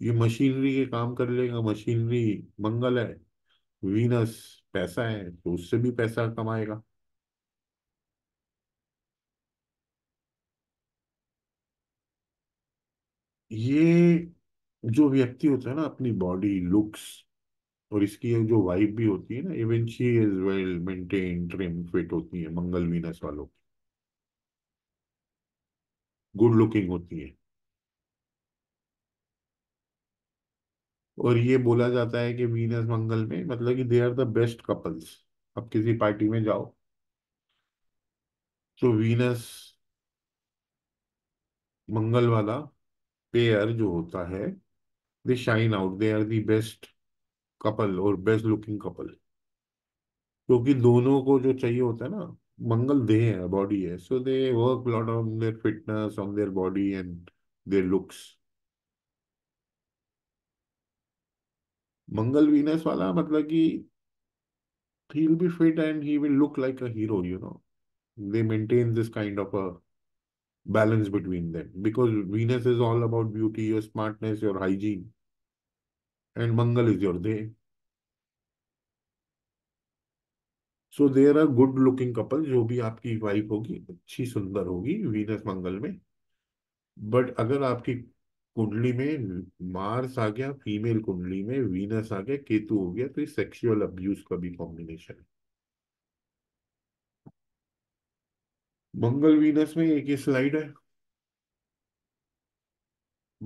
ये मशीनरी के काम कर लेगा मशीनरी मंगल है वीनस पैसा है तो उससे भी पैसा कमाएगा ये जो व्यक्ति होता है ना अपनी बॉडी लुक्स और इसकी जो वाइब भी होती है ना even she is well maintain trim fit होती है मंगल वीनस वालों की गुड लुकिंग होती है और ये बोला जाता है कि वीनस मंगल में मतलब कि they are the best couples अब किसी पार्टी में जाओ तो वीनस मंगल वाला पेयर जो होता है they shine out they are the best couple और बेस्ट लुकिंग कपल क्योंकि दोनों को जो चाहिए होता है ना Mangal day body hai. Eh? So they work a lot on their fitness, on their body and their looks. Mangal Venus wala मतलब कि he'll be fit and he will look like a hero, you know. They maintain this kind of a balance between them because Venus is all about beauty, your smartness, your hygiene, and Mangal is your day. So there are good looking couple जो भी आपकी wife होगी अच्छी सुंदर होगी Venus मंगल में but अगर आपकी कुंडली में मार्स आ गया फीमेल कुंडली में वीनस आ गया केतु हो गया तो ये सेक्सुअल अब्यूज का भी कॉम्बिनेशन है मंगल वीनस में एक ही स्लाइड है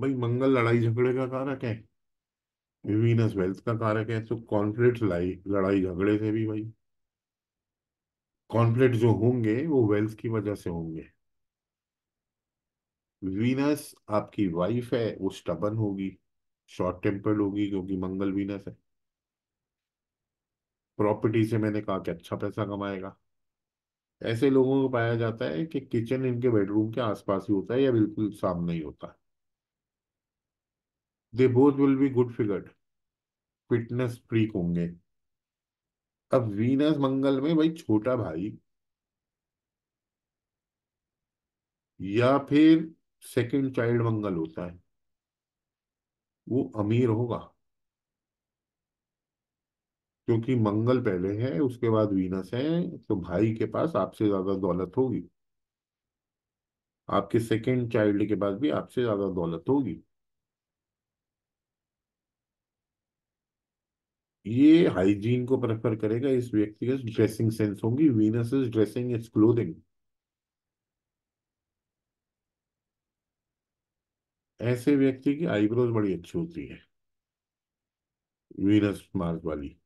भाई मंगल लड़ाई झगड़े का कारक है वीनस वेल्थ का कारक है तो कॉन्फ्लिक्ट लड़ाई झगड़े से भी भाई कॉन्फ्लिक्ट जो होंगे वो वेल्थ की वजह से होंगे वीनस आपकी वाइफ है वो स्टबन होगी शॉर्ट टेम्पर्ड होगी क्योंकि मंगल वीनस है प्रॉपर्टी से मैंने कहा कि अच्छा पैसा कमाएगा ऐसे लोगों को पाया जाता है कि किचन इनके बेडरूम के आसपास ही होता है या बिल्कुल सामने ही होता है they both will be good figured fitness freak होंगे अब वीनस मंगल में भाई छोटा भाई या फिर सेकंड चाइल्ड मंगल होता है वो अमीर होगा क्योंकि मंगल पहले है उसके बाद वीनस है तो भाई के पास आपसे ज्यादा दौलत होगी आपके सेकंड चाइल्ड के पास भी आपसे ज्यादा दौलत होगी ये हाइजीन को प्रेफर करेगा इस व्यक्ति के ड्रेसिंग सेंस होंगी Venus is dressing is clothing ऐसे व्यक्ति की आईब्रोज बड़ी अच्छी होती है वीनस मार्ग वाली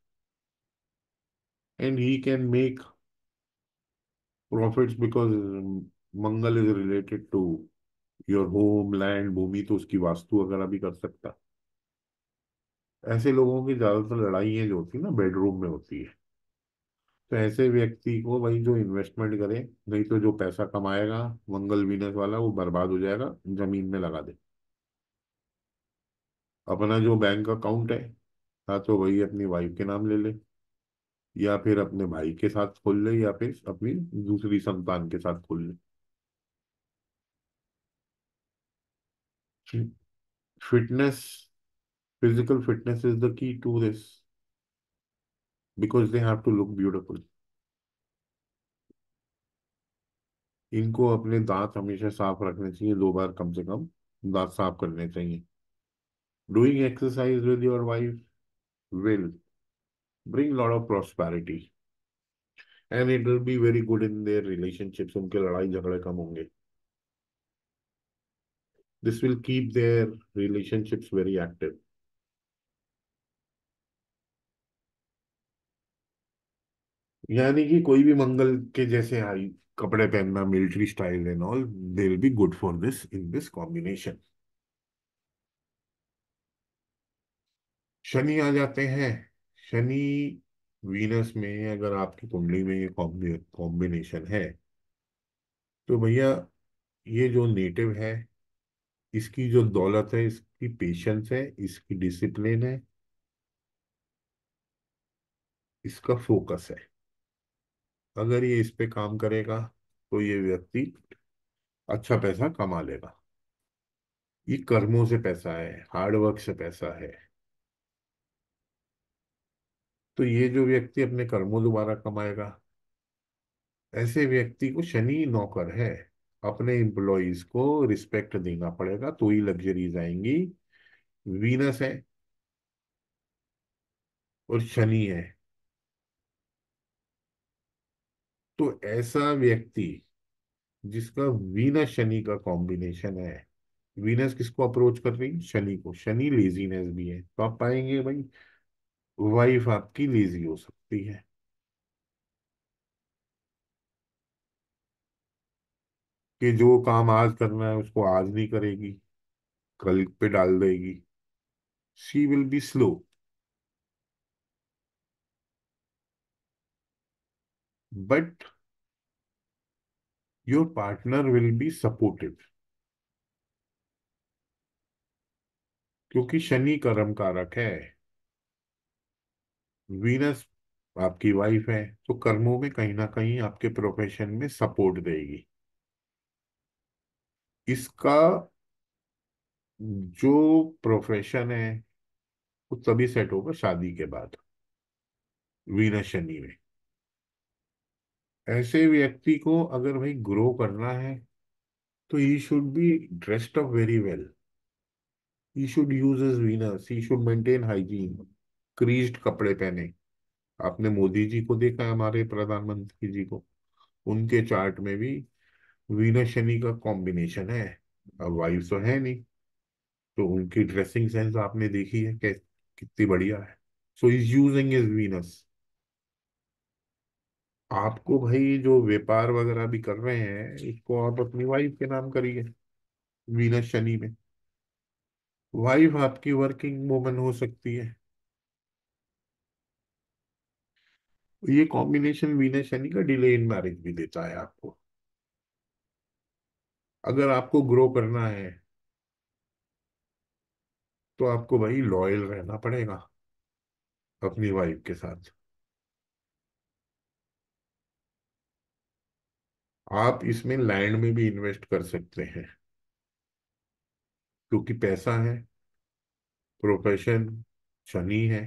and he can make profits because Mangal is related to your home land भूमि तो उसकी वास्तु वगैरह भी कर सकता ऐसे लोगों की ज़्यादातर है जो होती है ना बेडरूम में होती है तो ऐसे व्यक्ति को भाई जो इन्वेस्टमेंट करे नहीं तो जो पैसा कमाएगा मंगल वीनस वाला वो बर्बाद हो जाएगा जमीन में लगा दे अपना जो बैंक अकाउंट है या तो वही अपनी वाइफ के नाम ले ले या फिर अपने भाई के साथ खोल ले या फिर अपनी दूसरी संतान के साथ खोल ले fitness Physical fitness is the key to this because they have to look beautiful. इनको अपने दांत हमेशा साफ रखने चाहिए दो बार कम से कम दांत साफ करने चाहिए doing exercise with your wife will bring lot of prosperity and it will be very good in their relationships उनके लड़ाई झगड़े कम होंगे this will keep their relationships very active यानी कि कोई भी मंगल के जैसे आई कपड़े पहनना military style and all they will be good for this in this combination Shani आ जाते हैं शनि वीनस में अगर आपकी कुंडली में ये कॉम्बिनेशन है तो भैया ये जो नेटिव है इसकी जो दौलत है इसकी पेशेंस है इसकी डिसिप्लिन है इसका फोकस है अगर ये इस पे काम करेगा तो ये व्यक्ति अच्छा पैसा कमा लेगा ये कर्मों से पैसा है हार्डवर्क से पैसा है तो ये जो व्यक्ति अपने कर्मों द्वारा कमाएगा ऐसे व्यक्ति को शनि नौकर है अपने एम्प्लॉयज को रिस्पेक्ट देना पड़ेगा तो ही लग्जरीज आएंगी वीनस है और शनि है तो ऐसा व्यक्ति जिसका वीनस शनि का कॉम्बिनेशन है वीनस किसको अप्रोच कर रही शनि को शनि लेजीनेस भी है तो आप पाएंगे भाई वाइफ आपकी लेजी हो सकती है कि जो काम आज करना है उसको आज नहीं करेगी कल पे डाल देगी she will be slow but your partner will be supportive क्योंकि शनि कर्म कारक है वीनस आपकी वाइफ है तो कर्मों में कहीं ना कहीं आपके प्रोफेशन में सपोर्ट देगी इसका जो प्रोफेशन है वो तभी सेट होगा शादी के बाद वीनस शनि में ऐसे व्यक्ति को अगर भाई ग्रो करना है तो he should be dressed up very well he should use is Venus he should maintain hygiene creased कपड़े पहने आपने मोदी जी को देखा हमारे प्रधानमंत्री जी को उनके चार्ट में भी वीनस शनि का कॉम्बिनेशन है अब वाइफ तो है नहीं तो उनकी ड्रेसिंग सेंस आपने देखी है कैसे कितनी बढ़िया है so is using is Venus आपको भाई जो व्यापार वगैरह भी कर रहे हैं इसको आप अपनी वाइफ के नाम करिए वीनस शनि में वाइफ आपकी वर्किंग वुमन हो सकती है ये कॉम्बिनेशन वीनस शनि का डिले इन मैरिज भी देता है आपको अगर आपको ग्रो करना है तो आपको भाई लॉयल रहना पड़ेगा अपनी वाइफ के साथ आप इसमें लैंड में भी इन्वेस्ट कर सकते हैं क्योंकि पैसा है प्रोफेशन शनि है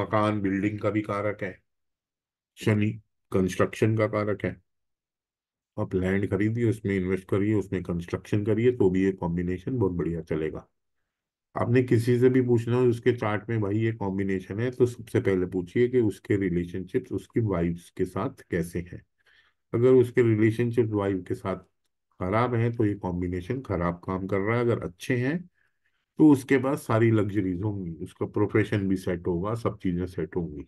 मकान बिल्डिंग का भी कारक है शनि कंस्ट्रक्शन का कारक है आप लैंड खरीदिए उसमें इन्वेस्ट करिए उसमें कंस्ट्रक्शन करिए तो भी ये कॉम्बिनेशन बहुत बढ़िया चलेगा आपने किसी से भी पूछना हो उसके चार्ट में भाई ये कॉम्बिनेशन है तो सबसे पहले पूछिए कि उसके रिलेशनशिप्स उसकी वाइफ्स के साथ कैसे हैं अगर उसके रिलेशनशिप वाइफ के साथ खराब है तो ये कॉम्बिनेशन खराब काम कर रहा है अगर अच्छे हैं तो उसके पास सारी लग्जरीज होंगी उसका प्रोफेशन भी सेट होगा सब चीजें सेट होंगी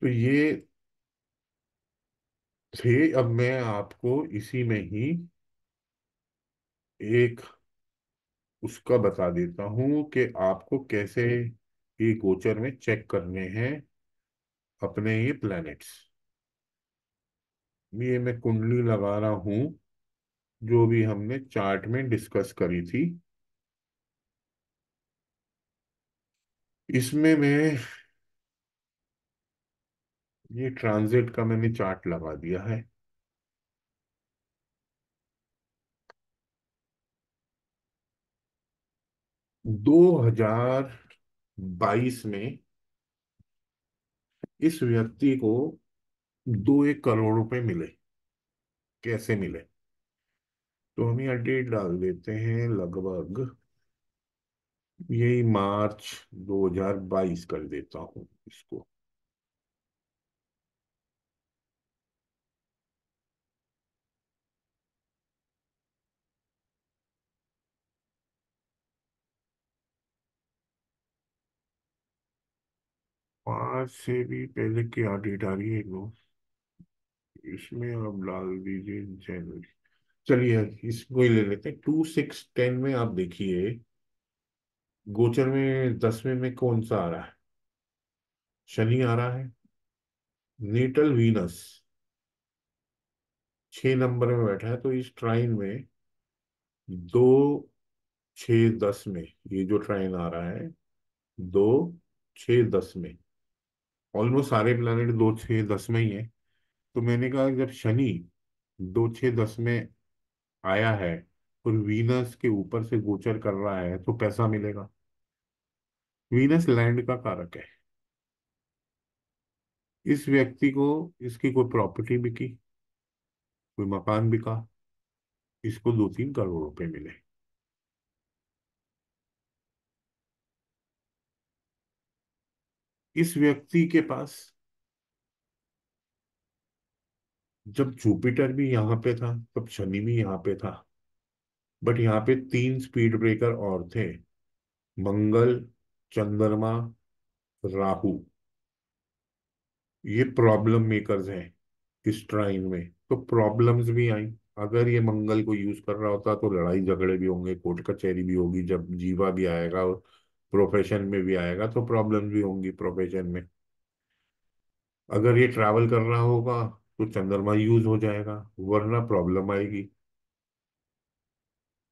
तो ये थे अब मैं आपको इसी में ही एक उसका बता देता हूं कि आपको कैसे ये गोचर में चेक करने हैं अपने ये प्लैनेट्स ये मैं कुंडली लगा रहा हूं जो भी हमने चार्ट में डिस्कस करी थी इसमें मैं ये ट्रांजिट का मैंने चार्ट लगा दिया है दो हजार बाईस में इस व्यक्ति को दो एक करोड़ रुपए मिले कैसे मिले तो हम यहाँ डेट डाल देते हैं लगभग यही मार्च 2022 कर देता हूं इसको पांच से भी पहले क्या डेट आ रही है नो इसमें आप डाल दीजिए जनवरी चलिए इसको ही ले लेते हैं टू सिक्स टेन में आप देखिए गोचर में दसवें में कौन सा आ रहा है शनि आ रहा है नेटल वीनस छ नंबर में बैठा है तो इस ट्राइन में दो छ दस में ये जो ट्राइन आ रहा है दो छ दस में ऑलमोस्ट सारे प्लानिट दो छ दस में ही है तो मैंने कहा जब शनि दो छः दस में आया है और वीनस के ऊपर से गोचर कर रहा है तो पैसा मिलेगा वीनस लैंड का कारक है इस व्यक्ति को इसकी कोई प्रॉपर्टी बिकी कोई मकान बिका इसको दो तीन करोड़ रुपए मिले इस व्यक्ति के पास जब जुपिटर भी यहाँ पे था तब शनि भी यहाँ पे था बट यहाँ पे तीन स्पीड ब्रेकर और थे मंगल चंद्रमा राहु ये प्रॉब्लम मेकर्स हैं इस ट्राइन में तो प्रॉब्लम्स भी आई अगर ये मंगल को यूज कर रहा होता तो लड़ाई झगड़े भी होंगे कोर्ट कचहरी भी होगी जब जीवा भी आएगा और प्रोफेशन में भी आएगा तो प्रॉब्लम भी होंगी प्रोफेशन में अगर ये ट्रैवल कर रहा होगा तो चंद्रमा यूज हो जाएगा वरना प्रॉब्लम आएगी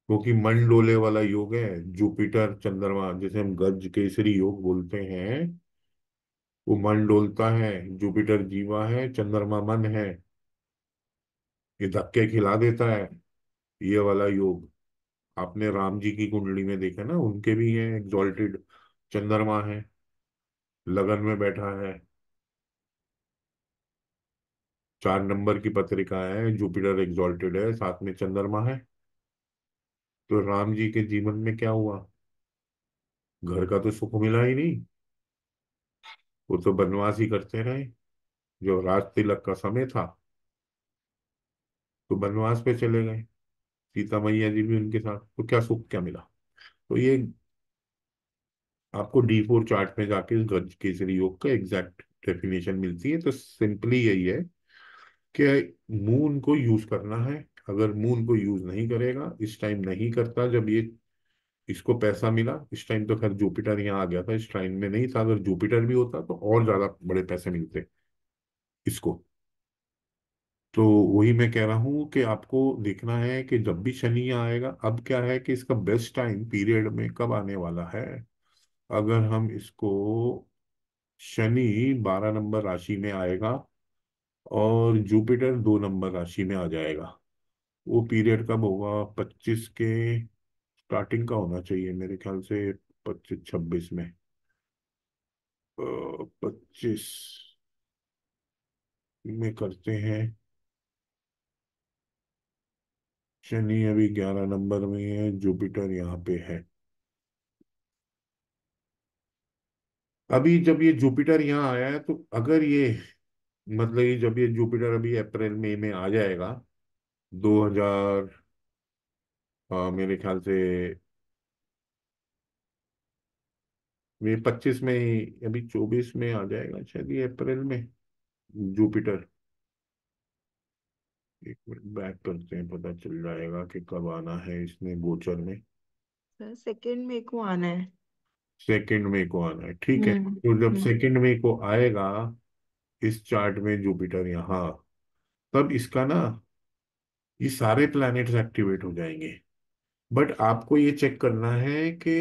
क्योंकि मंडोले वाला योग है जुपिटर चंद्रमा जैसे हम गज केसरी योग बोलते हैं वो मन डोलता है जुपिटर जीवा है चंद्रमा मन है ये धक्के खिला देता है ये वाला योग आपने राम जी की कुंडली में देखा ना उनके भी है एग्जॉल्टेड चंद्रमा है लगन में बैठा है चार नंबर की पत्रिका है जुपिटर एग्जॉल्टेड है साथ में चंद्रमा है तो राम जी के जीवन में क्या हुआ घर का तो सुख मिला ही नहीं वो तो बनवास ही करते रहे जो राज तिलक का समय था तो बनवास पे चले गए सीता मैया जी भी उनके साथ तो क्या सुख क्या मिला तो ये आपको डी फोर चार्ट में जाके गज केसरी योग का एग्जैक्ट डेफिनेशन मिलती है तो सिंपली यही है कि मून को यूज करना है अगर मून को यूज नहीं करेगा इस टाइम नहीं करता जब ये इसको पैसा मिला इस टाइम तो खैर जुपिटर यहाँ आ गया था इस टाइम में नहीं था अगर जुपिटर भी होता तो और ज्यादा बड़े पैसे मिलते इसको तो वही मैं कह रहा हूं कि आपको देखना है कि जब भी शनि आएगा अब क्या है कि इसका बेस्ट टाइम पीरियड में कब आने वाला है अगर हम इसको शनि बारह नंबर राशि में आएगा और जुपिटर दो नंबर राशि में आ जाएगा वो पीरियड कब होगा पच्चीस के स्टार्टिंग का होना चाहिए मेरे ख्याल से पच्चीस छब्बीस में पच्चीस में करते हैं शनि अभी ग्यारह नंबर में है जुपिटर यहाँ पे है अभी जब ये जुपिटर यहाँ आया है तो अगर ये मतलब ये जब ये जुपिटर अभी अप्रैल मई में आ जाएगा 2000 आ, मेरे ख्याल से ये 25 में ही अभी 24 में आ जाएगा शायद ये अप्रैल में जुपिटर एक मिनट बैक करते हैं पता चल जाएगा कि कब आना है इसने गोचर में सेकेंड में को आना है सेकेंड मई को आना है ठीक है हम्म, तो जब सेकेंड हम्म। मई को आएगा इस चार्ट में जुपिटर यहाँ तब इसका ना ये सारे प्लैनेट्स एक्टिवेट हो जाएंगे बट आपको ये चेक करना है कि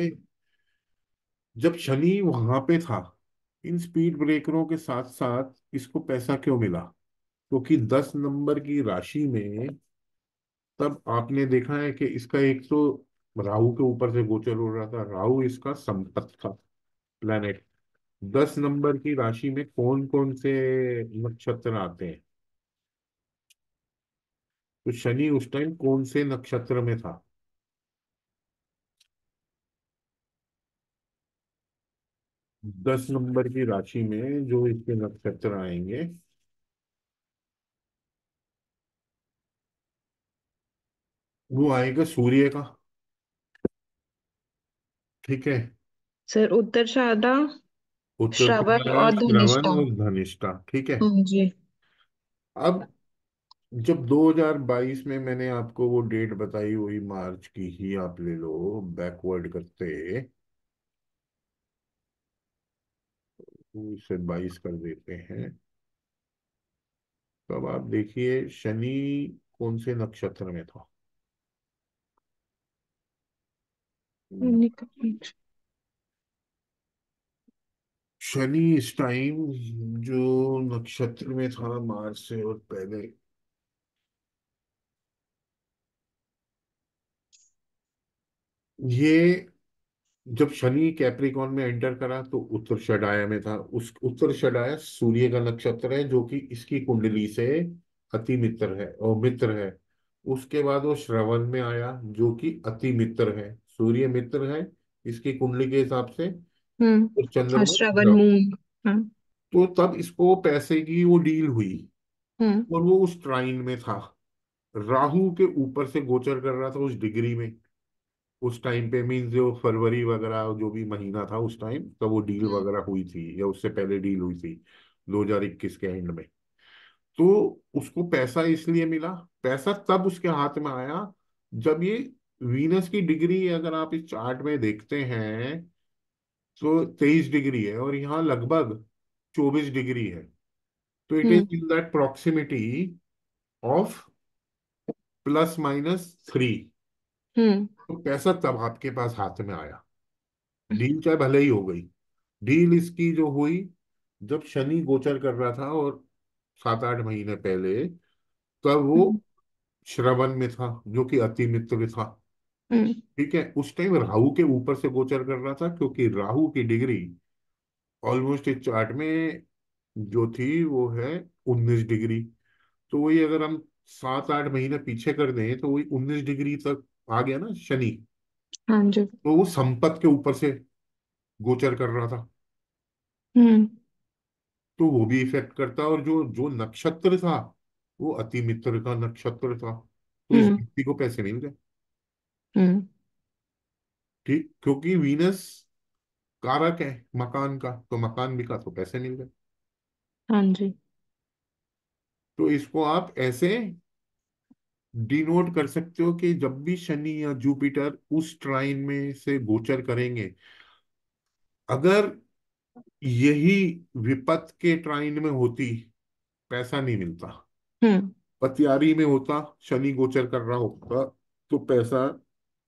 जब शनि वहां पे था इन स्पीड ब्रेकरों के साथ साथ इसको पैसा क्यों मिला क्योंकि तो दस नंबर की राशि में तब आपने देखा है कि इसका एक तो राहु के ऊपर से गोचर हो रहा था राहु इसका संपत्त का प्लेनेट दस नंबर की राशि में कौन कौन से नक्षत्र आते हैं तो शनि उस टाइम कौन से नक्षत्र में था दस नंबर की राशि में जो इसके नक्षत्र आएंगे वो आएगा सूर्य का ठीक है सर उत्तर शारदा उत्तर तो श्रवण और प्रयास, श्रवण धनिष्ठा और धनिष्ठा ठीक है हाँ जी अब जब 2022 में मैंने आपको वो डेट बताई वही मार्च की ही आप ले लो बैकवर्ड करते से बाईस कर देते हैं तो अब आप देखिए शनि कौन से नक्षत्र में था निकट शनि इस टाइम जो नक्षत्र में था मार्च से और पहले ये जब शनि कैप्रिकॉन में एंटर करा तो उत्तर षडाया में था उस उत्तर षडाया सूर्य का नक्षत्र है जो कि इसकी कुंडली से अति मित्र है और मित्र है उसके बाद वो श्रवण में आया जो कि अति मित्र है सूर्य मित्र है इसकी कुंडली के हिसाब से हम्म, और चंद्रमा श्रवण चंद्रमा- मून हाँ। तो तब इसको पैसे की वो डील हुई हम्म और वो उस ट्राइन में था राहु के ऊपर से गोचर कर रहा था उस डिग्री में उस टाइम पे मीन्स जो फरवरी वगैरह जो भी महीना था उस टाइम तब तो वो डील हम्म। वगैरह हुई थी या उससे पहले डील हुई थी 2021 के एंड में तो उसको पैसा इसलिए मिला पैसा तब उसके हाथ में आया जब ये वीनस की डिग्री अगर आप इस चार्ट में देखते हैं सो तेईस डिग्री है और यहाँ लगभग चौबीस डिग्री है तो it is in that proximity of plus minus three तो पैसा तब आपके पास हाथ में आया डील चाहे भले ही हो गई डील इसकी जो हुई जब शनि गोचर कर रहा था और सात आठ महीने पहले तब वो हम्म। श्रवण में था जो कि अति मित्र था हम्म ठीक है उस टाइम राहु के ऊपर से गोचर कर रहा था क्योंकि राहु की डिग्री ऑलमोस्ट इस चार्ट में जो थी वो है उन्नीस डिग्री तो वही अगर हम सात आठ महीने पीछे कर दें तो वही उन्नीस डिग्री तक आ गया ना शनि हाँ जी तो वो संपत्ति के ऊपर से गोचर कर रहा था हम्म तो वो भी इफेक्ट करता और जो जो नक्षत्र था वो अति मित्र का नक्षत्र था तो इस हम्म। व्यक्ति को पैसे नहीं मिले हम्म। ठीक क्योंकि वीनस कारक है मकान का तो मकान बिका तो पैसे मिल गए हाँ जी तो इसको आप ऐसे डिनोट कर सकते हो कि जब भी शनि या जुपिटर उस ट्राइन में से गोचर करेंगे अगर यही विपत के ट्राइन में होती पैसा नहीं मिलता हम्म पतियारी में होता शनि गोचर कर रहा होता तो पैसा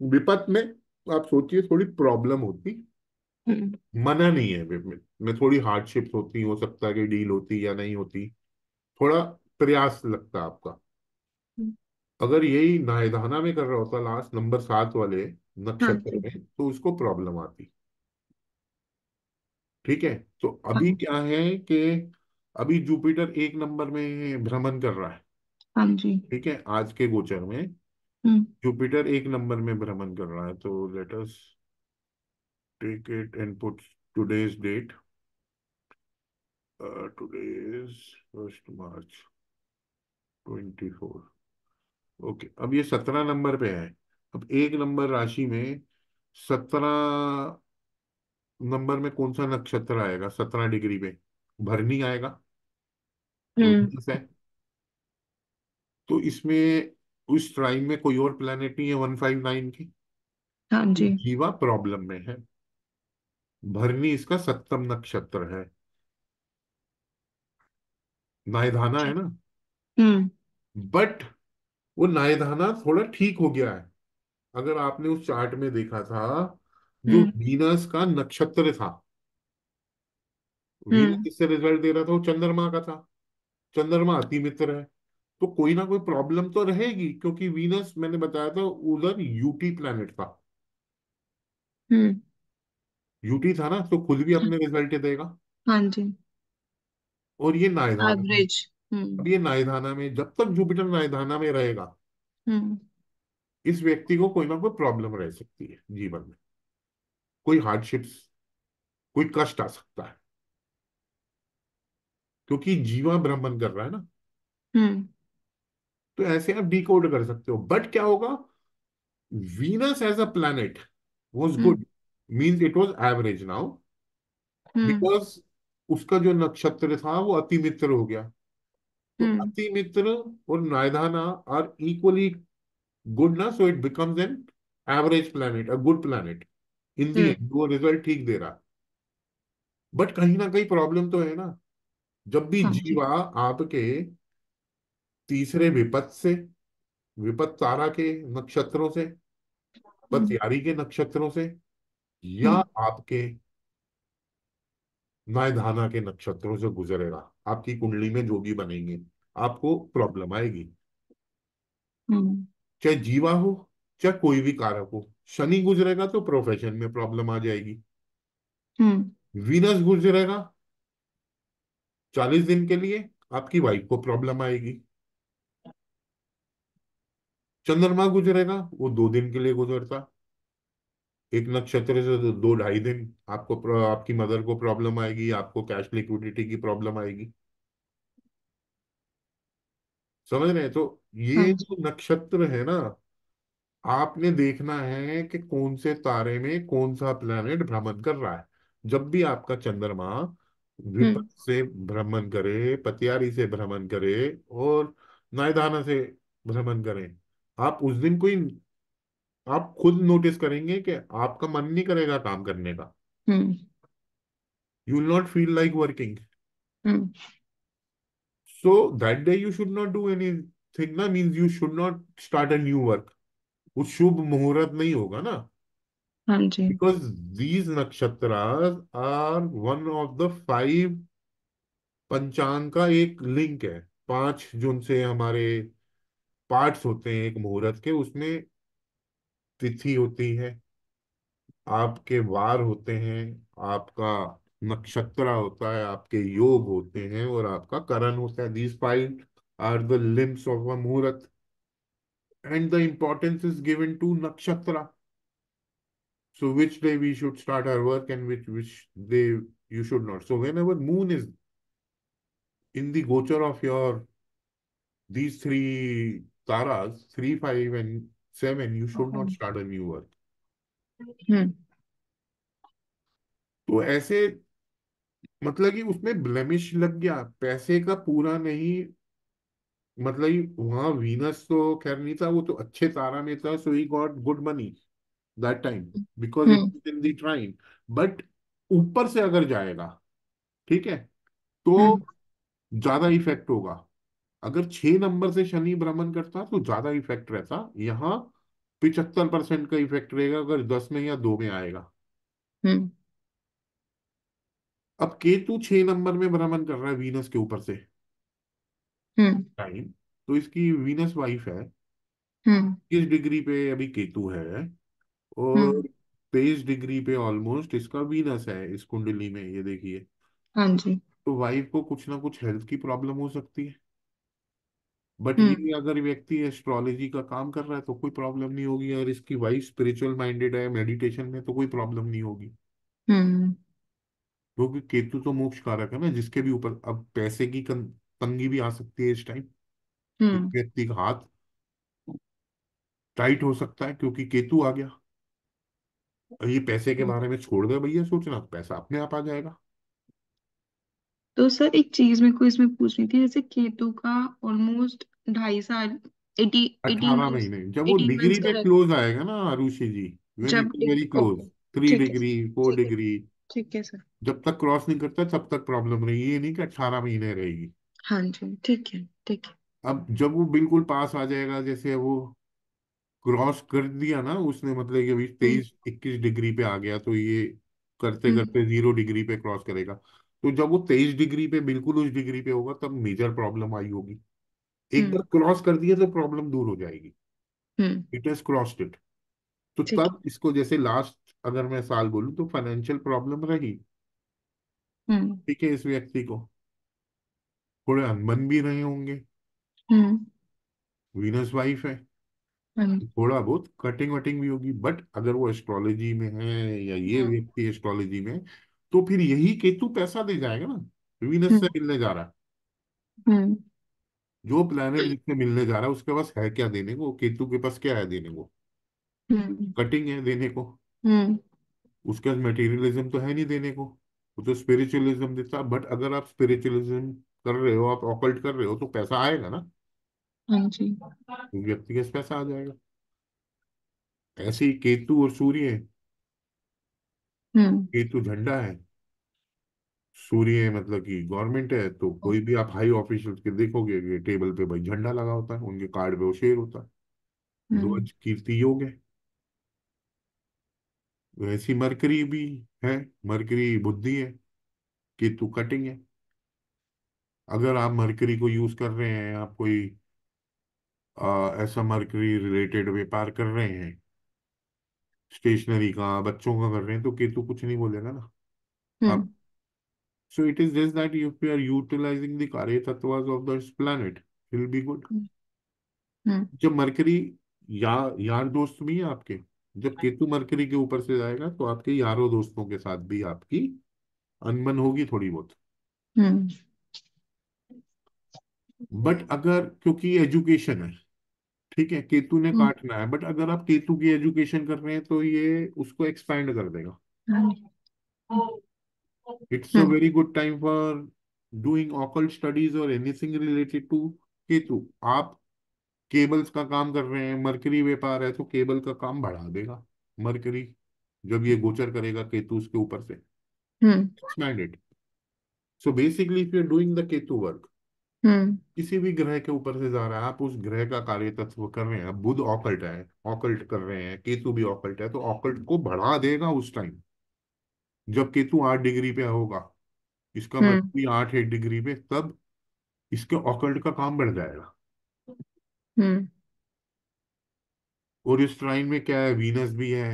विपत में आप सोचिए थोड़ी प्रॉब्लम होती हम्म। मना नहीं है में थोड़ी हार्डशिप होती हो सकता है कि डील होती या नहीं होती थोड़ा प्रयास लगता आपका हम्म। अगर यही नायदाना में कर रहा होता लास्ट नंबर सात वाले हाँ नक्षत्र हाँ। में तो उसको प्रॉब्लम आती ठीक है तो हाँ। अभी हाँ। क्या है कि अभी जुपिटर एक नंबर में भ्रमण कर रहा है हाँ जी ठीक है आज के गोचर में हम्म। जुपिटर एक नंबर में भ्रमण कर रहा है तो let us take it and put today's date today's first March twenty four okay अब ये सत्रह नंबर पे है अब एक नंबर राशि में सत्रह नंबर में कौन सा नक्षत्र आएगा सत्रह डिग्री पे भरनी आएगा हम्म। तो इसमें उस ट्राइम में कोई और प्लेनेट नहीं है वन फाइव नाइन की हाँ जी तो जीवा प्रॉब्लम में है भरनी इसका सप्तम नक्षत्र है नायधाना है ना बट हम्म। वो नायधाना थोड़ा ठीक हो गया है अगर आपने उस चार्ट में देखा था जो हम्म। वीनस का नक्षत्र था हम्म। वीनस किससे रिजल्ट दे रहा था वो चंद्रमा का था चंद्रमा अति मित्र है तो कोई ना कोई प्रॉब्लम तो रहेगी क्योंकि वीनस मैंने बताया था उधर यूटी प्लैनेट था हम्म यूटी था ना तो खुद भी अपने रिजल्ट हम्म। देगा हाँ जी और ये नायधाना एवरेज हम्म। अब ये नायधाना में जब तक जुपिटर नायधाना में रहेगा हम्म। इस व्यक्ति को कोई ना कोई प्रॉब्लम रह सकती है जीवन में कोई हार्डशिप्स कोई कष्ट आ सकता है क्योंकि जीवा भ्रमण कर रहा है ना तो ऐसे आप डिकोड कर सकते हो बट क्या होगा Venus as a planet was good means it was average now because उसका जो नक्षत्र था वो अति मित्र हो गया तो हम्म। अति मित्र और नायधाना आर इक्वली गुड ना so it becomes an average planet a good planet in the वो रिजल्ट ठीक दे रहा बट कहीं ना कहीं प्रॉब्लम तो है ना जब भी हाँ। जीवा आपके तीसरे विपत से विपत तारा के नक्षत्रों से पतियारी हम्म। के नक्षत्रों से या हम्म। आपके नायधाना के नक्षत्रों से गुजरेगा आपकी कुंडली में जोगी बनेंगे आपको प्रॉब्लम आएगी हम्म। चाहे जीवा हो चाहे कोई भी कारक हो शनि गुजरेगा तो प्रोफेशन में प्रॉब्लम आ जाएगी वीनस गुजरेगा चालीस दिन के लिए आपकी वाइफ को प्रॉब्लम आएगी चंद्रमा गुजरेगा वो दो दिन के लिए गुजरता एक नक्षत्र से तो दो ढाई दिन आपको आपकी मदर को प्रॉब्लम आएगी आपको कैश लिक्विडिटी की प्रॉब्लम आएगी समझ रहे हैं तो ये हाँ जो नक्षत्र है ना आपने देखना है कि कौन से तारे में कौन सा प्लैनेट भ्रमण कर रहा है जब भी आपका चंद्रमा हम्म। विपद से भ्रमण करे पतियारी से भ्रमण करे और नायदाना से भ्रमण करें आप उस दिन कोई आप खुद नोटिस करेंगे कि आपका मन नहीं करेगा काम करने का you not feel like working so that day you should not do anything ना means you should not start a new work उस शुभ मुहूर्त नहीं होगा ना बिकॉज दीज नक्षत्र are one of the five पंचांग का एक लिंक है पांच जून से हमारे पार्ट्स होते हैं एक मुहूर्त के उसमें तिथि होती है आपके वार होते हैं आपका नक्षत्र होता है आपके योग होते हैं और आपका करण होता है this point are the limbs of a मुहूर्त and the importance is given to नक्षत्र so which day we should start are work and which which they you should not so whenever moon is in दोचर of your these three taras, three five and seven you should not start a new work. Hmm. तो ऐसे मतलब कि उसमें blemish लग गया पैसे का पूरा नहीं मतलब वहां वीनस तो खैर नहीं था वो तो अच्छे तारा में था so he got good money that time because it in the trine but ऊपर से अगर जाएगा ठीक है तो hmm. ज्यादा इफेक्ट होगा अगर छह नंबर से शनि भ्रमण करता तो ज्यादा इफेक्ट रहता यहाँ पिचहत्तर परसेंट का इफेक्ट रहेगा अगर दस में या दो में आएगा हम्म। अब केतु छह नंबर में भ्रमण कर रहा है वीनस के ऊपर से टाइम हम्म। तो इसकी वीनस वाइफ है हम्म। किस डिग्री पे अभी केतु है और तेईस डिग्री पे ऑलमोस्ट इसका वीनस है इस कुंडली में ये देखिए हाँ जी तो वाइफ को कुछ ना कुछ हेल्थ की प्रॉब्लम हो सकती है बट ये हम्म। अगर व्यक्ति एस्ट्रोलॉजी का काम कर रहा है तो कोई प्रॉब्लम नहीं होगी और इसकी वाइफ स्पिरिचुअल माइंडेड है मेडिटेशन में तो कोई प्रॉब्लम नहीं होगी हम्म। क्योंकि केतु तो मोक्ष कारक है ना जिसके भी ऊपर अब पैसे की तंगी भी आ सकती है इस टाइम हम्म। व्यक्ति का हाथ टाइट हो सकता है क्योंकि केतु आ गया और ये पैसे के बारे में छोड़ दे भैया सोचना पैसा अपने आप आ जाएगा तो सर एक चीज मेरे को इसमें पूछनी थी जैसे केतु का ऑलमोस्ट ढाई साल एटी एटीन अठारह महीने जब वो डिग्री पे क्लोज आएगा ना आरुषि जी जब very close three degree four degree ठीक है सर जब तक क्रॉस नहीं करता तब तक प्रॉब्लम रहेगी ये नहीं कि अठारह महीने रहेगी हाँ जी ठीक है ठीक है अब जब वो बिल्कुल पास आ जाएगा जैसे वो क्रॉस कर दिया ना उसने मतलब कि अभी हम्म। तेईस इक्कीस डिग्री पे आ गया तो ये करते हम्म। करते जीरो डिग्री पे क्रॉस करेगा तो जब वो तेईस डिग्री पे बिल्कुल उस डिग्री पे होगा तब मेजर प्रॉब्लम आई होगी एक हम्म। बार क्रॉस कर दिए तो प्रॉब्लम दूर हो जाएगी इट हैज क्रॉस्ड इट तो तब इसको जैसे लास्ट अगर मैं साल बोलूं तो फाइनेंशियल प्रॉब्लम रही ठीक है इस व्यक्ति को थोड़े अनबन भी रहे होंगे वीनस हम्म। वाइफ है हम्म। थोड़ा बहुत कटिंग वटिंग भी होगी बट अगर वो एस्ट्रोलॉजी में है या ये व्यक्ति एस्ट्रोलॉजी में तो फिर यही केतु पैसा दे जाएगा ना वीनस से मिलने जा रहा है जो प्लेनेट हम्म। जिसने मिलने जा रहा है उसके पास है क्या देने को केतु के पास क्या है देने को हम्म। कटिंग है देने को हम्म। उसके पास मटेरियलिज्म तो है नहीं देने को वो तो स्पिरिचुअलिज्म देता बट अगर आप स्पिरिचुअलिज्म कर रहे हो आप ऑकल्ट कर रहे हो तो पैसा आएगा ना हाँ जी व्यक्ति के पैसा आ जाएगा ऐसे ही केतु और सूर्य है केतु झंडा है सूर्य मतलब कि गवर्नमेंट है तो कोई भी आप हाई ऑफिशियल के देखोगे कि टेबल पे भाई झंडा लगा होता है उनके कार्ड पे वो शेर होता है हम्म। ध्वज कीर्ति योग है वैसी मरकरी भी है मरकरी बुद्धि है केतु कटिंग है अगर आप मरकरी को यूज कर रहे हैं आप कोई आ, ऐसा मरकरी रिलेटेड व्यापार कर रहे हैं स्टेशनरी का बच्चों का कर रहे हैं तो केतु कुछ नहीं बोलेगा ना हम्म। आप So it is just that if we are utilizing the Karya Tattvas of this planet, it will be good. Hmm. hmm. जब मरकरी या, यार दोस्त भी है आपके जब हाँ। केतु मरकरी के ऊपर से जाएगा तो आपके यारों दोस्तों के साथ भी आपकी अनबन होगी थोड़ी बहुत बट hmm. अगर क्योंकि एजुकेशन है ठीक है केतु ने hmm. काटना है बट अगर आप केतु की एजुकेशन कर रहे हैं तो ये उसको एक्सपैंड कर देगा It's hmm. a very good time for doing occult studies or anything related to Ketu आप केबल्स का काम कर रहे हैं मरकरी व्यापार है तो केबल का काम बढ़ा देगा मरकरी जब ये गोचर करेगा केतु उसके ऊपर से मैंडेड so basically if you are doing the Ketu work किसी भी ग्रह के ऊपर से जा रहा है आप उस ग्रह का कार्य तत्व कर रहे हैं बुध ऑकल्ट है ऑकल्ट कर रहे हैं केतु भी ऑकल्ट है तो ऑकल्ट को बढ़ा देगा उस टाइम जब केतु आठ डिग्री पे होगा इसका हम्म। मतलब भी आठ एक डिग्री पे तब इसके ऑकल्ट का काम बढ़ जाएगा हम्म। और इस ट्राइन में क्या है वीनस भी है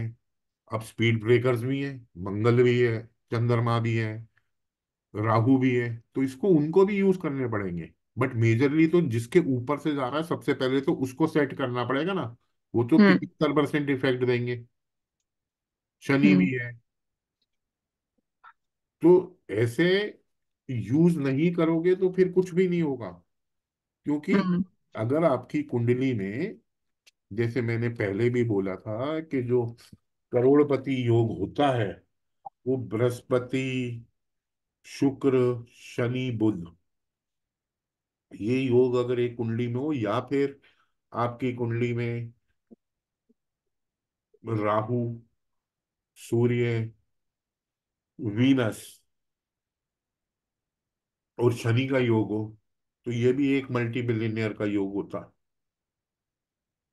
अब स्पीड ब्रेकर्स भी है मंगल भी है चंद्रमा भी है राहु भी है तो इसको उनको भी यूज करने पड़ेंगे बट मेजरली तो जिसके ऊपर से जा रहा है सबसे पहले तो उसको सेट करना पड़ेगा ना वो तो पिछहत्तर परसेंट इफेक्ट देंगे शनि हम्म। भी है तो ऐसे यूज नहीं करोगे तो फिर कुछ भी नहीं होगा क्योंकि हम्म। अगर आपकी कुंडली में जैसे मैंने पहले भी बोला था कि जो करोड़पति योग होता है वो बृहस्पति शुक्र शनि बुध ये योग अगर एक कुंडली में हो या फिर आपकी कुंडली में राहु सूर्य वीनस और शनि का योग हो तो ये भी एक मल्टी बिलियनियर का योग होता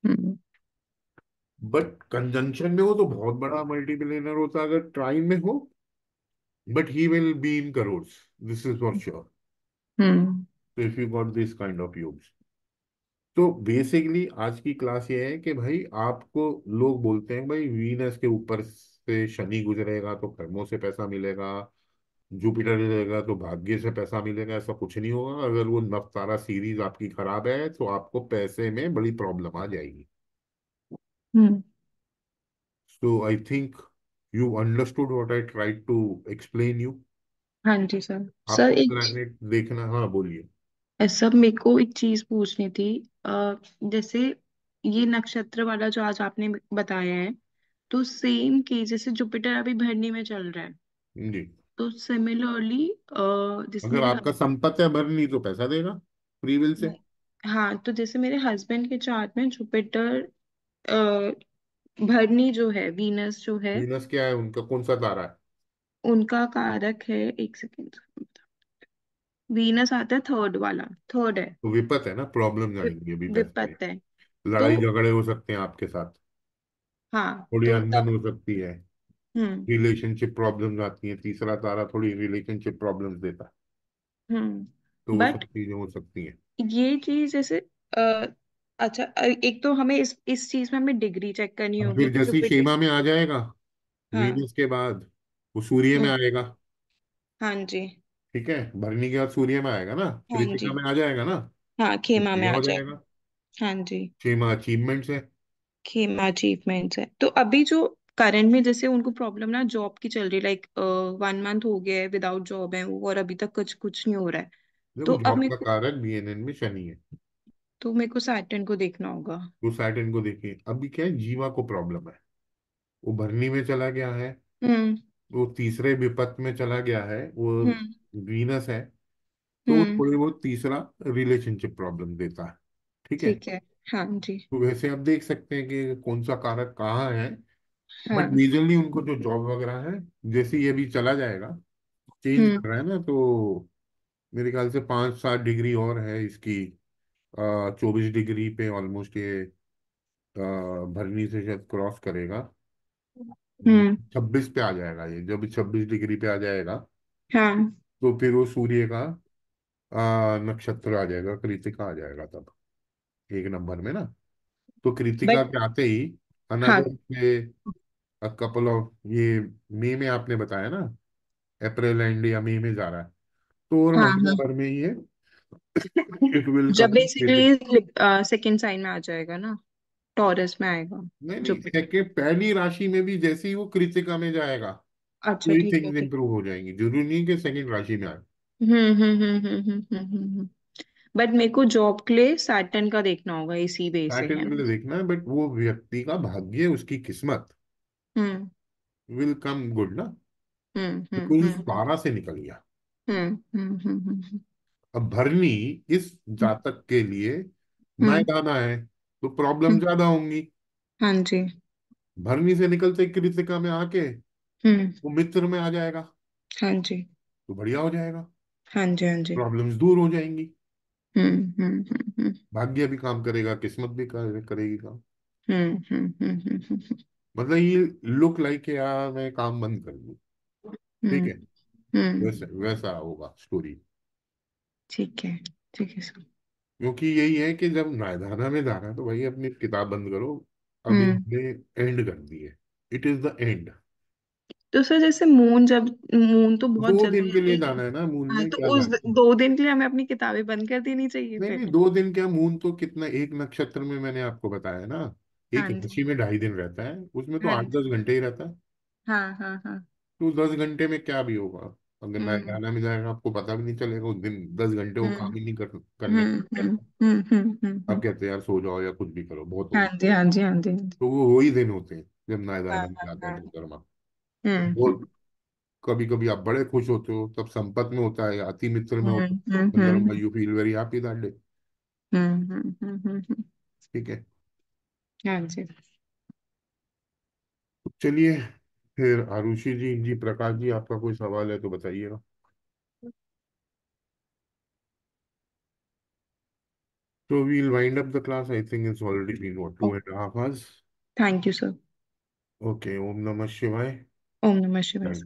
बट हम्म। कंजंक्शन में हो तो बहुत बड़ा मल्टी बिलियनियर होता अगर ट्राइन में हो but he will be in crore this is for sure तो if you got this kind of योग तो बेसिकली आज की क्लास ये है कि भाई आपको लोग बोलते हैं भाई वीनस के ऊपर से शनि गुजरेगा तो कर्मों से पैसा मिलेगा जुपिटर रहेगा तो भाग्य से पैसा मिलेगा ऐसा कुछ नहीं होगा अगर वो सारा सीरीज आपकी खराब है तो आपको पैसे में बड़ी प्रॉब्लम आ जाएगी so I think you understood what I try to explain you हाँ जी सर आपको सर एक देखना हाँ बोलिए सर मेरे को एक चीज पूछनी थी अ, जैसे ये नक्षत्र वाला जो आज आपने बताया है तो सेम केस जैसे जुपिटर अभी भरने में चल रहा है जी तो सिमिलरली अगर जिसमें आपका संपत्ति है भरनी तो पैसा देगा फ्री विल से हाँ तो जैसे मेरे हस्बैंड के चार्ट में जुपिटर भरनी जो है वीनस जो है वीनस क्या है उनका कौन सा तारा है उनका कारक है एक सेकेंड वीनस आता है थर्ड वाला थर्ड है तो विपत है ना प्रॉब्लम जानेंगे अभी विपत है तो लड़ाई झगड़े हो सकते हैं आपके साथ हाँ थोड़ी तो हो सकती है रिलेशनशिप प्रॉब्लम हम्म। आती है तीसरा तारा थोड़ी रिलेशनशिप प्रॉब्लम देता है हम्म, तो वो सब चीजें हो सकती है ये चीज जैसे अच्छा एक तो हमें इस इस चीज में हमें डिग्री चेक करनी हाँ, होगी फिर जैसे तो शेमा में आ जाएगा हाँ के बाद वो सूर्य में हम्म। आएगा हाँ जी ठीक है भरनी के बाद सूर्य में आएगा ना हाँ में आ जाएगा ना हाँ खेमा तो में आ जाएगा हाँ जी शेमा अचीवमेंट्स है खेमा अचीवमेंट है तो अभी जो करंट में जैसे उनको प्रॉब्लम ना जॉब की चल रही लाइक वन मंथ हो गया है विदाउट जॉब है वो और अभी तक कुछ कुछ नहीं हो रहा है देखो तो अब जॉब मेरे का को कारण बीएनएन में शनि है तो मेरे को सैटर्न को देखना होगा तो सैटर्न को देखिए अभी क्या है जीवा को प्रॉब्लम है वो भरनी में चला गया है हम्म। वो तीसरे विपत्त में चला गया है वो वीनस हम्म। है तो हम्म। थोड़ी बहुत तीसरा रिलेशनशिप प्रॉब्लम देता है ठीक है ठीक है हाँ जी तो वैसे आप देख सकते हैं कि कौन सा कारक कहाँ है हाँ बट मेजरली उनको जो जॉब वगैरह है जैसे ये भी चला जाएगा चेंज हम्म कर रहा है ना तो मेरे ख्याल से पांच सात डिग्री और है इसकी चौबीस डिग्री पे ऑलमोस्ट ये भरनी से शायद क्रॉस करेगा हम्म छब्बीस पे आ जाएगा ये जब छब्बीस डिग्री पे आ जाएगा हाँ तो फिर वो सूर्य का नक्षत्र आ जाएगा कृतिका आ जाएगा तब एक नंबर में ना तो कृतिका के आते ही हाँ अनदर के कपल ऑफ ये मे में आपने बताया ना अप्रैल एंड या मे में जा रहा है तो और हाँ महीने हाँ भर में ये इट विल जब कंप्लीट बेसिकली सेकंड साइन में आ जाएगा ना टॉरस में आएगा नहीं नहीं जुपिटर सेकंड पहली राशि में भी जैसे ही वो कृतिका में जाएगा अच्छा थोड़ी ठीक है थिंग्स ठीक इंप्रूव हो जाएंगी जरूरी नहीं कि सेकंड राशि में आए हम्म hmm hmm hmm hmm hmm, hmm. But मेरे को जॉब के लिए सैटर्न का देखना होगा इसी बेस से सैटर्न के लिए देखना है बट वो व्यक्ति का भाग्य उसकी किस्मत विल कम गुड ना बिकॉज हम्म, हम्म, हम्म। बारह से निकल गया अब भरनी इस जातक के लिए मैदाना है तो प्रॉब्लम ज्यादा होंगी हाँ जी भरनी से निकलते कृतिका में आके वो मित्र में आ जाएगा हाँ जी तो बढ़िया हो जाएगा हाँ जी हाँ जी प्रॉब्लम्स दूर हो जाएंगी हम्म, हम्म, हम्म, हम्म भाग्य भी काम करेगा किस्मत भी करेगी काम हम्म हम्म मतलब ये लुक लाइक यार मैं काम बंद कर दू ठीक है हम्म, वैसा वैसा होगा स्टोरी ठीक है ठीक है सर क्योंकि यही है कि जब नायधारा में जा रहा है, तो भाई अपनी किताब बंद करो अभी हमने एंड कर दी है इट इज द एंड तो सर जैसे मून जब मून तो बहुत दो जल्दी दिन के लिए जाना है ना मून हाँ में तो क्या उस जाना है दो दिन के लिए हमें अपनी किताबें बंद कर देनी चाहिए नहीं फिर नहीं दो दिन क्या मून तो कितना एक नक्षत्र में मैंने आपको बताया ना एक हाँ जी राशि में ढाई दिन रहता है उसमें तो हाँ आठ जी दस घंटे ही रहता है हाँ हाँ हाँ तो दस घंटे में क्या भी होगा अगर मैं हम्म गाना में जाएगा आपको पता भी नहीं चलेगा उस दिन दस घंटे वो हम्म। काम हम्म ही नहीं कर, करने हम्म का हम्म हम्म हम्म आप हम्म, हम्म। कहते हैं यार सो जाओ या कुछ भी करो बहुत हो हाँ गया जी हाँ जी हाँ जी हाँ जी तो वो वही दिन होते हैं जब हाँ नायदारा में हाँ जाता है हाँ। मोहतरमा तो और कभी कभी आप बड़े खुश होते हो तब संपत्त में होता है अति मित्र में होता है you feel very happy that day ठीक है हाँ जी चलिए फिर आरुषि जी जी प्रकाश जी आपका कोई सवाल है तो बताइएगा So we'll wind up the class. I think it's already been what, two and a half hours? Thank you, sir. Okay. Om Namah Shivaya. no, Namah Shivaya.